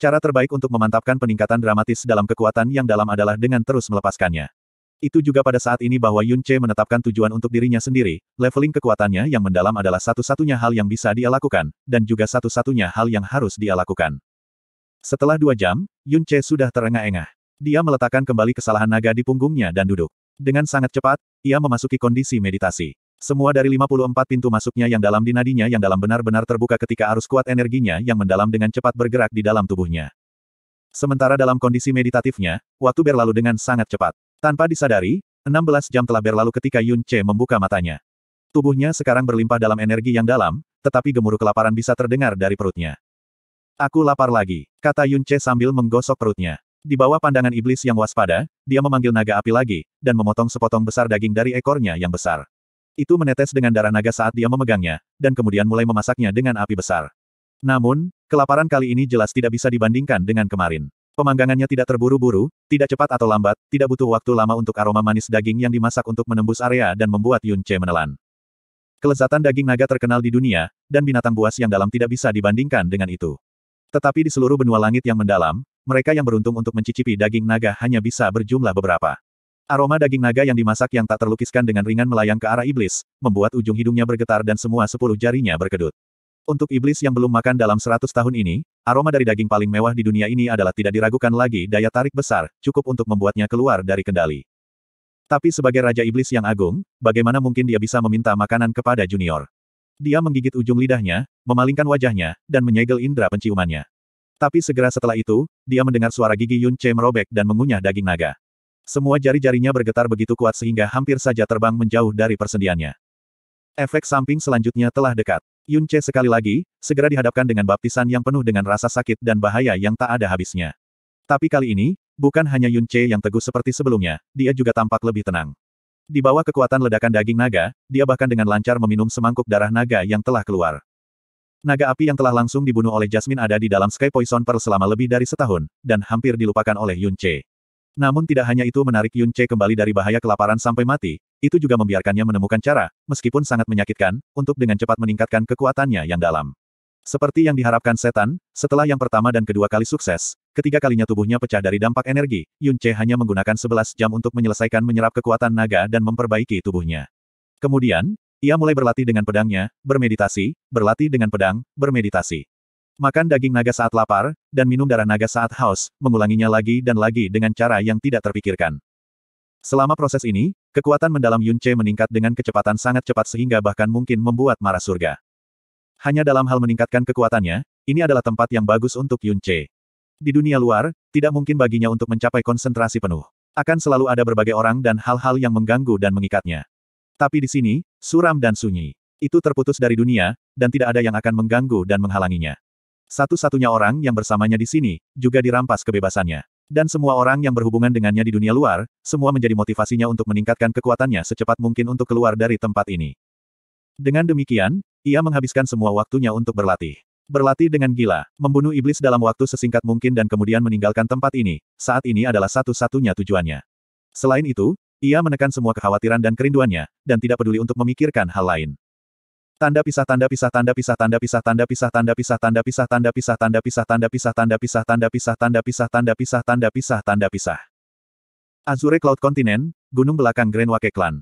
Cara terbaik untuk memantapkan peningkatan dramatis dalam kekuatan yang dalam adalah dengan terus melepaskannya. Itu juga pada saat ini bahwa Yun Che menetapkan tujuan untuk dirinya sendiri, leveling kekuatannya yang mendalam adalah satu-satunya hal yang bisa dia lakukan, dan juga satu-satunya hal yang harus dia lakukan. Setelah dua jam, Yun Che sudah terengah-engah. Dia meletakkan kembali kesalahan naga di punggungnya dan duduk. Dengan sangat cepat, ia memasuki kondisi meditasi. Semua dari 54 pintu masuknya yang dalam dinadinya yang dalam benar-benar terbuka ketika arus kuat energinya yang mendalam dengan cepat bergerak di dalam tubuhnya. Sementara dalam kondisi meditatifnya, waktu berlalu dengan sangat cepat. Tanpa disadari, 16 jam telah berlalu ketika Yun Che membuka matanya. Tubuhnya sekarang berlimpah dalam energi yang dalam, tetapi gemuruh kelaparan bisa terdengar dari perutnya. Aku lapar lagi, kata Yun Che sambil menggosok perutnya. Di bawah pandangan iblis yang waspada, dia memanggil naga api lagi, dan memotong sepotong besar daging dari ekornya yang besar. Itu menetes dengan darah naga saat dia memegangnya, dan kemudian mulai memasaknya dengan api besar. Namun, kelaparan kali ini jelas tidak bisa dibandingkan dengan kemarin. Pemanggangannya tidak terburu-buru, tidak cepat atau lambat, tidak butuh waktu lama untuk aroma manis daging yang dimasak untuk menembus area dan membuat Yun Che menelan. Kelezatan daging naga terkenal di dunia, dan binatang buas yang dalam tidak bisa dibandingkan dengan itu. Tetapi di seluruh benua langit yang mendalam, mereka yang beruntung untuk mencicipi daging naga hanya bisa berjumlah beberapa. Aroma daging naga yang dimasak yang tak terlukiskan dengan ringan melayang ke arah iblis, membuat ujung hidungnya bergetar dan semua sepuluh jarinya berkedut. Untuk iblis yang belum makan dalam seratus tahun ini, aroma dari daging paling mewah di dunia ini adalah tidak diragukan lagi daya tarik besar, cukup untuk membuatnya keluar dari kendali. Tapi sebagai raja iblis yang agung, bagaimana mungkin dia bisa meminta makanan kepada junior? Dia menggigit ujung lidahnya, memalingkan wajahnya, dan menyegel indera penciumannya. Tapi segera setelah itu, dia mendengar suara gigi Yun Che merobek dan mengunyah daging naga. Semua jari-jarinya bergetar begitu kuat sehingga hampir saja terbang menjauh dari persendiannya. Efek samping selanjutnya telah dekat. Yun Che sekali lagi, segera dihadapkan dengan baptisan yang penuh dengan rasa sakit dan bahaya yang tak ada habisnya. Tapi kali ini, bukan hanya Yun Che yang teguh seperti sebelumnya, dia juga tampak lebih tenang. Di bawah kekuatan ledakan daging naga, dia bahkan dengan lancar meminum semangkuk darah naga yang telah keluar. Naga api yang telah langsung dibunuh oleh Jasmine ada di dalam Sky Poison Pearl selama lebih dari setahun, dan hampir dilupakan oleh Yun Che. Namun tidak hanya itu menarik Yun Che kembali dari bahaya kelaparan sampai mati, itu juga membiarkannya menemukan cara, meskipun sangat menyakitkan, untuk dengan cepat meningkatkan kekuatannya yang dalam. Seperti yang diharapkan setan, setelah yang pertama dan kedua kali sukses, ketiga kalinya tubuhnya pecah dari dampak energi, Yun Che hanya menggunakan 11 jam untuk menyelesaikan menyerap kekuatan naga dan memperbaiki tubuhnya. Kemudian, ia mulai berlatih dengan pedangnya, bermeditasi, berlatih dengan pedang, bermeditasi makan daging naga saat lapar, dan minum darah naga saat haus, mengulanginya lagi dan lagi dengan cara yang tidak terpikirkan. Selama proses ini, kekuatan mendalam Yun Che meningkat dengan kecepatan sangat cepat sehingga bahkan mungkin membuat marah surga. Hanya dalam hal meningkatkan kekuatannya, ini adalah tempat yang bagus untuk Yun Che. Di dunia luar, tidak mungkin baginya untuk mencapai konsentrasi penuh. Akan selalu ada berbagai orang dan hal-hal yang mengganggu dan mengikatnya. Tapi di sini, suram dan sunyi. Itu terputus dari dunia, dan tidak ada yang akan mengganggu dan menghalanginya. Satu-satunya orang yang bersamanya di sini, juga dirampas kebebasannya. Dan semua orang yang berhubungan dengannya di dunia luar, semua menjadi motivasinya untuk meningkatkan kekuatannya secepat mungkin untuk keluar dari tempat ini. Dengan demikian, ia menghabiskan semua waktunya untuk berlatih. Berlatih dengan gila, membunuh iblis dalam waktu sesingkat mungkin dan kemudian meninggalkan tempat ini, saat ini adalah satu-satunya tujuannya. Selain itu, ia menekan semua kekhawatiran dan kerinduannya, dan tidak peduli untuk memikirkan hal lain. Tanda pisah tanda pisah tanda pisah tanda pisah tanda pisah tanda pisah tanda pisah tanda pisah tanda pisah tanda pisah tanda pisah tanda pisah tanda pisah tanda pisah tanda pisah tanda pisah. Azure Cloud Continent, gunung belakang Grand Wake Clan.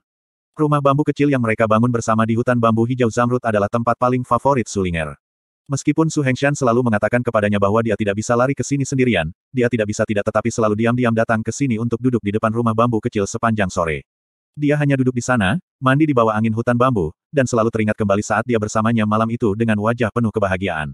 Rumah bambu kecil yang mereka bangun bersama di hutan bambu hijau Zamrud adalah tempat paling favorit Sulinger. Meskipun Su Hengshan selalu mengatakan kepadanya bahwa dia tidak bisa lari ke sini sendirian, dia tidak bisa tidak tetapi selalu diam-diam datang ke sini untuk duduk di depan rumah bambu kecil sepanjang sore. Dia hanya duduk di sana, mandi di bawah angin hutan bambu, dan selalu teringat kembali saat dia bersamanya malam itu dengan wajah penuh kebahagiaan.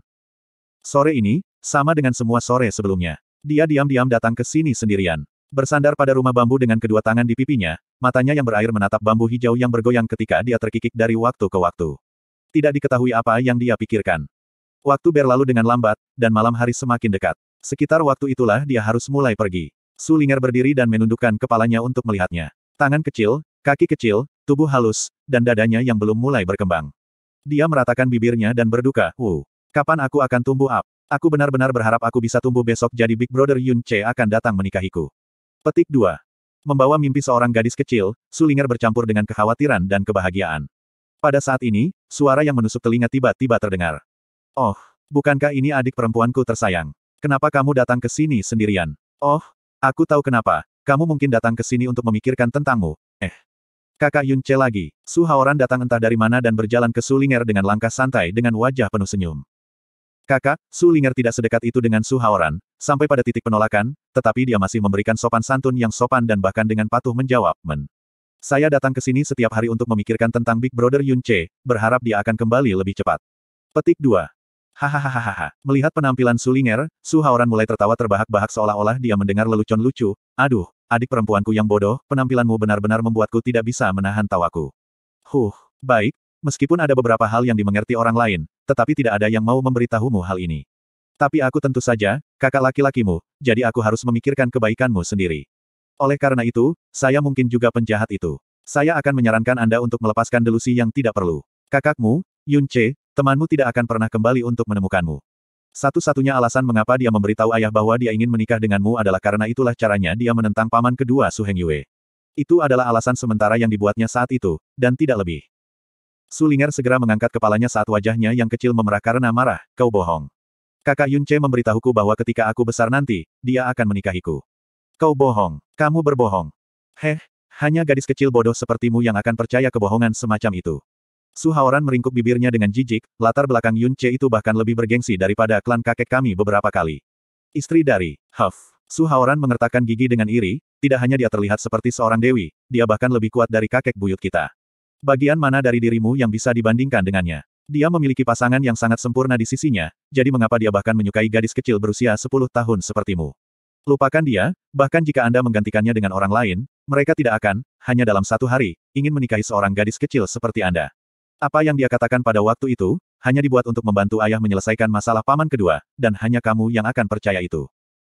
Sore ini, sama dengan semua sore sebelumnya. Dia diam-diam datang ke sini sendirian. Bersandar pada rumah bambu dengan kedua tangan di pipinya, matanya yang berair menatap bambu hijau yang bergoyang ketika dia terkikik dari waktu ke waktu. Tidak diketahui apa yang dia pikirkan. Waktu berlalu dengan lambat, dan malam hari semakin dekat. Sekitar waktu itulah dia harus mulai pergi. Sulinger berdiri dan menundukkan kepalanya untuk melihatnya. Tangan kecil, Kaki kecil, tubuh halus, dan dadanya yang belum mulai berkembang. Dia meratakan bibirnya dan berduka, Wu, kapan aku akan tumbuh up? Aku benar-benar berharap aku bisa tumbuh besok jadi Big Brother Yun Che akan datang menikahiku. Petik 2. Membawa mimpi seorang gadis kecil, Sulinger bercampur dengan kekhawatiran dan kebahagiaan. Pada saat ini, suara yang menusuk telinga tiba-tiba terdengar. Oh, bukankah ini adik perempuanku tersayang? Kenapa kamu datang ke sini sendirian? Oh, aku tahu kenapa. Kamu mungkin datang ke sini untuk memikirkan tentangmu. Eh, Kakak Yun Che lagi, Su Haoran datang entah dari mana dan berjalan ke Su Linger dengan langkah santai dengan wajah penuh senyum. Kakak, Su Linger tidak sedekat itu dengan Su Haoran, sampai pada titik penolakan, tetapi dia masih memberikan sopan santun yang sopan dan bahkan dengan patuh menjawab, men. Saya datang ke sini setiap hari untuk memikirkan tentang Big Brother Yun Che, berharap dia akan kembali lebih cepat. Petik 2. Hahaha. Melihat penampilan Sulinger, Su Haoran mulai tertawa terbahak-bahak seolah-olah dia mendengar lelucon lucu. Aduh, adik perempuanku yang bodoh, penampilanmu benar-benar membuatku tidak bisa menahan tawaku. Huh, baik, meskipun ada beberapa hal yang dimengerti orang lain, tetapi tidak ada yang mau memberitahumu hal ini. Tapi aku tentu saja, kakak laki-lakimu, jadi aku harus memikirkan kebaikanmu sendiri. Oleh karena itu, saya mungkin juga penjahat itu. Saya akan menyarankan Anda untuk melepaskan delusi yang tidak perlu. Kakakmu, Yunce, temanmu tidak akan pernah kembali untuk menemukanmu. Satu-satunya alasan mengapa dia memberitahu ayah bahwa dia ingin menikah denganmu adalah karena itulah caranya dia menentang paman kedua Su Heng Yue. Itu adalah alasan sementara yang dibuatnya saat itu, dan tidak lebih. Su Ling'er segera mengangkat kepalanya saat wajahnya yang kecil memerah karena marah, kau bohong. Kakak Yun Che memberitahuku bahwa ketika aku besar nanti, dia akan menikahiku. Kau bohong, kamu berbohong. Heh, hanya gadis kecil bodoh sepertimu yang akan percaya kebohongan semacam itu. Su Haoran meringkuk bibirnya dengan jijik, latar belakang Yun Che itu bahkan lebih bergengsi daripada klan kakek kami beberapa kali. Istri dari Huff. Su Haoran mengertakkan gigi dengan iri, tidak hanya dia terlihat seperti seorang dewi, dia bahkan lebih kuat dari kakek buyut kita. Bagian mana dari dirimu yang bisa dibandingkan dengannya? Dia memiliki pasangan yang sangat sempurna di sisinya, jadi mengapa dia bahkan menyukai gadis kecil berusia 10 tahun sepertimu? Lupakan dia, bahkan jika Anda menggantikannya dengan orang lain, mereka tidak akan, hanya dalam satu hari, ingin menikahi seorang gadis kecil seperti Anda. Apa yang dia katakan pada waktu itu, hanya dibuat untuk membantu ayah menyelesaikan masalah paman kedua, dan hanya kamu yang akan percaya itu.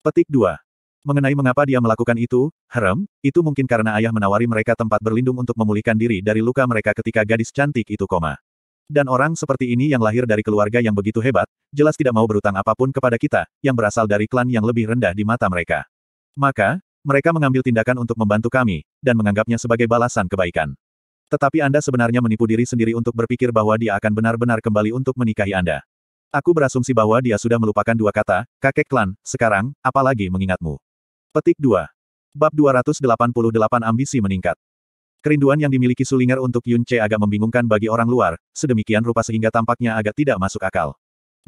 Petik 2. Mengenai mengapa dia melakukan itu, Harem, itu mungkin karena ayah menawari mereka tempat berlindung untuk memulihkan diri dari luka mereka ketika gadis cantik itu koma. Dan orang seperti ini yang lahir dari keluarga yang begitu hebat, jelas tidak mau berutang apapun kepada kita, yang berasal dari klan yang lebih rendah di mata mereka. Maka, mereka mengambil tindakan untuk membantu kami, dan menganggapnya sebagai balasan kebaikan. Tetapi Anda sebenarnya menipu diri sendiri untuk berpikir bahwa dia akan benar-benar kembali untuk menikahi Anda. Aku berasumsi bahwa dia sudah melupakan dua kata, kakek klan, sekarang, apalagi mengingatmu. Petik 2. Bab 288 Ambisi Meningkat. Kerinduan yang dimiliki Sulinger untuk Yun Che agak membingungkan bagi orang luar, sedemikian rupa sehingga tampaknya agak tidak masuk akal.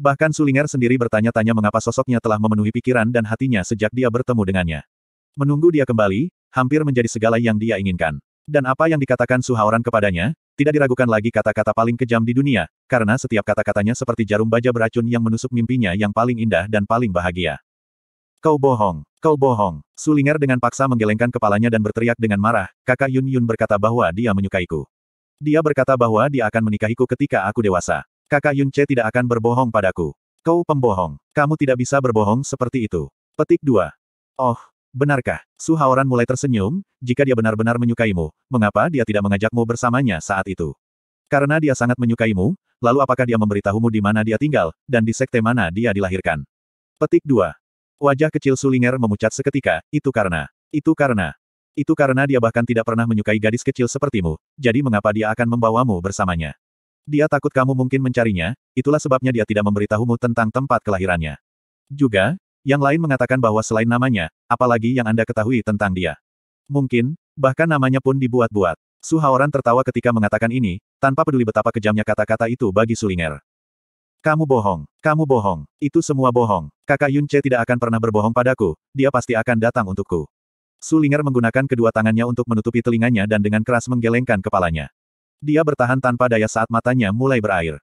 Bahkan Sulinger sendiri bertanya-tanya mengapa sosoknya telah memenuhi pikiran dan hatinya sejak dia bertemu dengannya. Menunggu dia kembali, hampir menjadi segala yang dia inginkan. Dan apa yang dikatakan Suhaoran kepadanya, tidak diragukan lagi kata-kata paling kejam di dunia, karena setiap kata-katanya seperti jarum baja beracun yang menusuk mimpinya yang paling indah dan paling bahagia. Kau bohong, kau bohong. Sulinger dengan paksa menggelengkan kepalanya dan berteriak dengan marah, kakak Yun Yun berkata bahwa dia menyukaiku. Dia berkata bahwa dia akan menikahiku ketika aku dewasa. Kakak Yun Che tidak akan berbohong padaku. Kau pembohong. Kamu tidak bisa berbohong seperti itu. Petik 2. Oh, Benarkah? Su mulai tersenyum, jika dia benar-benar menyukaimu, mengapa dia tidak mengajakmu bersamanya saat itu? Karena dia sangat menyukaimu, lalu apakah dia memberitahumu di mana dia tinggal, dan di sekte mana dia dilahirkan? Petik 2. Wajah kecil Sulinger memucat seketika, itu karena, itu karena, itu karena dia bahkan tidak pernah menyukai gadis kecil sepertimu, jadi mengapa dia akan membawamu bersamanya? Dia takut kamu mungkin mencarinya, itulah sebabnya dia tidak memberitahumu tentang tempat kelahirannya. Juga, yang lain mengatakan bahwa selain namanya, apalagi yang Anda ketahui tentang dia. Mungkin, bahkan namanya pun dibuat-buat. Su Haoran tertawa ketika mengatakan ini, tanpa peduli betapa kejamnya kata-kata itu bagi Sulinger. Kamu bohong, kamu bohong, itu semua bohong. Kakak Yunce tidak akan pernah berbohong padaku, dia pasti akan datang untukku. Sulinger menggunakan kedua tangannya untuk menutupi telinganya dan dengan keras menggelengkan kepalanya. Dia bertahan tanpa daya saat matanya mulai berair.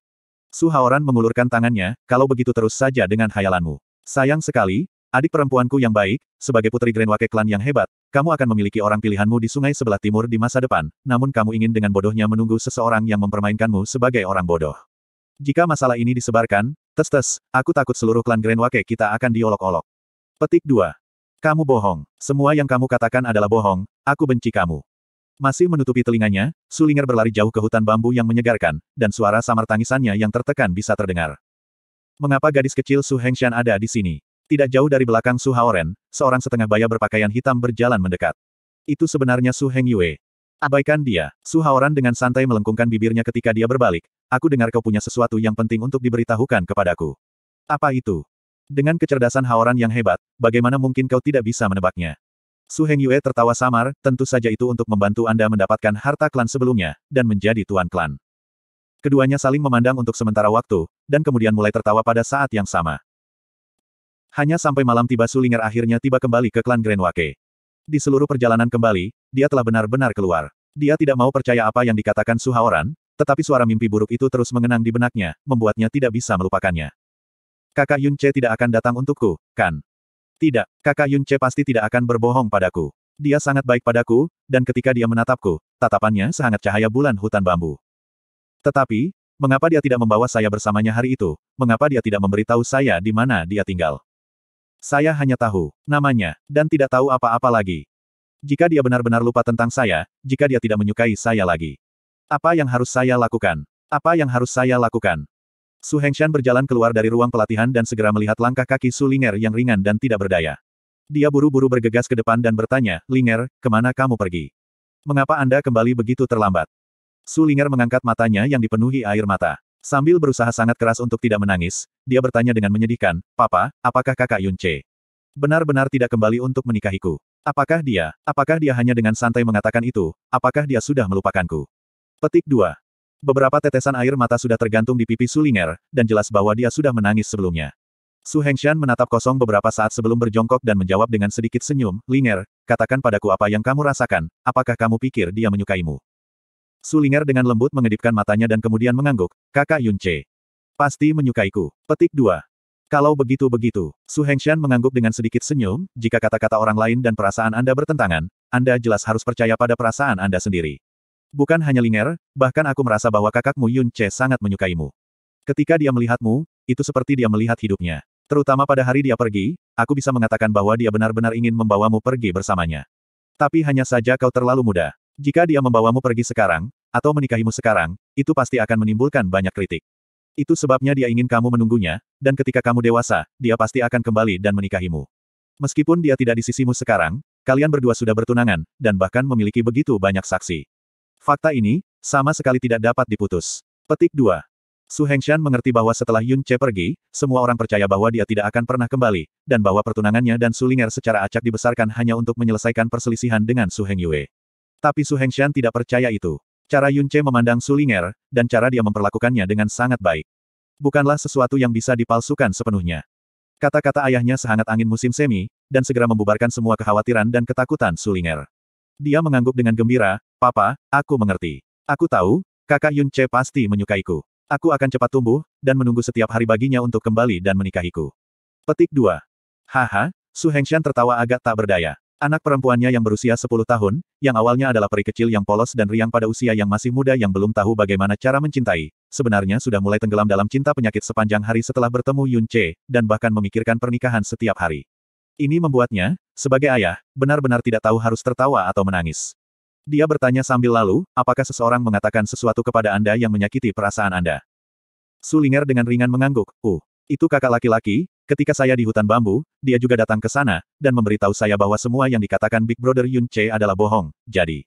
Su Haoran mengulurkan tangannya, kalau begitu terus saja dengan hayalanmu. Sayang sekali, adik perempuanku yang baik, sebagai putri Grenwake klan yang hebat, kamu akan memiliki orang pilihanmu di sungai sebelah timur di masa depan, namun kamu ingin dengan bodohnya menunggu seseorang yang mempermainkanmu sebagai orang bodoh. Jika masalah ini disebarkan, tes-tes, aku takut seluruh klan Grenwake kita akan diolok-olok. Petik 2. Kamu bohong. Semua yang kamu katakan adalah bohong, aku benci kamu. Masih menutupi telinganya, Sulinger berlari jauh ke hutan bambu yang menyegarkan, dan suara samar tangisannya yang tertekan bisa terdengar. Mengapa gadis kecil Su Hengshan ada di sini? Tidak jauh dari belakang Su Haoren, seorang setengah baya berpakaian hitam berjalan mendekat. Itu sebenarnya Su Heng Yue. Abaikan dia. Su Haoren dengan santai melengkungkan bibirnya ketika dia berbalik. Aku dengar kau punya sesuatu yang penting untuk diberitahukan kepadaku. Apa itu? Dengan kecerdasan Haoran yang hebat, bagaimana mungkin kau tidak bisa menebaknya? Su Heng Yue tertawa samar, tentu saja itu untuk membantu Anda mendapatkan harta klan sebelumnya, dan menjadi tuan klan. Keduanya saling memandang untuk sementara waktu, dan kemudian mulai tertawa pada saat yang sama. Hanya sampai malam tiba Sulinger akhirnya tiba kembali ke klan Grenwake. Di seluruh perjalanan kembali, dia telah benar-benar keluar. Dia tidak mau percaya apa yang dikatakan Suhaoran, tetapi suara mimpi buruk itu terus mengenang di benaknya, membuatnya tidak bisa melupakannya. Kakak Yun tidak akan datang untukku, kan? Tidak, kakak Yun pasti tidak akan berbohong padaku. Dia sangat baik padaku, dan ketika dia menatapku, tatapannya sangat cahaya bulan hutan bambu. Tetapi, mengapa dia tidak membawa saya bersamanya hari itu? Mengapa dia tidak memberitahu saya di mana dia tinggal? Saya hanya tahu namanya, dan tidak tahu apa-apa lagi. Jika dia benar-benar lupa tentang saya, jika dia tidak menyukai saya lagi. Apa yang harus saya lakukan? Apa yang harus saya lakukan? Su Hengshan berjalan keluar dari ruang pelatihan dan segera melihat langkah kaki Su Linger yang ringan dan tidak berdaya. Dia buru-buru bergegas ke depan dan bertanya, Linger, kemana kamu pergi? Mengapa Anda kembali begitu terlambat? Sulinger mengangkat matanya yang dipenuhi air mata. Sambil berusaha sangat keras untuk tidak menangis, dia bertanya dengan menyedihkan, Papa, apakah kakak Yunce? Benar-benar tidak kembali untuk menikahiku. Apakah dia, apakah dia hanya dengan santai mengatakan itu, apakah dia sudah melupakanku? Petik 2. Beberapa tetesan air mata sudah tergantung di pipi Sulinger, dan jelas bahwa dia sudah menangis sebelumnya. Su Hengshan menatap kosong beberapa saat sebelum berjongkok dan menjawab dengan sedikit senyum, Linger, katakan padaku apa yang kamu rasakan, apakah kamu pikir dia menyukaimu? Sulinger dengan lembut mengedipkan matanya dan kemudian mengangguk, kakak Yunce. Pasti menyukaiku. Petik 2. Kalau begitu-begitu, Su Hengshan mengangguk dengan sedikit senyum, jika kata-kata orang lain dan perasaan Anda bertentangan, Anda jelas harus percaya pada perasaan Anda sendiri. Bukan hanya Linger, bahkan aku merasa bahwa kakakmu Yun Che sangat menyukaimu. Ketika dia melihatmu, itu seperti dia melihat hidupnya. Terutama pada hari dia pergi, aku bisa mengatakan bahwa dia benar-benar ingin membawamu pergi bersamanya. Tapi hanya saja kau terlalu muda. Jika dia membawamu pergi sekarang, atau menikahimu sekarang, itu pasti akan menimbulkan banyak kritik. Itu sebabnya dia ingin kamu menunggunya, dan ketika kamu dewasa, dia pasti akan kembali dan menikahimu. Meskipun dia tidak di sisimu sekarang, kalian berdua sudah bertunangan, dan bahkan memiliki begitu banyak saksi. Fakta ini, sama sekali tidak dapat diputus. Petik 2. Su Hengshan mengerti bahwa setelah Yun Che pergi, semua orang percaya bahwa dia tidak akan pernah kembali, dan bahwa pertunangannya dan Su Linger secara acak dibesarkan hanya untuk menyelesaikan perselisihan dengan Su Heng Yue. Tapi Su Hengshan tidak percaya itu. Cara Yun Che memandang Su Ling'er dan cara dia memperlakukannya dengan sangat baik. Bukanlah sesuatu yang bisa dipalsukan sepenuhnya. Kata-kata ayahnya sehangat angin musim semi, dan segera membubarkan semua kekhawatiran dan ketakutan Su Ling'er. Dia mengangguk dengan gembira, Papa, aku mengerti. Aku tahu, kakak Yun Che pasti menyukaiku. Aku akan cepat tumbuh, dan menunggu setiap hari baginya untuk kembali dan menikahiku. Petik 2. Haha, Su Hengshan tertawa agak tak berdaya. Anak perempuannya yang berusia 10 tahun, yang awalnya adalah peri kecil yang polos dan riang pada usia yang masih muda yang belum tahu bagaimana cara mencintai, sebenarnya sudah mulai tenggelam dalam cinta penyakit sepanjang hari setelah bertemu Yun Che, dan bahkan memikirkan pernikahan setiap hari. Ini membuatnya, sebagai ayah, benar-benar tidak tahu harus tertawa atau menangis. Dia bertanya sambil lalu, apakah seseorang mengatakan sesuatu kepada Anda yang menyakiti perasaan Anda? Sulinger dengan ringan mengangguk, uh, itu kakak laki-laki, Ketika saya di hutan bambu, dia juga datang ke sana, dan memberitahu saya bahwa semua yang dikatakan Big Brother Yun Che adalah bohong, jadi.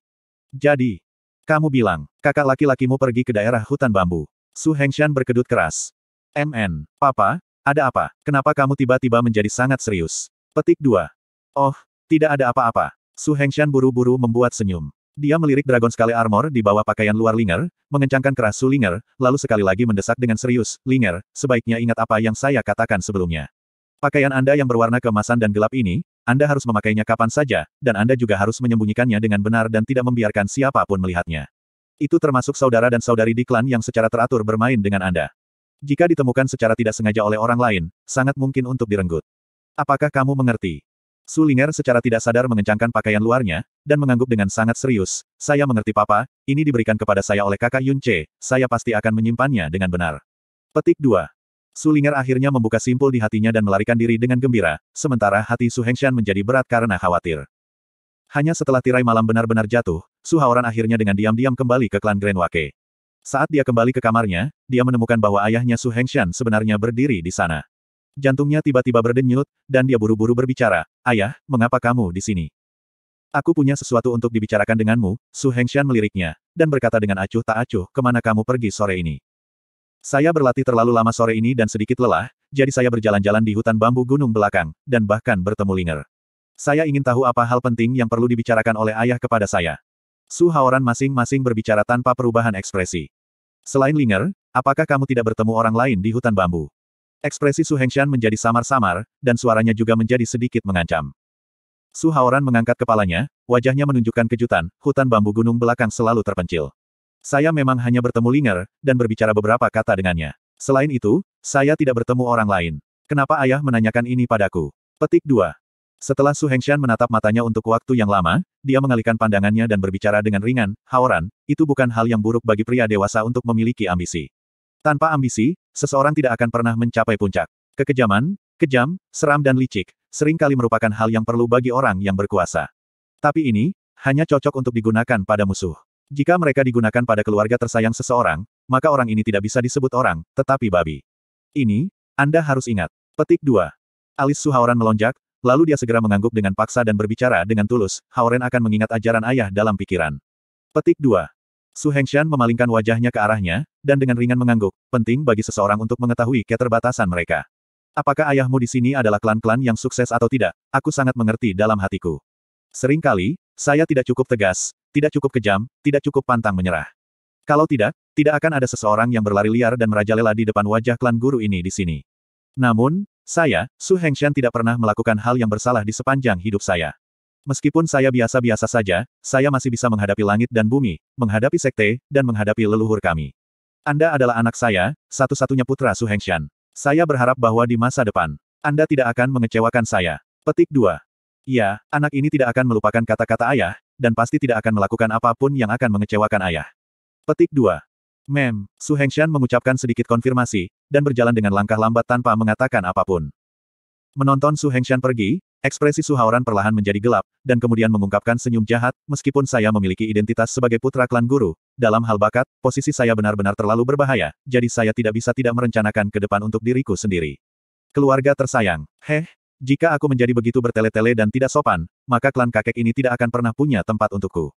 Jadi. Kamu bilang, kakak laki-lakimu pergi ke daerah hutan bambu. Su Hengshan berkedut keras. MN, Papa, ada apa? Kenapa kamu tiba-tiba menjadi sangat serius? Petik 2. Oh, tidak ada apa-apa. Su Hengshan buru-buru membuat senyum. Dia melirik Dragon Scale Armor di bawah pakaian luar Linger, mengencangkan keras Su Linger, lalu sekali lagi mendesak dengan serius, Linger, sebaiknya ingat apa yang saya katakan sebelumnya. Pakaian Anda yang berwarna kemasan dan gelap ini, Anda harus memakainya kapan saja, dan Anda juga harus menyembunyikannya dengan benar dan tidak membiarkan siapapun melihatnya. Itu termasuk saudara dan saudari di klan yang secara teratur bermain dengan Anda. Jika ditemukan secara tidak sengaja oleh orang lain, sangat mungkin untuk direnggut. Apakah kamu mengerti? Sulinger secara tidak sadar mengencangkan pakaian luarnya, dan mengangguk dengan sangat serius. Saya mengerti papa, ini diberikan kepada saya oleh kakak Yun Che, saya pasti akan menyimpannya dengan benar. Petik 2. Sulinger akhirnya membuka simpul di hatinya dan melarikan diri dengan gembira, sementara hati Su Hengshan menjadi berat karena khawatir. Hanya setelah tirai malam benar-benar jatuh, Su Haoran akhirnya dengan diam-diam kembali ke klan Grand Wake. Saat dia kembali ke kamarnya, dia menemukan bahwa ayahnya Su Hengshan sebenarnya berdiri di sana. Jantungnya tiba-tiba berdenyut, dan dia buru-buru berbicara, Ayah, mengapa kamu di sini? Aku punya sesuatu untuk dibicarakan denganmu, Su Hengshan meliriknya, dan berkata dengan acuh tak acuh, kemana kamu pergi sore ini. Saya berlatih terlalu lama sore ini dan sedikit lelah, jadi saya berjalan-jalan di hutan bambu gunung belakang, dan bahkan bertemu Linger. Saya ingin tahu apa hal penting yang perlu dibicarakan oleh ayah kepada saya. Su Haoran masing-masing berbicara tanpa perubahan ekspresi. Selain Linger, apakah kamu tidak bertemu orang lain di hutan bambu? Ekspresi Su Hengshan menjadi samar-samar, dan suaranya juga menjadi sedikit mengancam. Su Haoran mengangkat kepalanya, wajahnya menunjukkan kejutan, hutan bambu gunung belakang selalu terpencil. Saya memang hanya bertemu Linger, dan berbicara beberapa kata dengannya. Selain itu, saya tidak bertemu orang lain. Kenapa ayah menanyakan ini padaku? Petik 2. Setelah Su Hengshan menatap matanya untuk waktu yang lama, dia mengalihkan pandangannya dan berbicara dengan ringan, Haoran, itu bukan hal yang buruk bagi pria dewasa untuk memiliki ambisi. Tanpa ambisi, seseorang tidak akan pernah mencapai puncak. Kekejaman, Kejam, seram dan licik, seringkali merupakan hal yang perlu bagi orang yang berkuasa. Tapi ini, hanya cocok untuk digunakan pada musuh. Jika mereka digunakan pada keluarga tersayang seseorang, maka orang ini tidak bisa disebut orang, tetapi babi. Ini, Anda harus ingat. Petik 2. Alis Suhaoran melonjak, lalu dia segera mengangguk dengan paksa dan berbicara dengan tulus, Haoren akan mengingat ajaran ayah dalam pikiran. Petik 2. Su Hengshan memalingkan wajahnya ke arahnya, dan dengan ringan mengangguk, penting bagi seseorang untuk mengetahui keterbatasan mereka. Apakah ayahmu di sini adalah klan-klan yang sukses atau tidak? Aku sangat mengerti dalam hatiku. Seringkali, saya tidak cukup tegas, tidak cukup kejam, tidak cukup pantang menyerah. Kalau tidak, tidak akan ada seseorang yang berlari liar dan merajalela di depan wajah klan guru ini di sini. Namun, saya, Su Hengshan tidak pernah melakukan hal yang bersalah di sepanjang hidup saya. Meskipun saya biasa-biasa saja, saya masih bisa menghadapi langit dan bumi, menghadapi sekte, dan menghadapi leluhur kami. Anda adalah anak saya, satu-satunya putra Su Hengshan. Saya berharap bahwa di masa depan, Anda tidak akan mengecewakan saya. Petik 2. Ya, anak ini tidak akan melupakan kata-kata ayah, dan pasti tidak akan melakukan apapun yang akan mengecewakan ayah. Petik 2. Mem, Su Hengshan mengucapkan sedikit konfirmasi, dan berjalan dengan langkah lambat tanpa mengatakan apapun. Menonton Su Hengshan pergi, ekspresi Su Haoran perlahan menjadi gelap, dan kemudian mengungkapkan senyum jahat, meskipun saya memiliki identitas sebagai putra klan guru, dalam hal bakat, posisi saya benar-benar terlalu berbahaya, jadi saya tidak bisa tidak merencanakan ke depan untuk diriku sendiri. Keluarga tersayang, heh, jika aku menjadi begitu bertele-tele dan tidak sopan, maka klan kakek ini tidak akan pernah punya tempat untukku.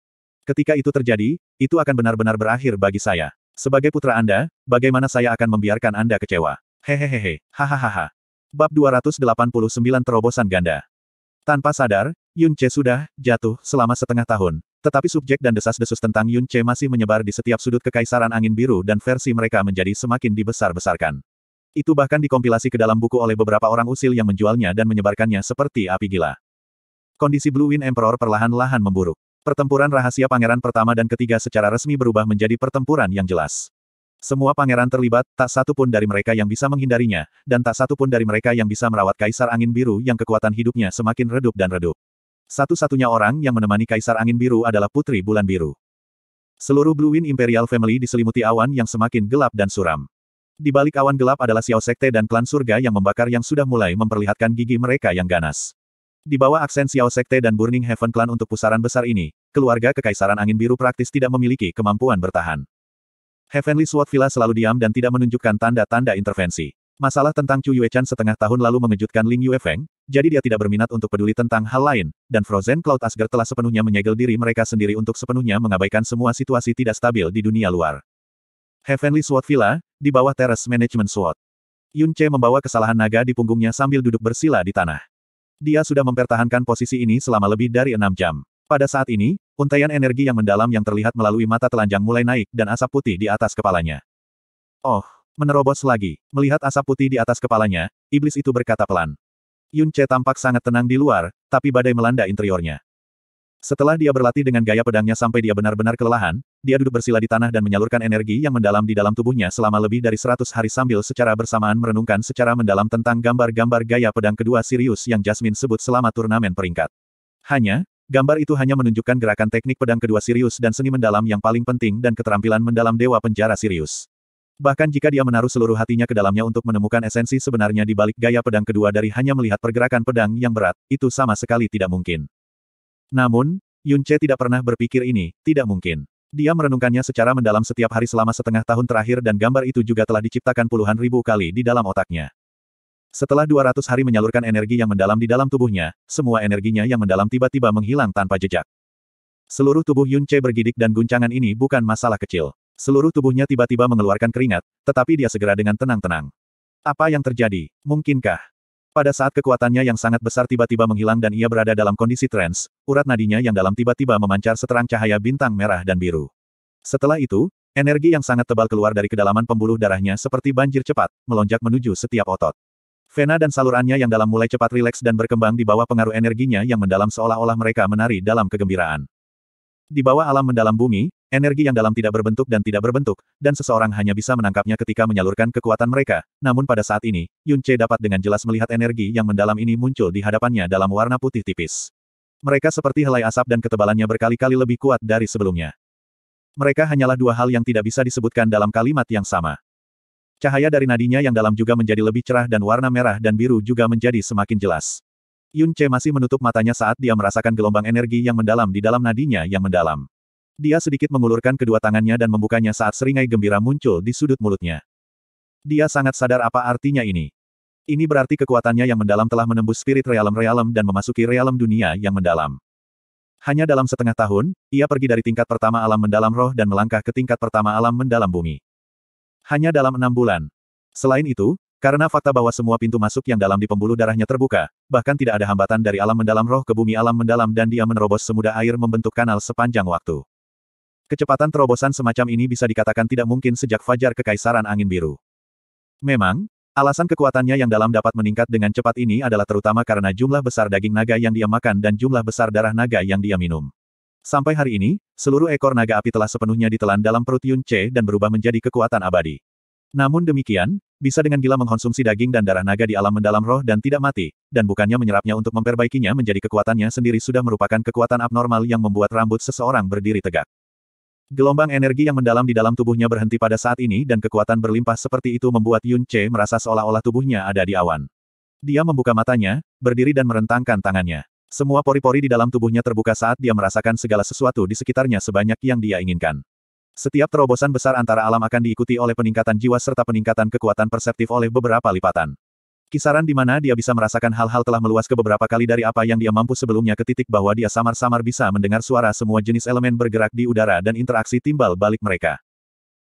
Ketika itu terjadi, itu akan benar-benar berakhir bagi saya. Sebagai putra Anda, bagaimana saya akan membiarkan Anda kecewa? Hehehehe, hahaha. Bab 289 Terobosan Ganda. Tanpa sadar, Yun Che sudah jatuh selama setengah tahun, tetapi subjek dan desas-desus tentang Yun Che masih menyebar di setiap sudut kekaisaran angin biru dan versi mereka menjadi semakin dibesar-besarkan. Itu bahkan dikompilasi ke dalam buku oleh beberapa orang usil yang menjualnya dan menyebarkannya seperti api gila. Kondisi Blue Wind Emperor perlahan-lahan memburuk. Pertempuran rahasia pangeran pertama dan ketiga secara resmi berubah menjadi pertempuran yang jelas. Semua pangeran terlibat, tak satu pun dari mereka yang bisa menghindarinya, dan tak satu pun dari mereka yang bisa merawat kaisar angin biru yang kekuatan hidupnya semakin redup dan redup. Satu-satunya orang yang menemani Kaisar Angin Biru adalah Putri Bulan Biru. Seluruh Blue Wind Imperial Family diselimuti awan yang semakin gelap dan suram. Di balik awan gelap adalah Xiao Sekte dan klan surga yang membakar yang sudah mulai memperlihatkan gigi mereka yang ganas. Di bawah aksen Xiao Sekte dan Burning Heaven Clan untuk pusaran besar ini, keluarga Kekaisaran Angin Biru praktis tidak memiliki kemampuan bertahan. Heavenly Sword Villa selalu diam dan tidak menunjukkan tanda-tanda intervensi. Masalah tentang Chu Yuechan setengah tahun lalu mengejutkan Ling Yuefeng, jadi dia tidak berminat untuk peduli tentang hal lain, dan Frozen Cloud Asgard telah sepenuhnya menyegel diri mereka sendiri untuk sepenuhnya mengabaikan semua situasi tidak stabil di dunia luar. Heavenly Sword Villa, di bawah Terrace Management Sword. Yun Che membawa kesalahan naga di punggungnya sambil duduk bersila di tanah. Dia sudah mempertahankan posisi ini selama lebih dari enam jam. Pada saat ini, untaian energi yang mendalam yang terlihat melalui mata telanjang mulai naik dan asap putih di atas kepalanya. Oh, menerobos lagi. Melihat asap putih di atas kepalanya, iblis itu berkata pelan. Yun Che tampak sangat tenang di luar, tapi badai melanda interiornya. Setelah dia berlatih dengan gaya pedangnya sampai dia benar-benar kelelahan, dia duduk bersila di tanah dan menyalurkan energi yang mendalam di dalam tubuhnya selama lebih dari seratus hari sambil secara bersamaan merenungkan secara mendalam tentang gambar-gambar gaya pedang kedua Sirius yang Jasmine sebut selama turnamen peringkat. Hanya, gambar itu hanya menunjukkan gerakan teknik pedang kedua Sirius dan seni mendalam yang paling penting dan keterampilan mendalam Dewa Penjara Sirius. Bahkan jika dia menaruh seluruh hatinya ke dalamnya untuk menemukan esensi sebenarnya di balik gaya pedang kedua dari hanya melihat pergerakan pedang yang berat, itu sama sekali tidak mungkin. Namun, Yunce tidak pernah berpikir ini, tidak mungkin. Dia merenungkannya secara mendalam setiap hari selama setengah tahun terakhir dan gambar itu juga telah diciptakan puluhan ribu kali di dalam otaknya. Setelah 200 hari menyalurkan energi yang mendalam di dalam tubuhnya, semua energinya yang mendalam tiba-tiba menghilang tanpa jejak. Seluruh tubuh Yunce bergidik dan guncangan ini bukan masalah kecil. Seluruh tubuhnya tiba-tiba mengeluarkan keringat, tetapi dia segera dengan tenang-tenang. Apa yang terjadi? Mungkinkah? Pada saat kekuatannya yang sangat besar tiba-tiba menghilang dan ia berada dalam kondisi trance, urat nadinya yang dalam tiba-tiba memancar seterang cahaya bintang merah dan biru. Setelah itu, energi yang sangat tebal keluar dari kedalaman pembuluh darahnya seperti banjir cepat, melonjak menuju setiap otot. Vena dan salurannya yang dalam mulai cepat rileks dan berkembang di bawah pengaruh energinya yang mendalam seolah-olah mereka menari dalam kegembiraan. Di bawah alam mendalam bumi, Energi yang dalam tidak berbentuk dan tidak berbentuk, dan seseorang hanya bisa menangkapnya ketika menyalurkan kekuatan mereka. Namun pada saat ini, Yun Che dapat dengan jelas melihat energi yang mendalam ini muncul di hadapannya dalam warna putih tipis. Mereka seperti helai asap dan ketebalannya berkali-kali lebih kuat dari sebelumnya. Mereka hanyalah dua hal yang tidak bisa disebutkan dalam kalimat yang sama. Cahaya dari nadinya yang dalam juga menjadi lebih cerah dan warna merah dan biru juga menjadi semakin jelas. Yun Che masih menutup matanya saat dia merasakan gelombang energi yang mendalam di dalam nadinya yang mendalam. Dia sedikit mengulurkan kedua tangannya dan membukanya saat seringai gembira muncul di sudut mulutnya. Dia sangat sadar apa artinya ini. Ini berarti kekuatannya yang mendalam telah menembus spirit realem-realem dan memasuki realem dunia yang mendalam. Hanya dalam setengah tahun, ia pergi dari tingkat pertama alam mendalam roh dan melangkah ke tingkat pertama alam mendalam bumi. Hanya dalam enam bulan. Selain itu, karena fakta bahwa semua pintu masuk yang dalam di pembuluh darahnya terbuka, bahkan tidak ada hambatan dari alam mendalam roh ke bumi alam mendalam dan dia menerobos semudah air membentuk kanal sepanjang waktu. Kecepatan terobosan semacam ini bisa dikatakan tidak mungkin sejak fajar kekaisaran angin biru. Memang, alasan kekuatannya yang dalam dapat meningkat dengan cepat ini adalah terutama karena jumlah besar daging naga yang dia makan dan jumlah besar darah naga yang dia minum. Sampai hari ini, seluruh ekor naga api telah sepenuhnya ditelan dalam perut Yun Che dan berubah menjadi kekuatan abadi. Namun demikian, bisa dengan gila mengkonsumsi daging dan darah naga di alam mendalam roh dan tidak mati, dan bukannya menyerapnya untuk memperbaikinya menjadi kekuatannya sendiri sudah merupakan kekuatan abnormal yang membuat rambut seseorang berdiri tegak. Gelombang energi yang mendalam di dalam tubuhnya berhenti pada saat ini dan kekuatan berlimpah seperti itu membuat Yun Che merasa seolah-olah tubuhnya ada di awan. Dia membuka matanya, berdiri dan merentangkan tangannya. Semua pori-pori di dalam tubuhnya terbuka saat dia merasakan segala sesuatu di sekitarnya sebanyak yang dia inginkan. Setiap terobosan besar antara alam akan diikuti oleh peningkatan jiwa serta peningkatan kekuatan perseptif oleh beberapa lipatan. Kisaran di mana dia bisa merasakan hal-hal telah meluas ke beberapa kali dari apa yang dia mampu sebelumnya ke titik bahwa dia samar-samar bisa mendengar suara semua jenis elemen bergerak di udara dan interaksi timbal balik mereka.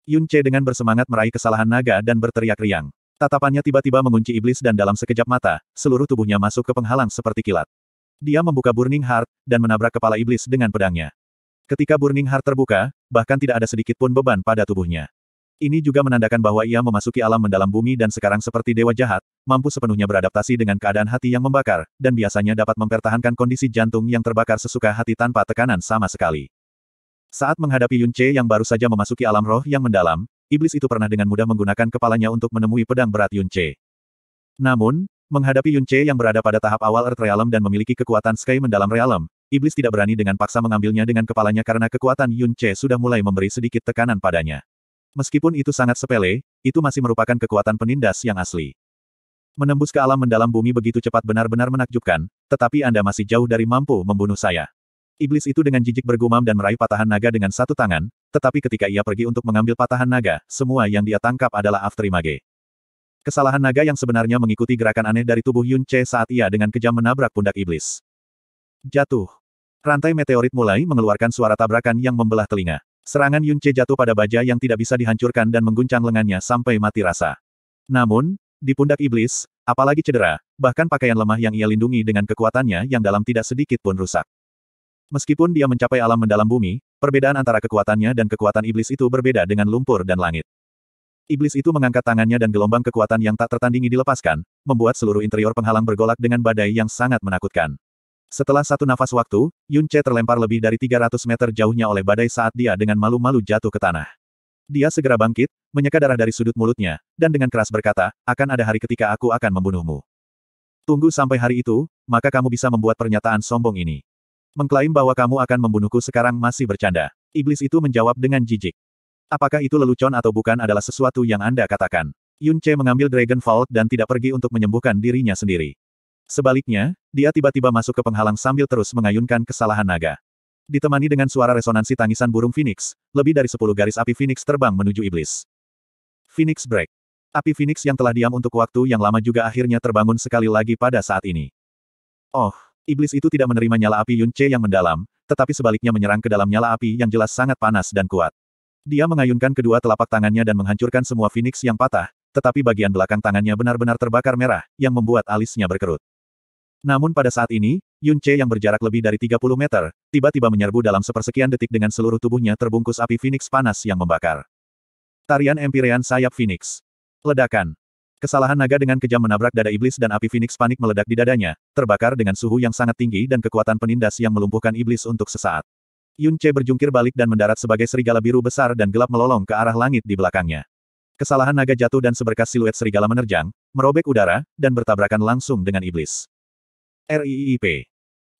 Yun Che dengan bersemangat meraih kesalahan naga dan berteriak riang. Tatapannya tiba-tiba mengunci iblis dan dalam sekejap mata, seluruh tubuhnya masuk ke penghalang seperti kilat. Dia membuka Burning Heart, dan menabrak kepala iblis dengan pedangnya. Ketika Burning Heart terbuka, bahkan tidak ada sedikit pun beban pada tubuhnya. Ini juga menandakan bahwa ia memasuki alam mendalam bumi dan sekarang seperti dewa jahat, mampu sepenuhnya beradaptasi dengan keadaan hati yang membakar, dan biasanya dapat mempertahankan kondisi jantung yang terbakar sesuka hati tanpa tekanan sama sekali. Saat menghadapi Yun Che yang baru saja memasuki alam roh yang mendalam, iblis itu pernah dengan mudah menggunakan kepalanya untuk menemui pedang berat Yun Che. Namun, menghadapi Yun Che yang berada pada tahap awal Earth Realm dan memiliki kekuatan Sky mendalam Realm, iblis tidak berani dengan paksa mengambilnya dengan kepalanya karena kekuatan Yun Che sudah mulai memberi sedikit tekanan padanya. Meskipun itu sangat sepele, itu masih merupakan kekuatan penindas yang asli. Menembus ke alam mendalam bumi begitu cepat benar-benar menakjubkan, tetapi Anda masih jauh dari mampu membunuh saya. Iblis itu dengan jijik bergumam dan meraih patahan naga dengan satu tangan, tetapi ketika ia pergi untuk mengambil patahan naga, semua yang dia tangkap adalah Aftrimage. Kesalahan naga yang sebenarnya mengikuti gerakan aneh dari tubuh Yun Che saat ia dengan kejam menabrak pundak iblis. Jatuh. Rantai meteorit mulai mengeluarkan suara tabrakan yang membelah telinga. Serangan Yun Che jatuh pada baja yang tidak bisa dihancurkan dan mengguncang lengannya sampai mati rasa. Namun, di pundak iblis, apalagi cedera, bahkan pakaian lemah yang ia lindungi dengan kekuatannya yang dalam tidak sedikit pun rusak. Meskipun dia mencapai alam mendalam bumi, perbedaan antara kekuatannya dan kekuatan iblis itu berbeda dengan lumpur dan langit. Iblis itu mengangkat tangannya dan gelombang kekuatan yang tak tertandingi dilepaskan, membuat seluruh interior penghalang bergolak dengan badai yang sangat menakutkan. Setelah satu nafas waktu, Yun Che terlempar lebih dari 300 meter jauhnya oleh badai saat dia dengan malu-malu jatuh ke tanah. Dia segera bangkit, menyeka darah dari sudut mulutnya, dan dengan keras berkata, akan ada hari ketika aku akan membunuhmu. Tunggu sampai hari itu, maka kamu bisa membuat pernyataan sombong ini. Mengklaim bahwa kamu akan membunuhku sekarang masih bercanda. Iblis itu menjawab dengan jijik. Apakah itu lelucon atau bukan adalah sesuatu yang Anda katakan. Yun Che mengambil Dragon Vault dan tidak pergi untuk menyembuhkan dirinya sendiri. Sebaliknya, dia tiba-tiba masuk ke penghalang sambil terus mengayunkan kesalahan naga. Ditemani dengan suara resonansi tangisan burung Phoenix, lebih dari sepuluh garis api Phoenix terbang menuju iblis. Phoenix Break. Api Phoenix yang telah diam untuk waktu yang lama juga akhirnya terbangun sekali lagi pada saat ini. Oh, iblis itu tidak menerima nyala api Yun Che yang mendalam, tetapi sebaliknya menyerang ke dalam nyala api yang jelas sangat panas dan kuat. Dia mengayunkan kedua telapak tangannya dan menghancurkan semua Phoenix yang patah, tetapi bagian belakang tangannya benar-benar terbakar merah, yang membuat alisnya berkerut. Namun pada saat ini, Yun Che yang berjarak lebih dari 30 meter, tiba-tiba menyerbu dalam sepersekian detik dengan seluruh tubuhnya terbungkus api Phoenix panas yang membakar. Tarian Empyrean Sayap Phoenix. Ledakan. Kesalahan naga dengan kejam menabrak dada iblis dan api Phoenix panik meledak di dadanya, terbakar dengan suhu yang sangat tinggi dan kekuatan penindas yang melumpuhkan iblis untuk sesaat. Yun Che berjungkir balik dan mendarat sebagai serigala biru besar dan gelap melolong ke arah langit di belakangnya. Kesalahan naga jatuh dan seberkas siluet serigala menerjang, merobek udara, dan bertabrakan langsung dengan iblis. RIIP.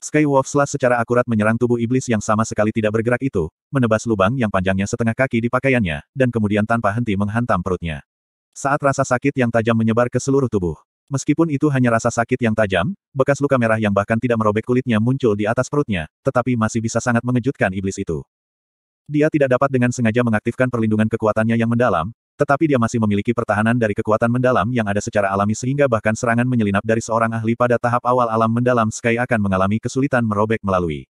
Skywolf Slash secara akurat menyerang tubuh iblis yang sama sekali tidak bergerak itu, menebas lubang yang panjangnya setengah kaki di pakaiannya, dan kemudian tanpa henti menghantam perutnya. Saat rasa sakit yang tajam menyebar ke seluruh tubuh. Meskipun itu hanya rasa sakit yang tajam, bekas luka merah yang bahkan tidak merobek kulitnya muncul di atas perutnya, tetapi masih bisa sangat mengejutkan iblis itu. Dia tidak dapat dengan sengaja mengaktifkan perlindungan kekuatannya yang mendalam, tetapi dia masih memiliki pertahanan dari kekuatan mendalam yang ada secara alami sehingga bahkan serangan menyelinap dari seorang ahli pada tahap awal alam mendalam Sky akan mengalami kesulitan merobek melalui.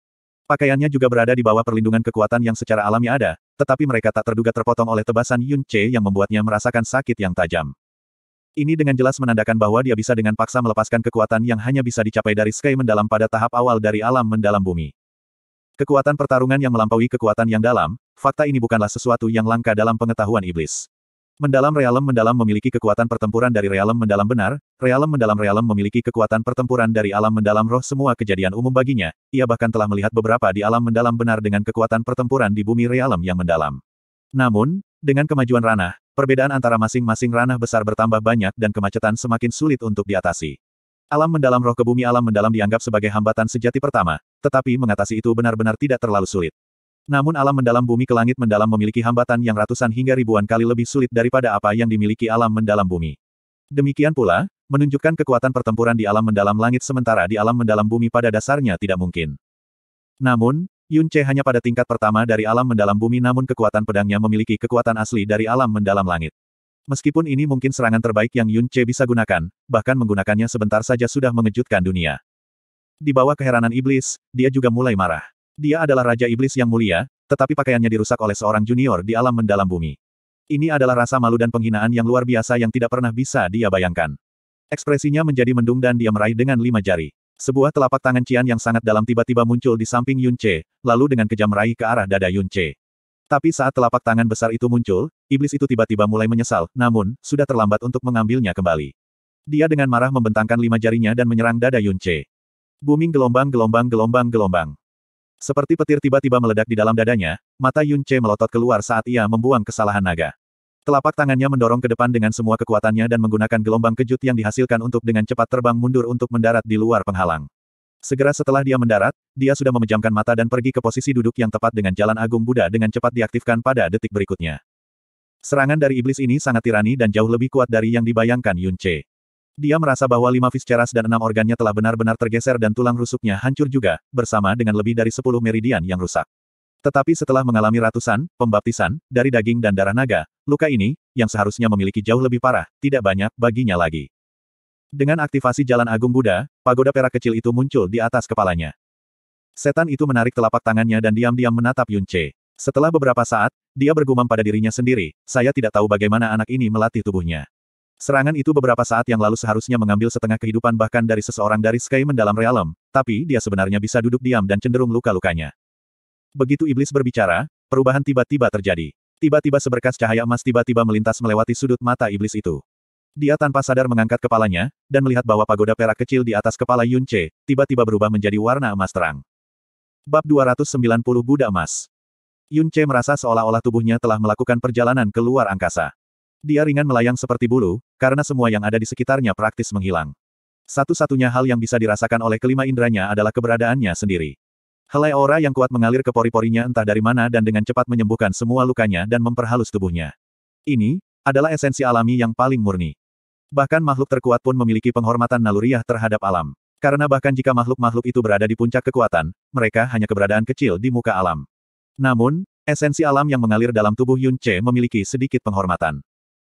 Pakaiannya juga berada di bawah perlindungan kekuatan yang secara alami ada, tetapi mereka tak terduga terpotong oleh tebasan Yun Che yang membuatnya merasakan sakit yang tajam. Ini dengan jelas menandakan bahwa dia bisa dengan paksa melepaskan kekuatan yang hanya bisa dicapai dari Sky mendalam pada tahap awal dari alam mendalam bumi. Kekuatan pertarungan yang melampaui kekuatan yang dalam, fakta ini bukanlah sesuatu yang langka dalam pengetahuan iblis. Mendalam realem mendalam memiliki kekuatan pertempuran dari realem mendalam benar, realem mendalam realem memiliki kekuatan pertempuran dari alam mendalam roh semua kejadian umum baginya, ia bahkan telah melihat beberapa di alam mendalam benar dengan kekuatan pertempuran di bumi realem yang mendalam. Namun, dengan kemajuan ranah, perbedaan antara masing-masing ranah besar bertambah banyak dan kemacetan semakin sulit untuk diatasi. Alam mendalam roh ke bumi alam mendalam dianggap sebagai hambatan sejati pertama, tetapi mengatasi itu benar-benar tidak terlalu sulit. Namun alam mendalam bumi ke langit mendalam memiliki hambatan yang ratusan hingga ribuan kali lebih sulit daripada apa yang dimiliki alam mendalam bumi. Demikian pula, menunjukkan kekuatan pertempuran di alam mendalam langit sementara di alam mendalam bumi pada dasarnya tidak mungkin. Namun, Yun Che hanya pada tingkat pertama dari alam mendalam bumi namun kekuatan pedangnya memiliki kekuatan asli dari alam mendalam langit. Meskipun ini mungkin serangan terbaik yang Yun Che bisa gunakan, bahkan menggunakannya sebentar saja sudah mengejutkan dunia. Di bawah keheranan iblis, dia juga mulai marah. Dia adalah Raja Iblis yang mulia, tetapi pakaiannya dirusak oleh seorang junior di alam mendalam bumi. Ini adalah rasa malu dan penghinaan yang luar biasa yang tidak pernah bisa dia bayangkan. Ekspresinya menjadi mendung dan dia meraih dengan lima jari. Sebuah telapak tangan Cian yang sangat dalam tiba-tiba muncul di samping Yun Che, lalu dengan kejam meraih ke arah dada Yun Che. Tapi saat telapak tangan besar itu muncul, iblis itu tiba-tiba mulai menyesal, namun, sudah terlambat untuk mengambilnya kembali. Dia dengan marah membentangkan lima jarinya dan menyerang dada Yun Che. Booming gelombang gelombang gelombang gelombang. Seperti petir tiba-tiba meledak di dalam dadanya, mata Yun Che melotot keluar saat ia membuang kesalahan naga. Telapak tangannya mendorong ke depan dengan semua kekuatannya dan menggunakan gelombang kejut yang dihasilkan untuk dengan cepat terbang mundur untuk mendarat di luar penghalang. Segera setelah dia mendarat, dia sudah memejamkan mata dan pergi ke posisi duduk yang tepat dengan jalan agung Buddha dengan cepat diaktifkan pada detik berikutnya. Serangan dari iblis ini sangat tirani dan jauh lebih kuat dari yang dibayangkan Yun Che. Dia merasa bahwa lima visceras dan enam organnya telah benar-benar tergeser dan tulang rusuknya hancur juga, bersama dengan lebih dari sepuluh meridian yang rusak. Tetapi setelah mengalami ratusan pembaptisan dari daging dan darah naga, luka ini, yang seharusnya memiliki jauh lebih parah, tidak banyak baginya lagi. Dengan aktivasi Jalan Agung Buddha, pagoda perak kecil itu muncul di atas kepalanya. Setan itu menarik telapak tangannya dan diam-diam menatap Yun Che. Setelah beberapa saat, dia bergumam pada dirinya sendiri, saya tidak tahu bagaimana anak ini melatih tubuhnya. Serangan itu beberapa saat yang lalu seharusnya mengambil setengah kehidupan bahkan dari seseorang dari Sky mendalam realm, tapi dia sebenarnya bisa duduk diam dan cenderung luka-lukanya. Begitu iblis berbicara, perubahan tiba-tiba terjadi. Tiba-tiba seberkas cahaya emas tiba-tiba melintas melewati sudut mata iblis itu. Dia tanpa sadar mengangkat kepalanya, dan melihat bahwa pagoda perak kecil di atas kepala Yun Che, tiba-tiba berubah menjadi warna emas terang. Bab 290 Buddha Emas Yun Che merasa seolah-olah tubuhnya telah melakukan perjalanan ke luar angkasa. Dia ringan melayang seperti bulu, karena semua yang ada di sekitarnya praktis menghilang. Satu-satunya hal yang bisa dirasakan oleh kelima indranya adalah keberadaannya sendiri. Helai aura yang kuat mengalir ke pori-porinya entah dari mana dan dengan cepat menyembuhkan semua lukanya dan memperhalus tubuhnya. Ini adalah esensi alami yang paling murni. Bahkan makhluk terkuat pun memiliki penghormatan naluriah terhadap alam. Karena bahkan jika makhluk-makhluk itu berada di puncak kekuatan, mereka hanya keberadaan kecil di muka alam. Namun, esensi alam yang mengalir dalam tubuh Yun Che memiliki sedikit penghormatan.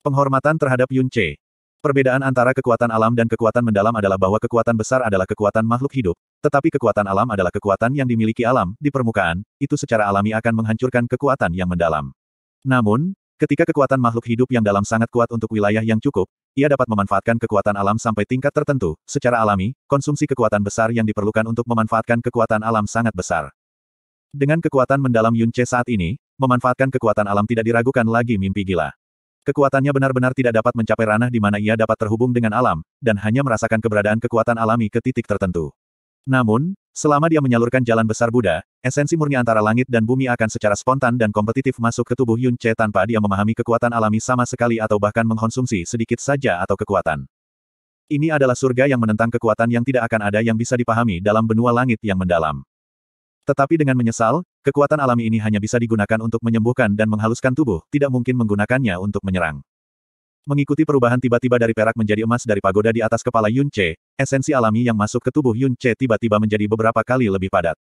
Penghormatan terhadap Yun Che. Perbedaan antara kekuatan alam dan kekuatan mendalam adalah bahwa kekuatan besar adalah kekuatan makhluk hidup, tetapi kekuatan alam adalah kekuatan yang dimiliki alam, di permukaan, itu secara alami akan menghancurkan kekuatan yang mendalam. Namun, ketika kekuatan makhluk hidup yang dalam sangat kuat untuk wilayah yang cukup, ia dapat memanfaatkan kekuatan alam sampai tingkat tertentu, secara alami, konsumsi kekuatan besar yang diperlukan untuk memanfaatkan kekuatan alam sangat besar. Dengan kekuatan mendalam Yun Che saat ini, memanfaatkan kekuatan alam tidak diragukan lagi mimpi gila. Kekuatannya benar-benar tidak dapat mencapai ranah di mana ia dapat terhubung dengan alam, dan hanya merasakan keberadaan kekuatan alami ke titik tertentu. Namun, selama dia menyalurkan jalan besar Buddha, esensi murni antara langit dan bumi akan secara spontan dan kompetitif masuk ke tubuh Yun Che tanpa dia memahami kekuatan alami sama sekali atau bahkan mengkonsumsi sedikit saja atau kekuatan. Ini adalah surga yang menentang kekuatan yang tidak akan ada yang bisa dipahami dalam benua langit yang mendalam. Tetapi dengan menyesal, Kekuatan alami ini hanya bisa digunakan untuk menyembuhkan dan menghaluskan tubuh, tidak mungkin menggunakannya untuk menyerang. Mengikuti perubahan tiba-tiba dari perak menjadi emas dari pagoda di atas kepala Yun Che, esensi alami yang masuk ke tubuh Yun Che tiba-tiba menjadi beberapa kali lebih padat.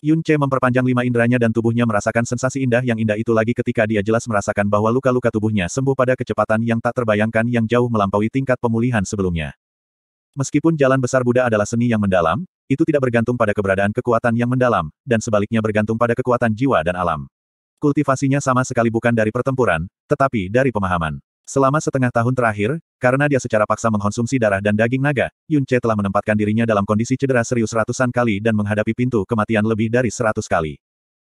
Yun Che memperpanjang lima inderanya dan tubuhnya merasakan sensasi indah yang indah itu lagi ketika dia jelas merasakan bahwa luka-luka tubuhnya sembuh pada kecepatan yang tak terbayangkan yang jauh melampaui tingkat pemulihan sebelumnya. Meskipun jalan besar Buddha adalah seni yang mendalam, itu tidak bergantung pada keberadaan kekuatan yang mendalam, dan sebaliknya bergantung pada kekuatan jiwa dan alam. Kultivasinya sama sekali bukan dari pertempuran, tetapi dari pemahaman. Selama setengah tahun terakhir, karena dia secara paksa mengkonsumsi darah dan daging naga, Yun Che telah menempatkan dirinya dalam kondisi cedera serius ratusan kali dan menghadapi pintu kematian lebih dari seratus kali.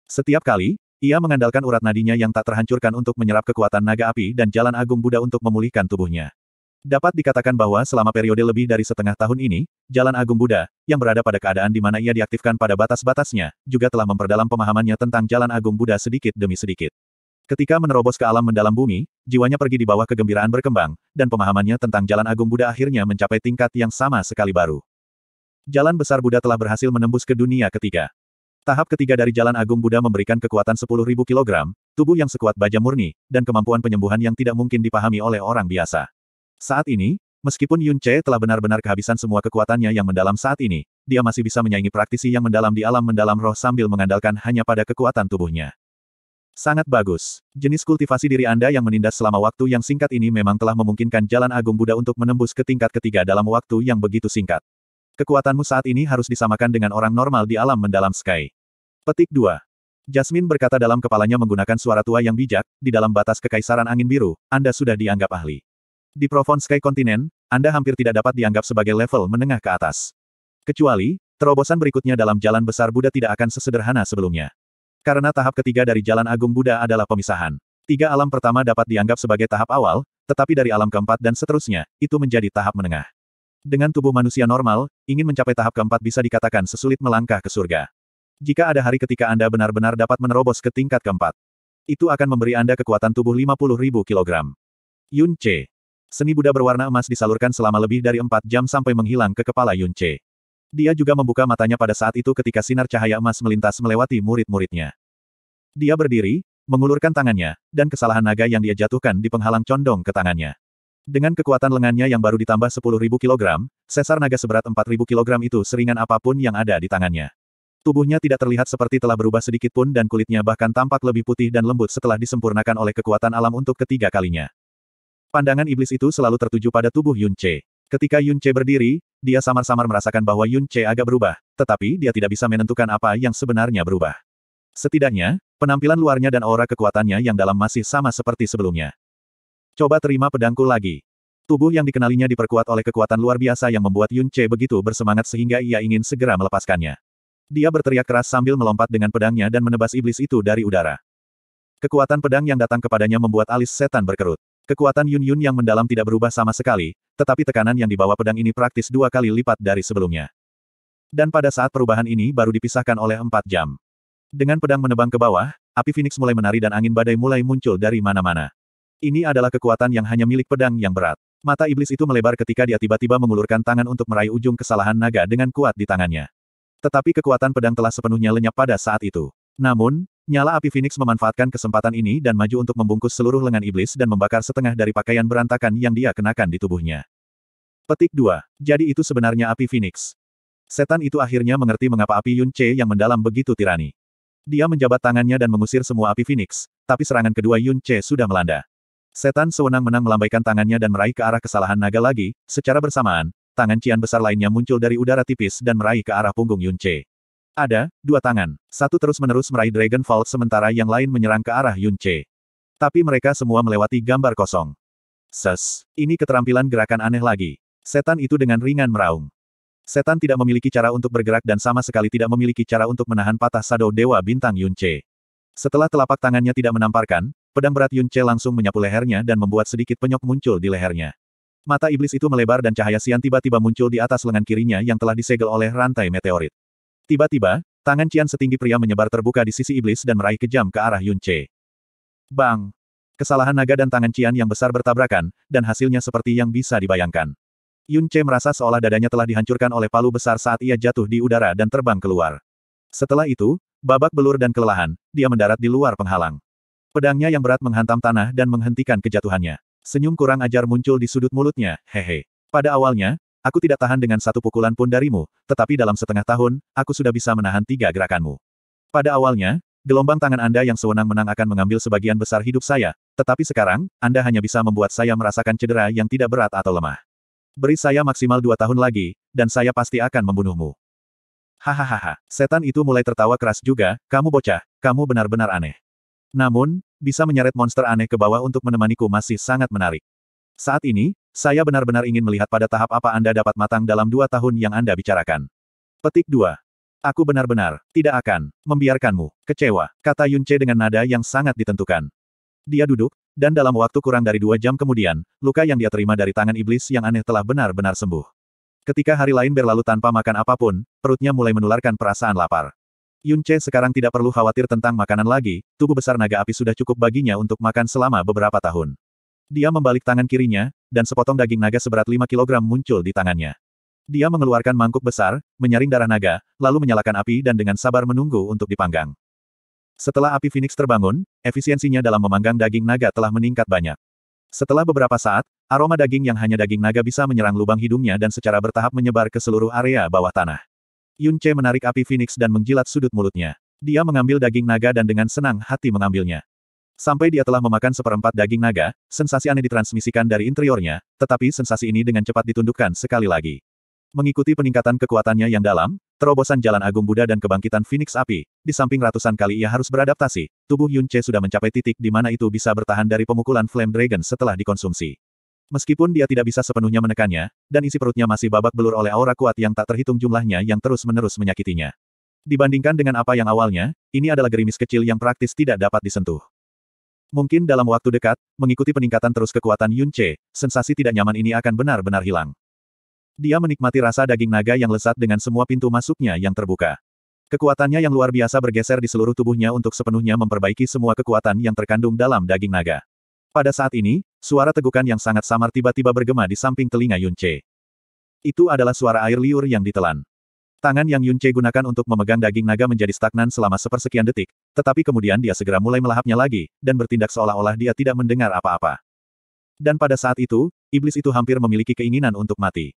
Setiap kali, ia mengandalkan urat nadinya yang tak terhancurkan untuk menyerap kekuatan naga api dan jalan agung Buddha untuk memulihkan tubuhnya. Dapat dikatakan bahwa selama periode lebih dari setengah tahun ini, Jalan Agung Buddha, yang berada pada keadaan di mana ia diaktifkan pada batas-batasnya, juga telah memperdalam pemahamannya tentang Jalan Agung Buddha sedikit demi sedikit. Ketika menerobos ke alam mendalam bumi, jiwanya pergi di bawah kegembiraan berkembang, dan pemahamannya tentang Jalan Agung Buddha akhirnya mencapai tingkat yang sama sekali baru. Jalan Besar Buddha telah berhasil menembus ke dunia ketiga. Tahap ketiga dari Jalan Agung Buddha memberikan kekuatan 10.000 kg, tubuh yang sekuat baja murni, dan kemampuan penyembuhan yang tidak mungkin dipahami oleh orang biasa. Saat ini, meskipun Yun Che telah benar-benar kehabisan semua kekuatannya yang mendalam saat ini, dia masih bisa menyaingi praktisi yang mendalam di alam mendalam roh sambil mengandalkan hanya pada kekuatan tubuhnya. Sangat bagus. Jenis kultivasi diri Anda yang menindas selama waktu yang singkat ini memang telah memungkinkan Jalan Agung Buddha untuk menembus ke tingkat ketiga dalam waktu yang begitu singkat. Kekuatanmu saat ini harus disamakan dengan orang normal di alam mendalam Sky. Petik 2. Jasmine berkata dalam kepalanya menggunakan suara tua yang bijak, di dalam batas kekaisaran angin biru, Anda sudah dianggap ahli. Di Provence Sky Continent, Anda hampir tidak dapat dianggap sebagai level menengah ke atas. Kecuali, terobosan berikutnya dalam jalan besar Buddha tidak akan sesederhana sebelumnya. Karena tahap ketiga dari jalan agung Buddha adalah pemisahan. Tiga alam pertama dapat dianggap sebagai tahap awal, tetapi dari alam keempat dan seterusnya, itu menjadi tahap menengah. Dengan tubuh manusia normal, ingin mencapai tahap keempat bisa dikatakan sesulit melangkah ke surga. Jika ada hari ketika Anda benar-benar dapat menerobos ke tingkat keempat, itu akan memberi Anda kekuatan tubuh 50.000 kg. Yun C. Seni Buddha berwarna emas disalurkan selama lebih dari empat jam sampai menghilang ke kepala Yun Che. Dia juga membuka matanya pada saat itu ketika sinar cahaya emas melintas melewati murid-muridnya. Dia berdiri, mengulurkan tangannya, dan kesalahan naga yang dia jatuhkan di penghalang condong ke tangannya. Dengan kekuatan lengannya yang baru ditambah 10.000 kg, sesar naga seberat 4.000 kg itu seringan apapun yang ada di tangannya. Tubuhnya tidak terlihat seperti telah berubah sedikit pun dan kulitnya bahkan tampak lebih putih dan lembut setelah disempurnakan oleh kekuatan alam untuk ketiga kalinya. Pandangan iblis itu selalu tertuju pada tubuh Yun Che. Ketika Yun Che berdiri, dia samar-samar merasakan bahwa Yun Che agak berubah, tetapi dia tidak bisa menentukan apa yang sebenarnya berubah. Setidaknya, penampilan luarnya dan aura kekuatannya yang dalam masih sama seperti sebelumnya. Coba terima pedangku lagi. Tubuh yang dikenalinya diperkuat oleh kekuatan luar biasa yang membuat Yun Che begitu bersemangat sehingga ia ingin segera melepaskannya. Dia berteriak keras sambil melompat dengan pedangnya dan menebas iblis itu dari udara. Kekuatan pedang yang datang kepadanya membuat alis setan berkerut. Kekuatan Yun Yun yang mendalam tidak berubah sama sekali, tetapi tekanan yang dibawa pedang ini praktis dua kali lipat dari sebelumnya. Dan pada saat perubahan ini baru dipisahkan oleh empat jam. Dengan pedang menebang ke bawah, api Phoenix mulai menari dan angin badai mulai muncul dari mana-mana. Ini adalah kekuatan yang hanya milik pedang yang berat. Mata iblis itu melebar ketika dia tiba-tiba mengulurkan tangan untuk meraih ujung kesalahan naga dengan kuat di tangannya. Tetapi kekuatan pedang telah sepenuhnya lenyap pada saat itu. Namun, nyala api Phoenix memanfaatkan kesempatan ini dan maju untuk membungkus seluruh lengan iblis dan membakar setengah dari pakaian berantakan yang dia kenakan di tubuhnya. Petik 2. Jadi itu sebenarnya api Phoenix. Setan itu akhirnya mengerti mengapa api Yun Che yang mendalam begitu tirani. Dia menjabat tangannya dan mengusir semua api Phoenix, tapi serangan kedua Yun Che sudah melanda. Setan sewenang-menang melambaikan tangannya dan meraih ke arah kesalahan naga lagi, secara bersamaan, tangan cian besar lainnya muncul dari udara tipis dan meraih ke arah punggung Yun Che. Ada, dua tangan. Satu terus-menerus meraih Dragon Vault sementara yang lain menyerang ke arah Yun Che. Tapi mereka semua melewati gambar kosong. Ses, ini keterampilan gerakan aneh lagi. Setan itu dengan ringan meraung. Setan tidak memiliki cara untuk bergerak dan sama sekali tidak memiliki cara untuk menahan patah Sado Dewa Bintang Yun Che. Setelah telapak tangannya tidak menamparkan, pedang berat Yun Che langsung menyapu lehernya dan membuat sedikit penyok muncul di lehernya. Mata iblis itu melebar dan cahaya sian tiba-tiba muncul di atas lengan kirinya yang telah disegel oleh rantai meteorit. Tiba-tiba, tangan Cian setinggi pria menyebar terbuka di sisi iblis dan meraih kejam ke arah Yun Che. Bang! Kesalahan naga dan tangan Cian yang besar bertabrakan, dan hasilnya seperti yang bisa dibayangkan. Yun Che merasa seolah dadanya telah dihancurkan oleh palu besar saat ia jatuh di udara dan terbang keluar. Setelah itu, babak belur dan kelelahan, dia mendarat di luar penghalang. Pedangnya yang berat menghantam tanah dan menghentikan kejatuhannya. Senyum kurang ajar muncul di sudut mulutnya, hehe. Pada awalnya, Aku tidak tahan dengan satu pukulan pun darimu, tetapi dalam setengah tahun, aku sudah bisa menahan tiga gerakanmu. Pada awalnya, gelombang tangan Anda yang sewenang-menang akan mengambil sebagian besar hidup saya, tetapi sekarang, Anda hanya bisa membuat saya merasakan cedera yang tidak berat atau lemah. Beri saya maksimal dua tahun lagi, dan saya pasti akan membunuhmu. Hahaha, setan itu mulai tertawa keras juga, kamu bocah, kamu benar-benar aneh. Namun, bisa menyeret monster aneh ke bawah untuk menemaniku masih sangat menarik. Saat ini, saya benar-benar ingin melihat pada tahap apa Anda dapat matang dalam dua tahun yang Anda bicarakan. Petik 2. Aku benar-benar tidak akan membiarkanmu kecewa, kata Yunce dengan nada yang sangat ditentukan. Dia duduk, dan dalam waktu kurang dari dua jam kemudian, luka yang dia terima dari tangan iblis yang aneh telah benar-benar sembuh. Ketika hari lain berlalu tanpa makan apapun, perutnya mulai menularkan perasaan lapar. Yunce sekarang tidak perlu khawatir tentang makanan lagi, tubuh besar naga api sudah cukup baginya untuk makan selama beberapa tahun. Dia membalik tangan kirinya, dan sepotong daging naga seberat 5 kg muncul di tangannya. Dia mengeluarkan mangkuk besar, menyaring darah naga, lalu menyalakan api dan dengan sabar menunggu untuk dipanggang. Setelah api Phoenix terbangun, efisiensinya dalam memanggang daging naga telah meningkat banyak. Setelah beberapa saat, aroma daging yang hanya daging naga bisa menyerang lubang hidungnya dan secara bertahap menyebar ke seluruh area bawah tanah. Yun Che menarik api Phoenix dan menjilat sudut mulutnya. Dia mengambil daging naga dan dengan senang hati mengambilnya. Sampai dia telah memakan seperempat daging naga, sensasi aneh ditransmisikan dari interiornya, tetapi sensasi ini dengan cepat ditundukkan sekali lagi. Mengikuti peningkatan kekuatannya yang dalam, terobosan jalan agung Buddha dan kebangkitan Phoenix api, di samping ratusan kali ia harus beradaptasi, tubuh Yun Che sudah mencapai titik di mana itu bisa bertahan dari pemukulan Flame Dragon setelah dikonsumsi. Meskipun dia tidak bisa sepenuhnya menekannya, dan isi perutnya masih babak belur oleh aura kuat yang tak terhitung jumlahnya yang terus-menerus menyakitinya. Dibandingkan dengan apa yang awalnya, ini adalah gerimis kecil yang praktis tidak dapat disentuh. Mungkin dalam waktu dekat, mengikuti peningkatan terus kekuatan Yun Che, sensasi tidak nyaman ini akan benar-benar hilang. Dia menikmati rasa daging naga yang lesat dengan semua pintu masuknya yang terbuka. Kekuatannya yang luar biasa bergeser di seluruh tubuhnya untuk sepenuhnya memperbaiki semua kekuatan yang terkandung dalam daging naga. Pada saat ini, suara tegukan yang sangat samar tiba-tiba bergema di samping telinga Yun Che. Itu adalah suara air liur yang ditelan. Tangan yang Yun Che gunakan untuk memegang daging naga menjadi stagnan selama sepersekian detik, tetapi kemudian dia segera mulai melahapnya lagi, dan bertindak seolah-olah dia tidak mendengar apa-apa. Dan pada saat itu, iblis itu hampir memiliki keinginan untuk mati.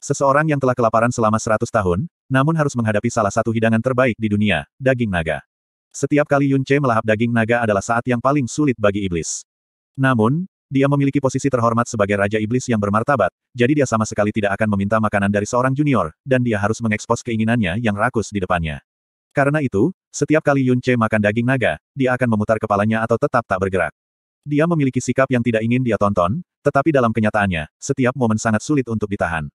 Seseorang yang telah kelaparan selama seratus tahun, namun harus menghadapi salah satu hidangan terbaik di dunia, daging naga. Setiap kali Yun Che melahap daging naga adalah saat yang paling sulit bagi iblis. Namun, dia memiliki posisi terhormat sebagai Raja Iblis yang bermartabat, jadi dia sama sekali tidak akan meminta makanan dari seorang junior, dan dia harus mengekspos keinginannya yang rakus di depannya. Karena itu, setiap kali Yun Che makan daging naga, dia akan memutar kepalanya atau tetap tak bergerak. Dia memiliki sikap yang tidak ingin dia tonton, tetapi dalam kenyataannya, setiap momen sangat sulit untuk ditahan.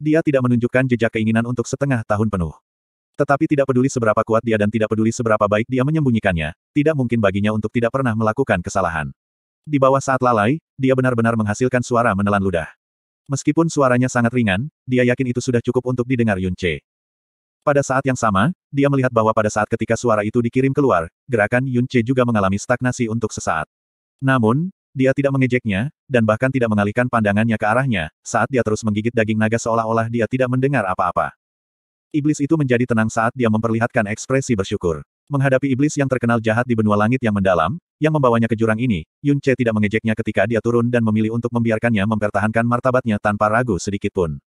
Dia tidak menunjukkan jejak keinginan untuk setengah tahun penuh. Tetapi tidak peduli seberapa kuat dia dan tidak peduli seberapa baik dia menyembunyikannya, tidak mungkin baginya untuk tidak pernah melakukan kesalahan. Di bawah saat lalai, dia benar-benar menghasilkan suara menelan ludah. Meskipun suaranya sangat ringan, dia yakin itu sudah cukup untuk didengar Yun Che. Pada saat yang sama, dia melihat bahwa pada saat ketika suara itu dikirim keluar, gerakan Yun Che juga mengalami stagnasi untuk sesaat. Namun, dia tidak mengejeknya, dan bahkan tidak mengalihkan pandangannya ke arahnya, saat dia terus menggigit daging naga seolah-olah dia tidak mendengar apa-apa. Iblis itu menjadi tenang saat dia memperlihatkan ekspresi bersyukur. Menghadapi iblis yang terkenal jahat di benua langit yang mendalam, yang membawanya ke jurang ini, Yun Che tidak mengejeknya ketika dia turun dan memilih untuk membiarkannya mempertahankan martabatnya tanpa ragu sedikitpun.